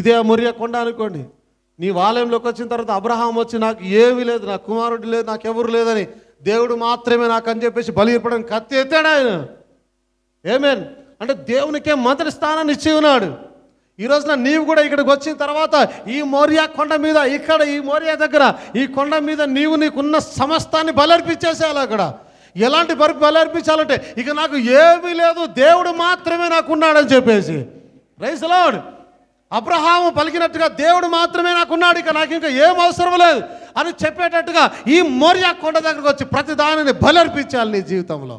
ఇదే ఆ మొరియా కొండ అనుకోండి నీ ఆలయంలోకి వచ్చిన తర్వాత అబ్రహాం వచ్చి నాకు ఏమీ లేదు నా కుమారుడు లేదు నాకెవరు లేదని దేవుడు మాత్రమే నాకు అని చెప్పేసి బలి ఇప్పడం కత్తి ఎత్తాడు ఆయన ఏమేన్ అంటే దేవునికే మంత్రి స్థానాన్ని ఇచ్చి ఉన్నాడు ఈ రోజున నీవు కూడా ఇక్కడికి వచ్చిన తర్వాత ఈ మౌర్య కొండ మీద ఇక్కడ ఈ మోరియా దగ్గర ఈ కొండ మీద నీవు నీకున్న సమస్తాన్ని బలర్పించేసేయాలి అక్కడ ఎలాంటి బరి బలర్పించాలంటే ఇక నాకు ఏమీ లేదు దేవుడు మాత్రమే నాకున్నాడని చెప్పేసి రైస్ లోడ్ అబ్రహాము పలికినట్టుగా దేవుడు మాత్రమే నాకున్నాడు ఇక నాకు ఇంకా ఏం అవసరం లేదు అని చెప్పేటట్టుగా ఈ మోరియా కొండ దగ్గరకు వచ్చి ప్రతి దానిని బలర్పించాలి నీ జీవితంలో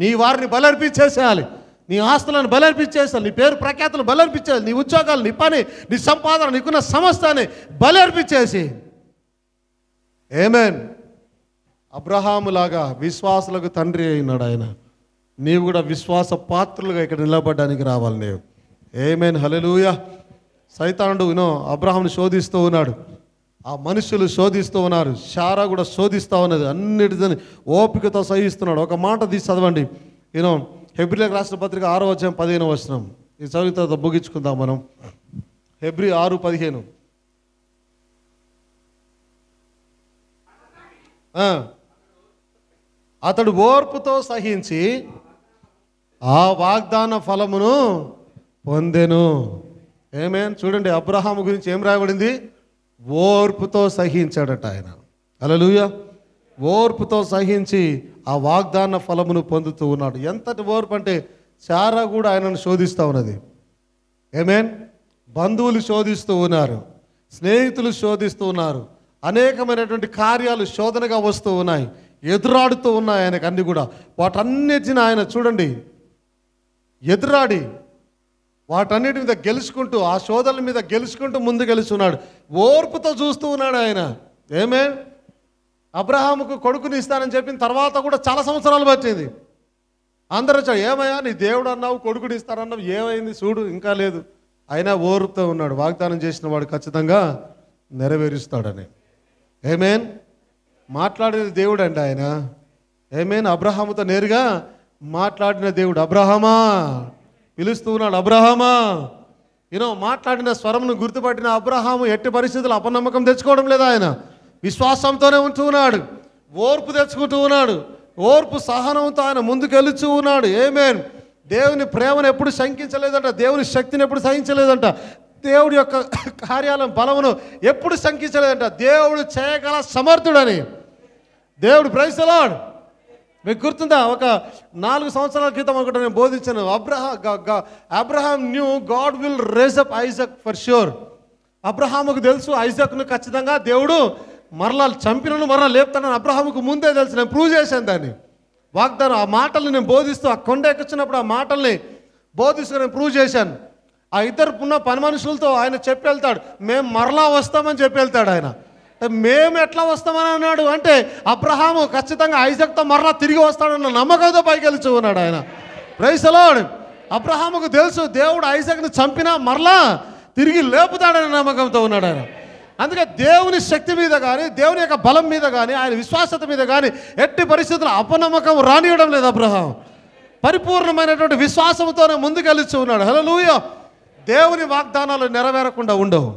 నీ వారిని బలర్పించేసేయాలి నీ ఆస్తులను బలర్పించేసాలి నీ పేరు ప్రఖ్యాతులు బలర్పించాలి నీ ఉద్యోగాలు నీ పని నీ సంపాదన నీకున్న సమస్తాన్ని బలర్పించేసి ఏమేన్ అబ్రహాములాగా విశ్వాసులకు తండ్రి అయినాడు ఆయన నీవు కూడా విశ్వాస పాత్రలుగా ఇక్కడ నిలబడడానికి రావాలి నీవు ఏమేన్ హలలుయా సైతానుడు వినో అబ్రహాంను శోధిస్తూ ఉన్నాడు ఆ మనుషులు శోధిస్తూ ఉన్నారు శారా కూడా శోధిస్తూ ఉన్నది అన్నిటిని ఓపికతో సహిస్తున్నాడు ఒక మాట తీసి చదవండి యూనో హెబ్రిలకు రాసిన పత్రిక ఆరో వచ్చాం పదిహేను వచ్చిన ఈ చదివిన తర్వాత ముగించుకుందాం మనం హెబ్రి ఆరు పదిహేను అతడు ఓర్పుతో సహించి ఆ వాగ్దాన ఫలమును పొందెను ఏమేం చూడండి అబ్రహాం గురించి ఏం రాయబడింది ఓర్పుతో సహించాడట ఆయన అలలుయ ఓర్పుతో సహించి ఆ వాగ్దాన ఫలమును పొందుతూ ఉన్నాడు ఎంతటి ఓర్పు అంటే చారా కూడా ఆయనను శోధిస్తూ ఉన్నది ఏమేన్ బంధువులు శోధిస్తూ ఉన్నారు స్నేహితులు శోధిస్తూ ఉన్నారు అనేకమైనటువంటి కార్యాలు శోధనగా వస్తూ ఉన్నాయి ఎదురాడుతూ ఉన్నాయి ఆయనకు అన్నీ కూడా వాటన్నిటిని ఆయన చూడండి ఎదురాడి వాటన్నిటి మీద గెలుచుకుంటూ ఆ సోదరుల మీద గెలుచుకుంటూ ముందు గెలుచున్నాడు ఓర్పుతో చూస్తూ ఉన్నాడు ఆయన ఏమే అబ్రహాముకు కొడుకుని ఇస్తానని చెప్పిన తర్వాత కూడా చాలా సంవత్సరాలు పట్టింది అందరూ ఏమయ్యా నీ దేవుడు అన్నావు కొడుకుని ఇస్తానన్నావు ఏమైంది చూడు ఇంకా లేదు అయినా ఓర్పుతో ఉన్నాడు వాగ్దానం చేసిన వాడు ఖచ్చితంగా నెరవేరుస్తాడని ఏమేన్ మాట్లాడేది దేవుడు అండి ఆయన ఏమేన్ అబ్రహాముతో నేరుగా మాట్లాడిన దేవుడు అబ్రహమా పిలుస్తూ ఉన్నాడు అబ్రహామా యూనో మాట్లాడిన స్వరంను గుర్తుపట్టిన అబ్రహాము ఎట్టి పరిస్థితులు అపనమ్మకం తెచ్చుకోవడం లేదు ఆయన విశ్వాసంతోనే ఉంటూ ఉన్నాడు ఓర్పు తెచ్చుకుంటూ ఉన్నాడు ఓర్పు సహనంతో ఆయన ముందుకెళ్ళుచూ ఉన్నాడు ఏమేన్ దేవుని ప్రేమను ఎప్పుడు శంకించలేదంట దేవుని శక్తిని ఎప్పుడు సహించలేదంట దేవుడి యొక్క కార్యాలయం బలమును ఎప్పుడు శంకించలేదంట దేవుడు చేయగల సమర్థుడని దేవుడు ప్రైసలాడు మీకు గుర్తుందా ఒక నాలుగు సంవత్సరాల క్రితం ఒకటి నేను బోధించాను Abraham Abraham knew God will raise up Isaac for sure అబ్రహాముకు తెలుసు ఐజక్ను ఖచ్చితంగా దేవుడు మరలా చంపినను మరలా లేపుతానని అబ్రహాముకు ముందే తెలుసు నేను ప్రూవ్ చేశాను దాన్ని వాగ్దానం ఆ మాటల్ని నేను బోధిస్తూ ఆ కొండ ఎక్కొచ్చినప్పుడు ఆ మాటల్ని బోధిస్తూ నేను ప్రూవ్ చేశాను ఆ ఇద్దరు ఉన్న పని మనుషులతో ఆయన చెప్పి వెళ్తాడు మేము మరలా వస్తామని చెప్పి వెళ్తాడు ఆయన మేము ఎట్లా వస్తామని అన్నాడు అంటే అబ్రహాము ఖచ్చితంగా ఐజక్తో మరలా తిరిగి వస్తాడన్న నమ్మకంతో పైకి వెళ్ళి ఉన్నాడు ఆయన రైసలోడు అబ్రహాముకు తెలుసు దేవుడు ఐజక్ని చంపినా మరలా తిరిగి లేపుతాడనే నమ్మకంతో ఉన్నాడు ఆయన అందుకే దేవుని శక్తి మీద కానీ దేవుని యొక్క బలం మీద కానీ ఆయన విశ్వాసత మీద కానీ ఎట్టి పరిస్థితుల్లో అపనమ్మకం రానివ్వడం లేదు అబ్రహాం పరిపూర్ణమైనటువంటి విశ్వాసంతోనే ముందుకెళ్ళిచ్చు ఉన్నాడు హలో దేవుని వాగ్దానాలు నెరవేరకుండా ఉండవు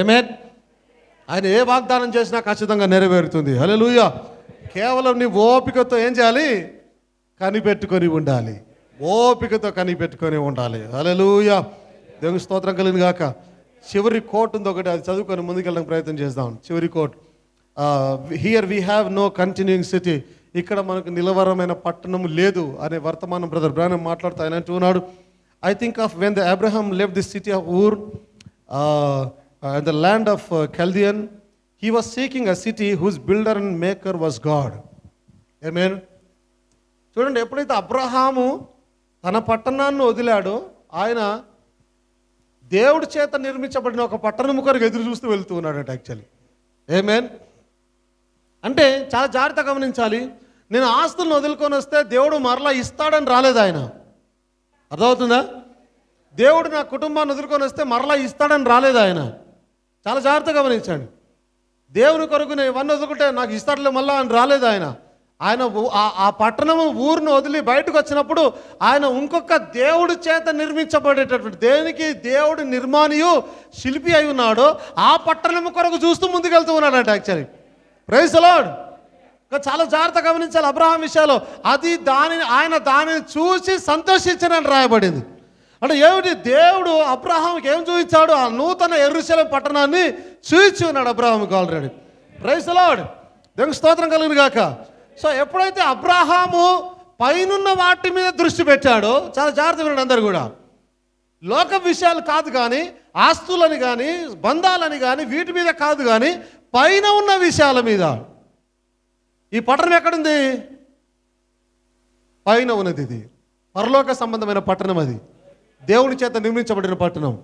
ఏమే ఆయన ఏ వాగ్దానం చేసినా ఖచ్చితంగా నెరవేరుతుంది లూయ కేవలం నీ ఓపికతో ఏం చేయాలి కనిపెట్టుకొని ఉండాలి ఓపికతో కనిపెట్టుకొని ఉండాలి లూయ దేవుని స్తోత్రం కలిగింది కాక చివరి కోట్ ఉంది ఒకటి అది చదువుకొని ముందుకెళ్ళడం ప్రయత్నం చేద్దాం చివరి quote here we have no continuing city ఇక్కడ మనకు నిలవరమైన పట్టణం లేదు అనే వర్తమానం బ్రదర్ బ్రానం మాట్లాడుతూ ఆయన ఉన్నాడు I think of when the Abraham leave the city of Ur the land of of uh, Chaldean, he was seeking a city whose builder and maker was God. Amen. చూడండి ఎప్పుడైతే అబ్రహాము తన పట్టణాన్ని వదిలాడో ఆయన దేవుడి చేత నిర్మించబడిన ఒక పట్టణం కొరకు ఎదురు చూస్తూ వెళ్తూ ఉన్నాడట యాక్చువల్లీ ఏమేన్ అంటే చాలా జాగ్రత్త గమనించాలి నేను ఆస్తులను వదులుకొని వస్తే దేవుడు మరలా ఇస్తాడని రాలేదు ఆయన అర్థమవుతుందా దేవుడు నా కుటుంబాన్ని వదులుకొని వస్తే మరలా ఇస్తాడని రాలేదు ఆయన చాలా జాగ్రత్తగా గమనించండి దేవుని కొరకు నేను ఇవన్నీ వదులుకుంటే నాకు ఇస్తాడులే మళ్ళా అని రాలేదు ఆయన ఆయన ఆ పట్టణము ఊరును వదిలి బయటకు వచ్చినప్పుడు ఆయన ఇంకొక దేవుడి చేత నిర్మించబడేటటువంటి దేనికి దేవుడు నిర్మాణియు శిల్పి అయి ఉన్నాడో ఆ పట్టణము కొరకు చూస్తూ ముందుకెళ్తూ ఉన్నాడంట యాక్చువల్లీ ప్రైజ్ అలాడ్ చాలా జాగ్రత్త గమనించాలి అబ్రహాం విషయాలు అది దానిని ఆయన దానిని చూసి సంతోషించనని రాయబడింది అంటే ఏమిటి దేవుడు అబ్రహాంకి ఏం చూపించాడు ఆ నూతన ఎరుశలం పట్టణాన్ని చూపించి ఉన్నాడు అబ్రహాంకి ఆల్రెడీ ప్రైస్ అలాడు దేవుడు స్తోత్రం కలిగింది కాక సో ఎప్పుడైతే అబ్రహాము పైనున్న వాటి మీద దృష్టి పెట్టాడో చాలా జాగ్రత్త వినండి అందరు కూడా లోక విషయాలు కాదు కానీ ఆస్తులని కానీ బంధాలని కానీ వీటి మీద కాదు కానీ పైన ఉన్న విషయాల మీద ఈ పట్టణం ఎక్కడుంది పైన ఉన్నది ఇది పరలోక సంబంధమైన పట్టణం అది దేవుని చేత నిర్మించబడిన పట్టణం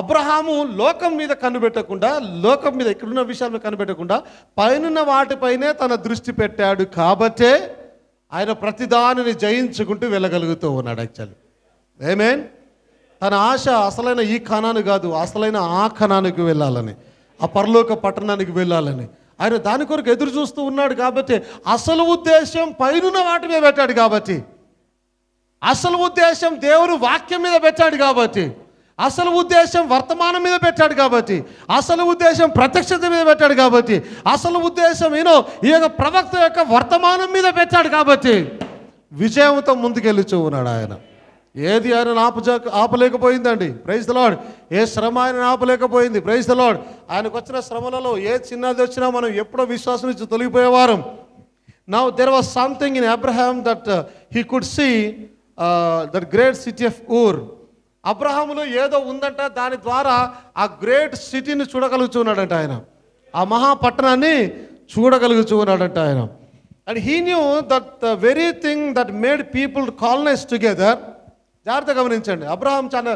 అబ్రహాము లోకం మీద కనిపెట్టకుండా లోకం మీద ఇక్కడున్న విషయాలను కనిపెట్టకుండా పైనున్న వాటిపైనే తన దృష్టి పెట్టాడు కాబట్టే ఆయన ప్రతిదానిని జయించుకుంటూ వెళ్ళగలుగుతూ ఉన్నాడు యాక్చువల్లీ ఏమేన్ తన ఆశ అసలైన ఈ కణాను కాదు అసలైన ఆ కణానికి వెళ్ళాలని ఆ పరలోక పట్టణానికి వెళ్ళాలని ఆయన దాని కొరకు ఎదురు చూస్తూ ఉన్నాడు కాబట్టి అసలు ఉద్దేశం పైనున్న వాటి మీద పెట్టాడు కాబట్టి అసలు ఉద్దేశం దేవుడు వాక్యం మీద పెట్టాడు కాబట్టి అసలు ఉద్దేశం వర్తమానం మీద పెట్టాడు కాబట్టి అసలు ఉద్దేశం ప్రత్యక్షత మీద పెట్టాడు కాబట్టి అసలు ఉద్దేశం ఏనో ఈ యొక్క ప్రవక్త యొక్క వర్తమానం మీద పెట్టాడు కాబట్టి విజయంతో ముందుకెళ్ళుచూ ఉన్నాడు ఆయన ఏది ఆయన ఆపజ ఆపలేకపోయిందండి ప్రైజ్ లాడ్ ఏ శ్రమ ఆయన ఆపలేకపోయింది ప్రైజ్ లాడ్ ఆయనకు వచ్చిన శ్రమలలో ఏ చిన్నది వచ్చినా మనం ఎప్పుడో విశ్వాసం నుంచి తొలగిపోయేవారం now there was something in Abraham that he could see that great city of Ur అబ్రహాములో ఏదో ఉందంట దాని ద్వారా ఆ గ్రేట్ సిటీని చూడగలుగుతున్నాడంట ఆయన ఆ మహాపట్టణాన్ని చూడగలుగుతున్నాడంట ఆయన and he knew that the very thing that made people colonize together జాగ్రత్త గమనించండి అబ్రహాం చాలా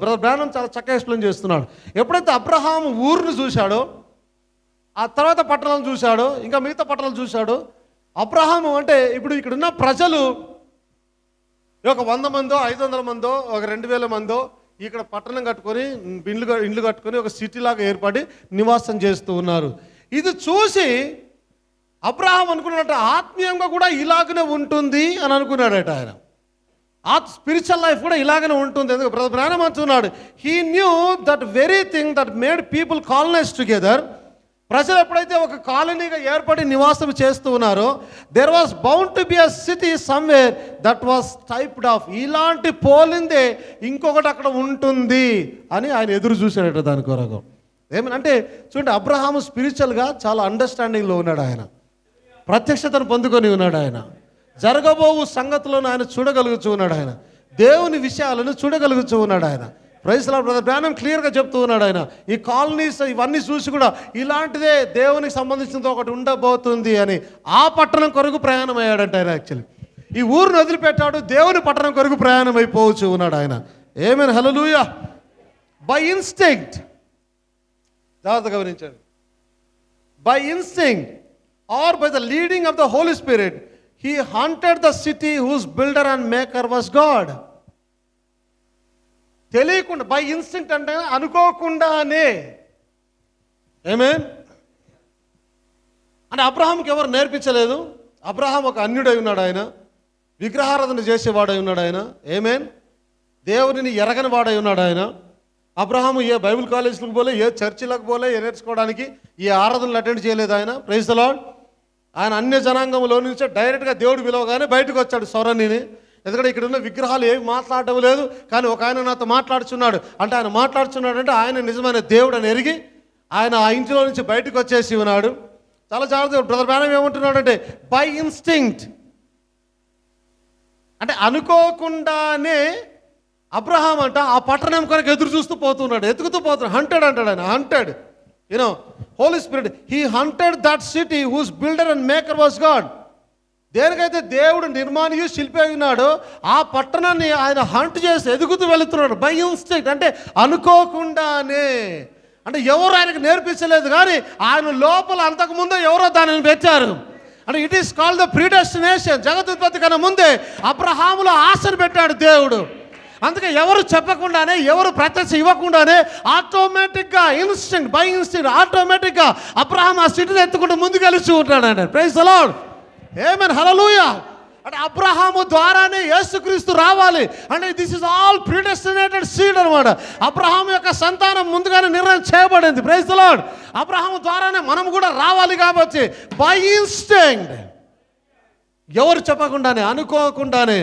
బ్రదర్ బ్రాహ్మణం చాలా చక్కగా ఎక్స్ప్లెయిన్ చేస్తున్నాడు ఎప్పుడైతే అబ్రహాం ఊరిని చూశాడో ఆ తర్వాత పట్టణాలను చూశాడో ఇంకా మిగతా పట్టణాలు చూశాడో అబ్రహాము అంటే ఇప్పుడు ఇక్కడున్న ప్రజలు ఒక వంద మందో ఐదు వందల మందో ఒక రెండు వేల మందో ఇక్కడ పట్టణం కట్టుకొని ఇండ్లు ఇండ్లు కట్టుకొని ఒక సిటీ లాగా ఏర్పడి నివాసం చేస్తూ ఉన్నారు ఇది చూసి అబ్రహం అనుకున్నట్టు ఆత్మీయంగా కూడా ఇలాగనే ఉంటుంది అని అనుకున్నాడట ఆయన ఆ స్పిరిచువల్ లైఫ్ కూడా ఇలాగనే ఉంటుంది ఎందుకు ప్రధానం అంటున్నాడు he knew that very thing that made people colonize together ప్రజలు ఎప్పుడైతే ఒక కాలనీగా ఏర్పడి నివాసం చేస్తూ ఉన్నారో there was bound to be a city somewhere that was typed of ఇలాంటి పోలిందే ఇంకొకటి అక్కడ ఉంటుంది అని ఆయన ఎదురు చూశాడట దాని కొరకు ఏమనంటే చూడండి అబ్రహాము స్పిరిచువల్గా చాలా అండర్స్టాండింగ్లో ఉన్నాడు ఆయన ప్రత్యక్షతను పొందుకొని ఉన్నాడు ఆయన జరగబోవు సంగతులను ఆయన చూడగలుగుతూ ఉన్నాడు ఆయన దేవుని విషయాలను చూడగలుగుతూ ఉన్నాడు ఆయన ప్రైజ్లా బ్రదర్ బ్రానం క్లియర్గా చెప్తూ ఉన్నాడు ఆయన ఈ కాలనీస్ ఇవన్నీ చూసి కూడా ఇలాంటిదే దేవునికి సంబంధించినది ఒకటి ఉండబోతుంది అని ఆ పట్టణం కొరకు ప్రయాణం అయ్యాడంట ఆయన యాక్చువల్లీ ఈ ఊరిని వదిలిపెట్టాడు దేవుని పట్టణం కొరకు ప్రయాణం అయిపోవచ్చు ఉన్నాడు ఆయన ఏమైనా హలలుయా బై ఇన్స్టింగ్ జాగ్రత్త గమనించండి by instinct or by the leading of the Holy Spirit he hunted the city whose builder and maker was God తెలియకుండా బై ఇన్స్టింక్ట్ అంటే అనుకోకుండానే ఏమే అంటే అబ్రహాంకి ఎవరు నేర్పించలేదు అబ్రహాం ఒక అన్యుడై ఉన్నాడు ఆయన విగ్రహారాధన చేసేవాడై ఉన్నాడు ఆయన ఏమేన్ దేవుడిని ఎరగని వాడై ఉన్నాడు ఆయన అబ్రహాము ఏ బైబిల్ కాలేజీలకు పోలే ఏ చర్చిలకు పోలే ఏ నేర్చుకోవడానికి ఏ ఆరాధనలు అటెండ్ చేయలేదు ఆయన ప్రైజ్ ద లాడ్ ఆయన అన్య జనాంగంలో నుంచే డైరెక్ట్గా దేవుడు పిలవగానే బయటకు వచ్చాడు సౌరణిని ఎందుకంటే ఇక్కడ ఉన్న విగ్రహాలు ఏమి మాట్లాడడం లేదు కానీ ఒక ఆయన నాతో మాట్లాడుచున్నాడు అంటే ఆయన మాట్లాడుచున్నాడు అంటే ఆయన నిజమైన దేవుడు అని ఎరిగి ఆయన ఆ ఇంట్లో నుంచి బయటకు వచ్చేసి ఉన్నాడు చాలా జాగ్రత్త బ్రదర్ బ్యానం అంటే బై ఇన్స్టింక్ట్ అంటే అనుకోకుండానే అబ్రహాం అంట ఆ పట్టణం కొరకు ఎదురు చూస్తూ పోతున్నాడు ఎదుగుతూ పోతున్నాడు హంటెడ్ అంటాడు ఆయన hunted you know Holy Spirit he hunted that city whose builder and maker was God దేనికైతే దేవుడు నిర్మాణి శిల్పి అయినాడో ఆ పట్టణాన్ని ఆయన హంట్ చేసి ఎదుగుతూ వెళుతున్నాడు బై ఇన్స్టెక్ట్ అంటే అనుకోకుండానే అంటే ఎవరు ఆయనకు నేర్పించలేదు కానీ ఆయన లోపల అంతకుముందు ఎవరో దానిని పెట్టారు అంటే it is called the predestination జగత్ ఉత్పత్తి కన్నా ముందే అబ్రహాములో ఆశను పెట్టాడు దేవుడు అందుకే ఎవరు చెప్పకుండానే ఎవరు ప్రత్యక్ష ఇవ్వకుండానే ఆటోమేటిక్గా ఇన్స్టెంట్ బై ఇన్స్టెంట్ ఆటోమేటిక్గా అబ్రహాం ఆ సిటీని ఎత్తుకుంటూ ముందుకు వెళుచూ ఉంటాడు అంటే ప్రైజ్ అలాడ్ ఏమేన్ హలలుయ అంటే అబ్రహాము ద్వారానే యేసుక్రీస్తు రావాలి అంటే this is all predestinated seed అనమాట అబ్రహాం యొక్క సంతానం ముందుగానే నిర్ణయం చేయబడింది ప్రైజ్ లాడ్ అబ్రహాము ద్వారానే మనం కూడా రావాలి కాబట్టి బై ఇన్స్టెంట్ ఎవరు చెప్పకుండానే అనుకోకుండానే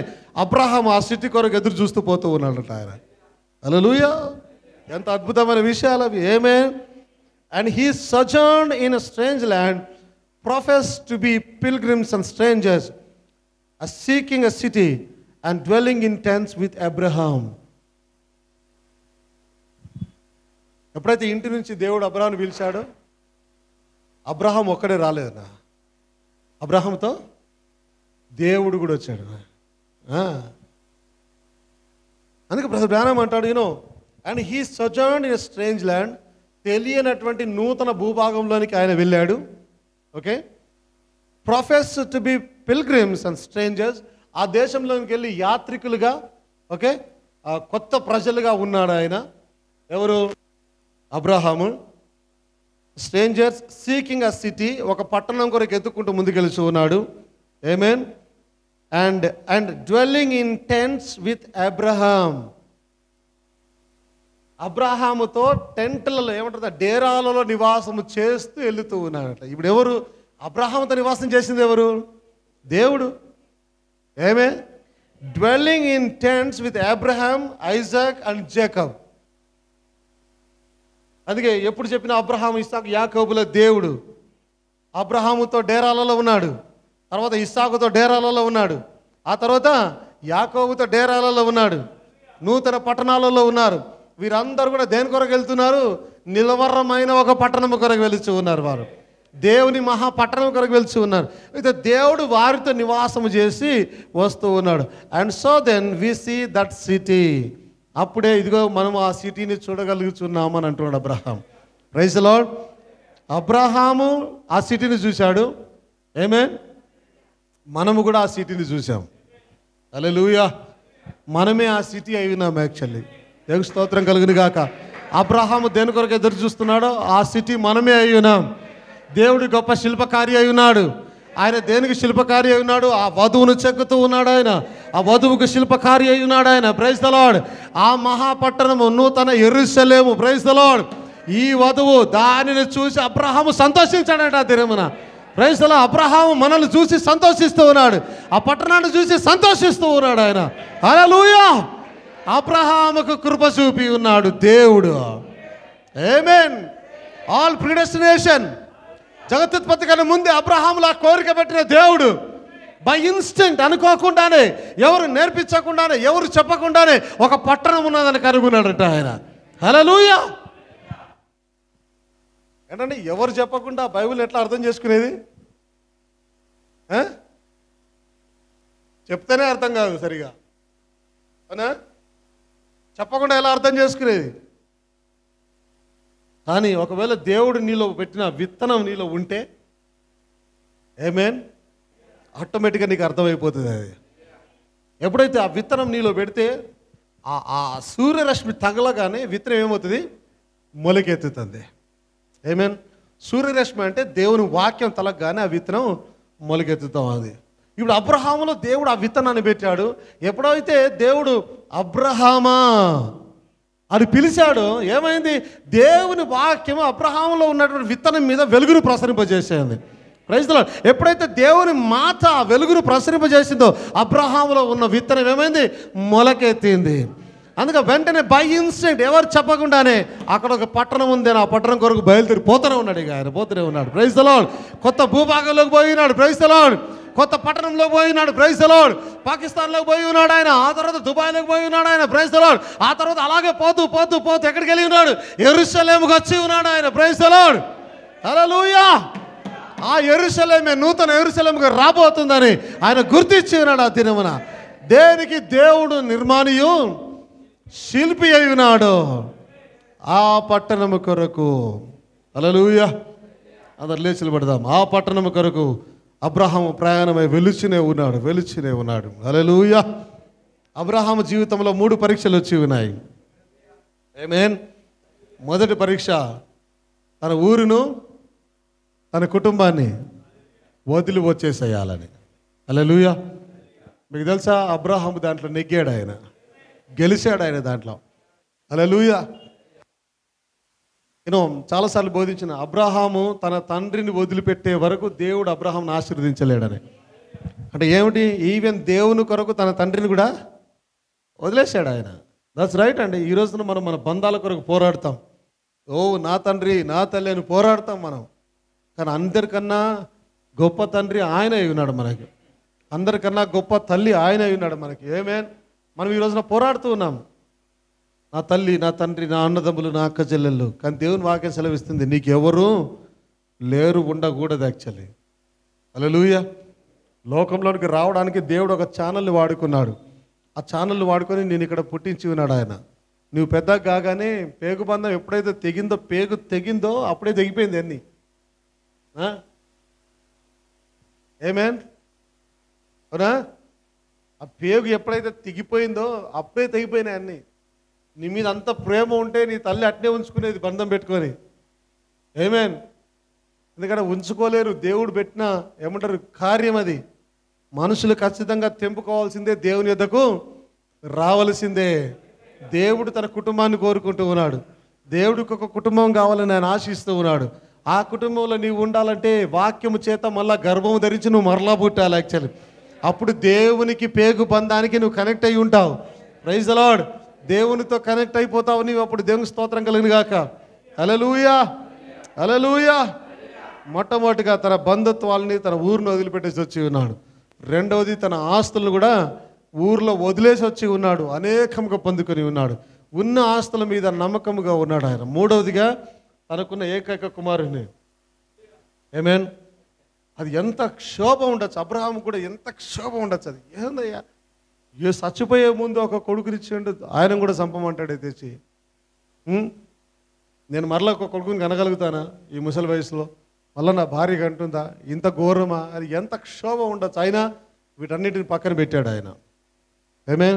అబ్రహాం ఆ సిటీ కొరకు ఎదురు చూస్తూ పోతూ ఉన్నాడట ఆయన అలలుయ ఎంత అద్భుతమైన విషయాలు అవి ఏమే and he sojourn in strange land profess to be pilgrims and strangers, a seeking a city and dwelling in tents with Abraham. ఎప్పుడైతే ఇంటి నుంచి దేవుడు అబ్రహాను పిలిచాడో అబ్రహాం ఒక్కడే రాలేదన్నా అబ్రహాంతో దేవుడు కూడా వచ్చాడు అందుకే ప్రతి జ్ఞానం అంటాడు you know and he sojourn in strange land తెలియనటువంటి నూతన భూభాగంలోనికి ఆయన వెళ్ళాడు okay profess to be pilgrims and strangers ఆ దేశంలోకి వెళ్ళి యాత్రికులుగా ఓకే కొత్త ప్రజలుగా ఉన్నాడు ఆయన ఎవరు Abraham strangers seeking a city ఒక పట్టణం కొరకు ఎత్తుకుంటూ ముందుకెళ్ళి ఉన్నాడు amen and and dwelling in tents with Abraham అబ్రహాముతో టెంట్లలో ఏమంటారు డేరాలలో నివాసము చేస్తూ వెళుతూ ఉన్నాడట ఇప్పుడు ఎవరు అబ్రహాముతో నివాసం చేసింది ఎవరు దేవుడు ఏమే dwelling in tents with Abraham Isaac and Jacob అందుకే ఎప్పుడు చెప్పిన అబ్రహాం ఇస్సాకు యాకబుల దేవుడు అబ్రహాముతో డేరాలలో ఉన్నాడు తర్వాత ఇస్సాకుతో డేరాలలో ఉన్నాడు ఆ తర్వాత యాకోబుతో డేరాలలో ఉన్నాడు నూతన పట్టణాలలో ఉన్నారు వీరందరూ కూడా దేని కొరకు వెళ్తున్నారు నిలవరమైన ఒక పట్టణం కొరకు వెళుచు ఉన్నారు వారు దేవుని మహాపట్టణం కొరకు వెళ్తూ ఉన్నారు అయితే దేవుడు వారితో నివాసం చేసి వస్తూ ఉన్నాడు and so then we see that city అప్పుడే ఇదిగో మనం ఆ సిటీని అని అంటున్నాడు అబ్రహాం రైసలో అబ్రహాము ఆ సిటీని చూశాడు ఏమే మనము కూడా ఆ సిటీని చూసాం అలే లూయా మనమే ఆ సిటీ అయినాం యాక్చువల్లీ దేవుని స్తోత్రం కలిగిన గాక అబ్రహాము దేని కొరకు ఎదురు చూస్తున్నాడో ఆ సిటీ మనమే అయి ఉన్నాం దేవుడి గొప్ప శిల్పకారి అయి ఉన్నాడు ఆయన దేనికి శిల్పకారి అయి ఉన్నాడు ఆ వధువును చెక్కుతూ ఉన్నాడు ఆయన ఆ వధువుకు శిల్పకారి అయి ఉన్నాడు ఆయన ప్రైజ్ ఆ మహాపట్టణము నూతన ఎరుసలేము ప్రైజ్ ఈ వధువు దానిని చూసి అబ్రహాము సంతోషించాడట తిరుమల ప్రైజ్లో అబ్రహాము మనల్ని చూసి సంతోషిస్తూ ఉన్నాడు ఆ పట్టణాన్ని చూసి సంతోషిస్తూ ఉన్నాడు ఆయన అలా అబ్రహాముకు కృప చూపి ఉన్నాడు దేవుడు ఏమేన్ ఆల్ ప్రిడెస్టినేషన్ జగత్తుత్పత్తి కన్నా ముందే అబ్రహాములా కోరిక పెట్టిన దేవుడు బై ఇన్స్టెంట్ అనుకోకుండానే ఎవరు నేర్పించకుండానే ఎవరు చెప్పకుండానే ఒక పట్టణం ఉన్నదని కనుగొన్నాడట ఆయన హలలుయా ఏంటంటే ఎవరు చెప్పకుండా బైబిల్ ఎట్లా అర్థం చేసుకునేది చెప్తేనే అర్థం కాదు సరిగా అవునా చెప్పకుండా ఎలా అర్థం చేసుకునేది కానీ ఒకవేళ దేవుడు నీలో పెట్టిన విత్తనం నీలో ఉంటే ఏమేన్ ఆటోమేటిక్గా నీకు అర్థమైపోతుంది అది ఎప్పుడైతే ఆ విత్తనం నీలో పెడితే ఆ సూర్యరశ్మి తగలగానే విత్తనం ఏమవుతుంది మొలకెత్తుతుంది ఏమేన్ సూర్యరశ్మి అంటే దేవుని వాక్యం తలగానే ఆ విత్తనం మొలకెత్తుతాం అది ఇప్పుడు అబ్రహాములో దేవుడు ఆ విత్తనాన్ని పెట్టాడు ఎప్పుడైతే దేవుడు అబ్రహామా అని పిలిచాడు ఏమైంది దేవుని వాక్యం అబ్రహాంలో ఉన్నటువంటి విత్తనం మీద వెలుగును ప్రసరింపజేసేది రైతుల ఎప్పుడైతే దేవుని మాట వెలుగును ప్రసరింపజేసిందో అబ్రహాంలో ఉన్న విత్తనం ఏమైంది మొలకెత్తింది అందుకే వెంటనే బై ఇన్స్టెంట్ ఎవరు చెప్పకుండానే అక్కడ ఒక పట్టణం ఉంది ఆ పట్టణం కొరకు బయలుదేరి పోతూనే ఉన్నాడు ఇక ఆయన పోతూనే ఉన్నాడు ప్రైజ్ తలాడ్ కొత్త భూభాగంలోకి పోయినాడు ప్రైజ్ తలాడ్ కొత్త పట్టణంలో పోయినాడు ప్రైజ్ తలాడ్ పాకిస్తాన్లోకి పోయి ఉన్నాడు ఆయన ఆ తర్వాత దుబాయ్లోకి పోయి ఉన్నాడు ఆయన ప్రైజ్ తలాడ్ ఆ తర్వాత అలాగే పోతూ పోతూ పోతూ ఎక్కడికి వెళ్ళి ఉన్నాడు ఎరుసలేముకి వచ్చి ఉన్నాడు ఆయన ప్రైజ్ తలాడ్ అలా లూయా ఆ ఎరుసలేమే నూతన ఎరుసలేముకి రాబోతుందని ఆయన గుర్తించి ఉన్నాడు ఆ దినమున దేనికి దేవుడు నిర్మాణియు శిల్పి అయి ఉన్నాడు ఆ పట్టణము కొరకు అలలుయ అందరు లేచి పడదాం ఆ పట్టణము కొరకు అబ్రహాము ప్రయాణమై వెలుచునే ఉన్నాడు వెలుచునే ఉన్నాడు అలలుయ అబ్రహాము జీవితంలో మూడు పరీక్షలు వచ్చి ఉన్నాయి ఏమేన్ మొదటి పరీక్ష తన ఊరును తన కుటుంబాన్ని వదిలి వచ్చేసేయాలని అలలుయ మీకు తెలుసా అబ్రహాము దాంట్లో నెగ్గాడు ఆయన గెలిచాడు ఆయన దాంట్లో అలా లూయా నేను చాలాసార్లు బోధించిన అబ్రహాము తన తండ్రిని వదిలిపెట్టే వరకు దేవుడు అబ్రహాంను ఆశీర్వదించలేడని అంటే ఏమిటి ఈవెన్ దేవుని కొరకు తన తండ్రిని కూడా వదిలేశాడు ఆయన దట్స్ రైట్ అండి ఈ రోజున మనం మన బంధాల కొరకు పోరాడతాం ఓ నా తండ్రి నా తల్లి అని పోరాడతాం మనం కానీ అందరికన్నా గొప్ప తండ్రి ఆయన అయి ఉన్నాడు మనకి అందరికన్నా గొప్ప తల్లి ఆయన అయి ఉన్నాడు మనకి ఏమేన్ మనం ఈ రోజున పోరాడుతూ ఉన్నాం నా తల్లి నా తండ్రి నా అన్నదమ్ములు నా అక్క చెల్లెళ్ళు కానీ దేవుని వాక్యం సెలవిస్తుంది నీకు ఎవరు లేరు ఉండకూడదు యాక్చువల్లీ అలా లూయ లోకంలోనికి రావడానికి దేవుడు ఒక ఛానల్ని వాడుకున్నాడు ఆ ఛానల్ని వాడుకొని నేను ఇక్కడ పుట్టించి ఉన్నాడు ఆయన నువ్వు పెద్ద కాగానే పేగు బంధం ఎప్పుడైతే తెగిందో పేగు తెగిందో అప్పుడే తెగిపోయింది అన్ని ఏమేన్ అవునా ఆ పేగు ఎప్పుడైతే తెగిపోయిందో అప్పుడే తెగిపోయినాయి అన్నీ నీ మీద అంత ప్రేమ ఉంటే నీ తల్లి అట్నే ఉంచుకునేది బంధం పెట్టుకొని ఏమేన్ ఎందుకంటే ఉంచుకోలేరు దేవుడు పెట్టిన ఏమంటారు కార్యం అది మనుషులు ఖచ్చితంగా తెంపుకోవాల్సిందే దేవుని యొద్దకు రావలసిందే దేవుడు తన కుటుంబాన్ని కోరుకుంటూ ఉన్నాడు దేవుడికి ఒక కుటుంబం కావాలని ఆయన ఆశిస్తూ ఉన్నాడు ఆ కుటుంబంలో నీవు ఉండాలంటే వాక్యము చేత మళ్ళా గర్భం ధరించి నువ్వు మరలా పుట్టాలి యాక్చువల్లీ అప్పుడు దేవునికి పేగు బంధానికి నువ్వు కనెక్ట్ అయి ఉంటావు ప్రైజ్ అలాడ్ దేవునితో కనెక్ట్ అయిపోతావు నీవు అప్పుడు దేవుని స్తోత్రం కలిగిన గాక అలలుయా అలలుయా మొట్టమొదటిగా తన బంధుత్వాలని తన ఊరిని వదిలిపెట్టేసి వచ్చి ఉన్నాడు రెండవది తన ఆస్తులను కూడా ఊర్లో వదిలేసి వచ్చి ఉన్నాడు అనేకంగా పొందుకొని ఉన్నాడు ఉన్న ఆస్తుల మీద నమ్మకంగా ఉన్నాడు ఆయన మూడవదిగా తనకున్న ఏకైక కుమారుని ఏమేన్ అది ఎంత క్షోభం ఉండొచ్చు అబ్రహాం కూడా ఎంత క్షోభం ఉండొచ్చు అది ఏందయ్యా ఏ చచ్చిపోయే ముందు ఒక కొడుకునిచ్చిండు ఆయన కూడా చంపమంటాడు తెచ్చి నేను మరలా ఒక కొడుకుని కనగలుగుతానా ఈ ముసలి వయసులో మళ్ళీ నా భార్య అంటుందా ఇంత ఘోరమా అది ఎంత క్షోభం ఉండొచ్చు ఆయన వీటన్నిటిని పక్కన పెట్టాడు ఆయన ఏమే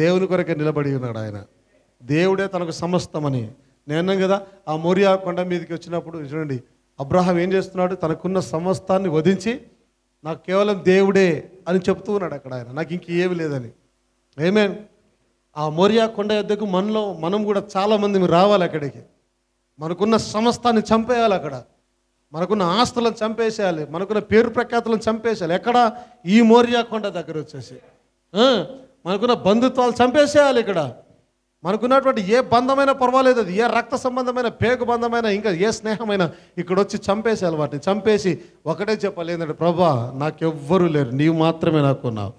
దేవుని కొరకే నిలబడి ఉన్నాడు ఆయన దేవుడే తనకు సమస్తమని నేను కదా ఆ మోరియా కొండ మీదకి వచ్చినప్పుడు చూడండి అబ్రహాం ఏం చేస్తున్నాడు తనకున్న సమస్తాన్ని వధించి నాకు కేవలం దేవుడే అని చెప్తూ ఉన్నాడు అక్కడ ఆయన నాకు ఇంక ఏమి లేదని ఏమే ఆ మోర్యా కొండ యొద్దకు మనలో మనం కూడా చాలామంది రావాలి అక్కడికి మనకున్న సమస్తాన్ని చంపేయాలి అక్కడ మనకున్న ఆస్తులను చంపేసేయాలి మనకున్న పేరు ప్రఖ్యాతులను చంపేసేయాలి ఎక్కడ ఈ మోర్యా కొండ దగ్గర వచ్చేసి మనకున్న బంధుత్వాలు చంపేసేయాలి ఇక్కడ మనకున్నటువంటి ఏ బంధమైనా పర్వాలేదు అది ఏ రక్త సంబంధమైన పేగు బంధమైన ఇంకా ఏ స్నేహమైనా ఇక్కడ వచ్చి చంపేసేయాలి వాటిని చంపేసి ఒకటే చెప్పాలి ఏంటంటే ప్రభా నాకెవ్వరూ లేరు నీవు మాత్రమే నాకున్నావు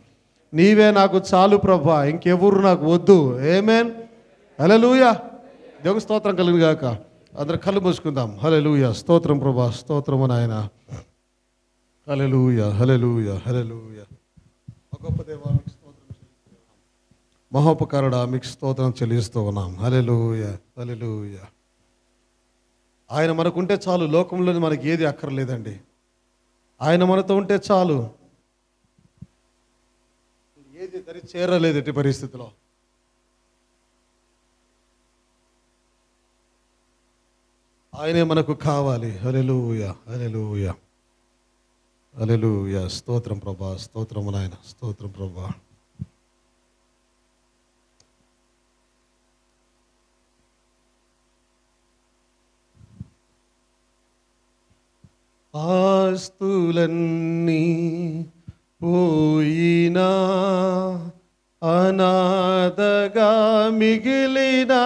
నీవే నాకు చాలు ప్రభా ఇంకెవరు నాకు వద్దు ఏమేన్ హలో లూయా దేవు స్తోత్రం కలిగిగాక అందరు కళ్ళు మూసుకుందాం హలో లూయ స్తోత్రం ప్రభా స్తోత్రము నాయన హలో లూయ హలో లూయ హలో లూయ గొప్ప దేవాలకు మహోపకారుడు మీకు స్తోత్రం చెల్లిస్తూ ఉన్నాం హలెలుయ హలెలుయ ఆయన మనకుంటే చాలు లోకంలో మనకి ఏది అక్కర్లేదండి ఆయన మనతో ఉంటే చాలు ఏది దరి చేరలేదు ఎట్టి పరిస్థితిలో ఆయనే మనకు కావాలి హలెలుయ హలెలుయ హలెలుయ స్తోత్రం ప్రభా స్తోత్రం నాయన స్తోత్రం ప్రభా ఆస్తులన్నీ పోయినా అనాథగా మిగిలినా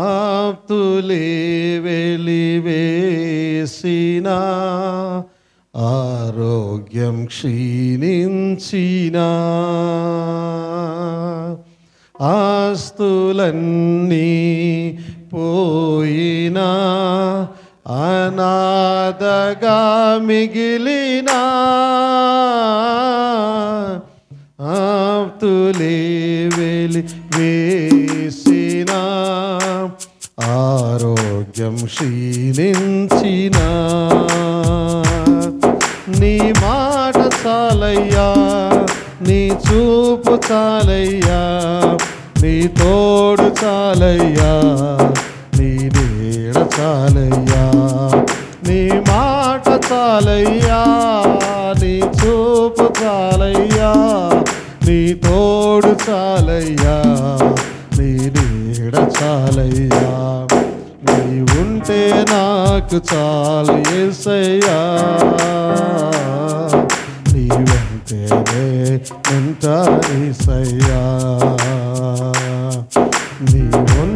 ఆప్తులే వెలివేసిన ఆరోగ్యం క్షీణించిన ఆస్తులన్నీ పోయినా అనాథగా మిగిలినా ఆప్తులే వెలి వేసిన ఆరోగ్యం క్షీణించిన నీ మాట చాలయ్యా నీ చూపు చాలయ్యా నీ తోడు చాలయ్యా చాలయ్యా నీ మాట చాలయ్యా నీ చూపు చాలయ్యా నీ తోడు చాలయ్యా నీ నీడ చాలయ్యా నీ ఉంటే నాకు చాలు ఏసయ్యా నీ ఉంటేనే ఉంటా ఏసయ్యా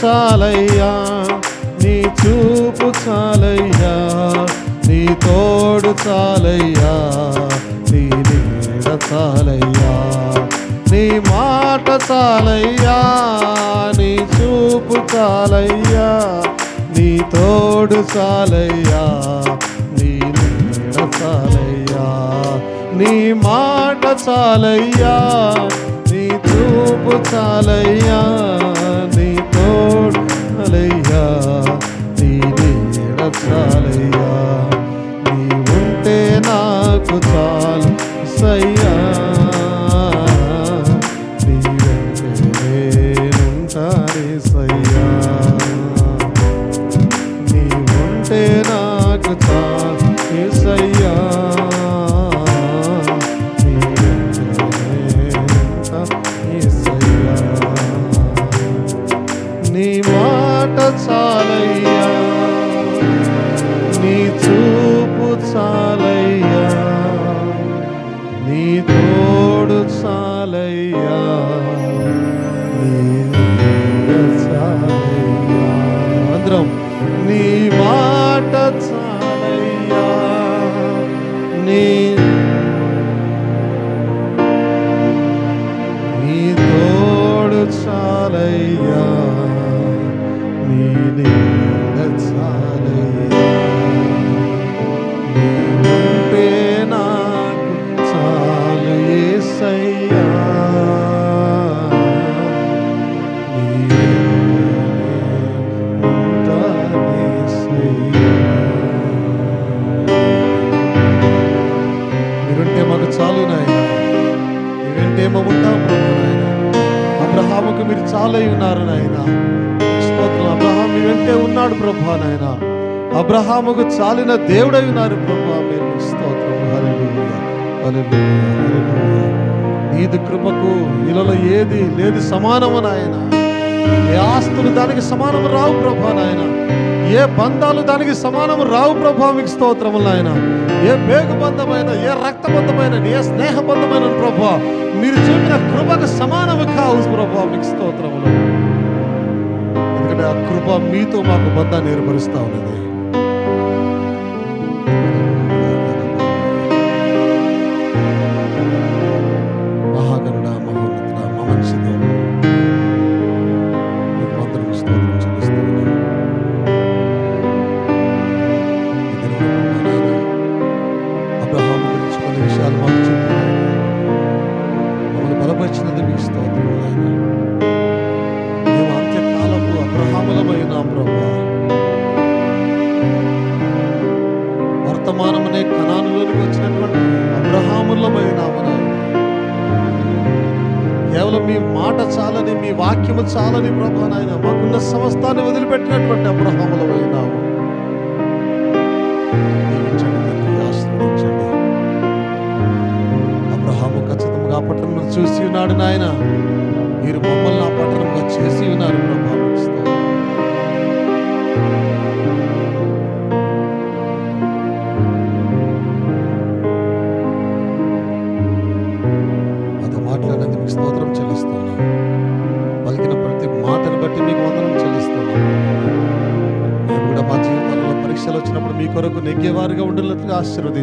చాలయ్యా నీ చూపు చాలయ్యా నీ తోడు చాలయ్యా నీ నీడ చాలయ్యా నీ మాట చాలయ్యా నీ చూపు చాలయ్యా నీ తోడు చాలయ్యా నీ నీడ చాలయ్యా నీ మాట చాలయ్యా నీ చూపు చాలయ్యా తోడు అలయ్యా నీ నీడ చాలయ్యా నీ ఉంటే నాకు చాలు సై అయి ఉన్నారు నాయన స్తోత్రం అబ్రహాం మీ వెంటే ఉన్నాడు ప్రభా నాయన అబ్రహాముకు చాలిన దేవుడై ఉన్నారు ప్రభా మీరు స్తోత్రం నీదు కృపకు ఇలలో ఏది లేదు సమానము నాయనా ఏ ఆస్తులు దానికి సమానం రావు ప్రభా నాయన ఏ బంధాలు దానికి సమానం రావు ప్రభా మీకు స్తోత్రములు నాయన ఏ వేగబంధమైన ఏ రక్తబంధమైన ఏ స్నేహబంధమైన ప్రభా మీరు చూపిన కృపకు సమానము కావు ప్రభా మీకు స్తోత్రములు ఎందుకంటే ఆ కృప మీతో మాకు బంధాన్ని ఏర్పరుస్తా ఉన్నది ದಾಸರು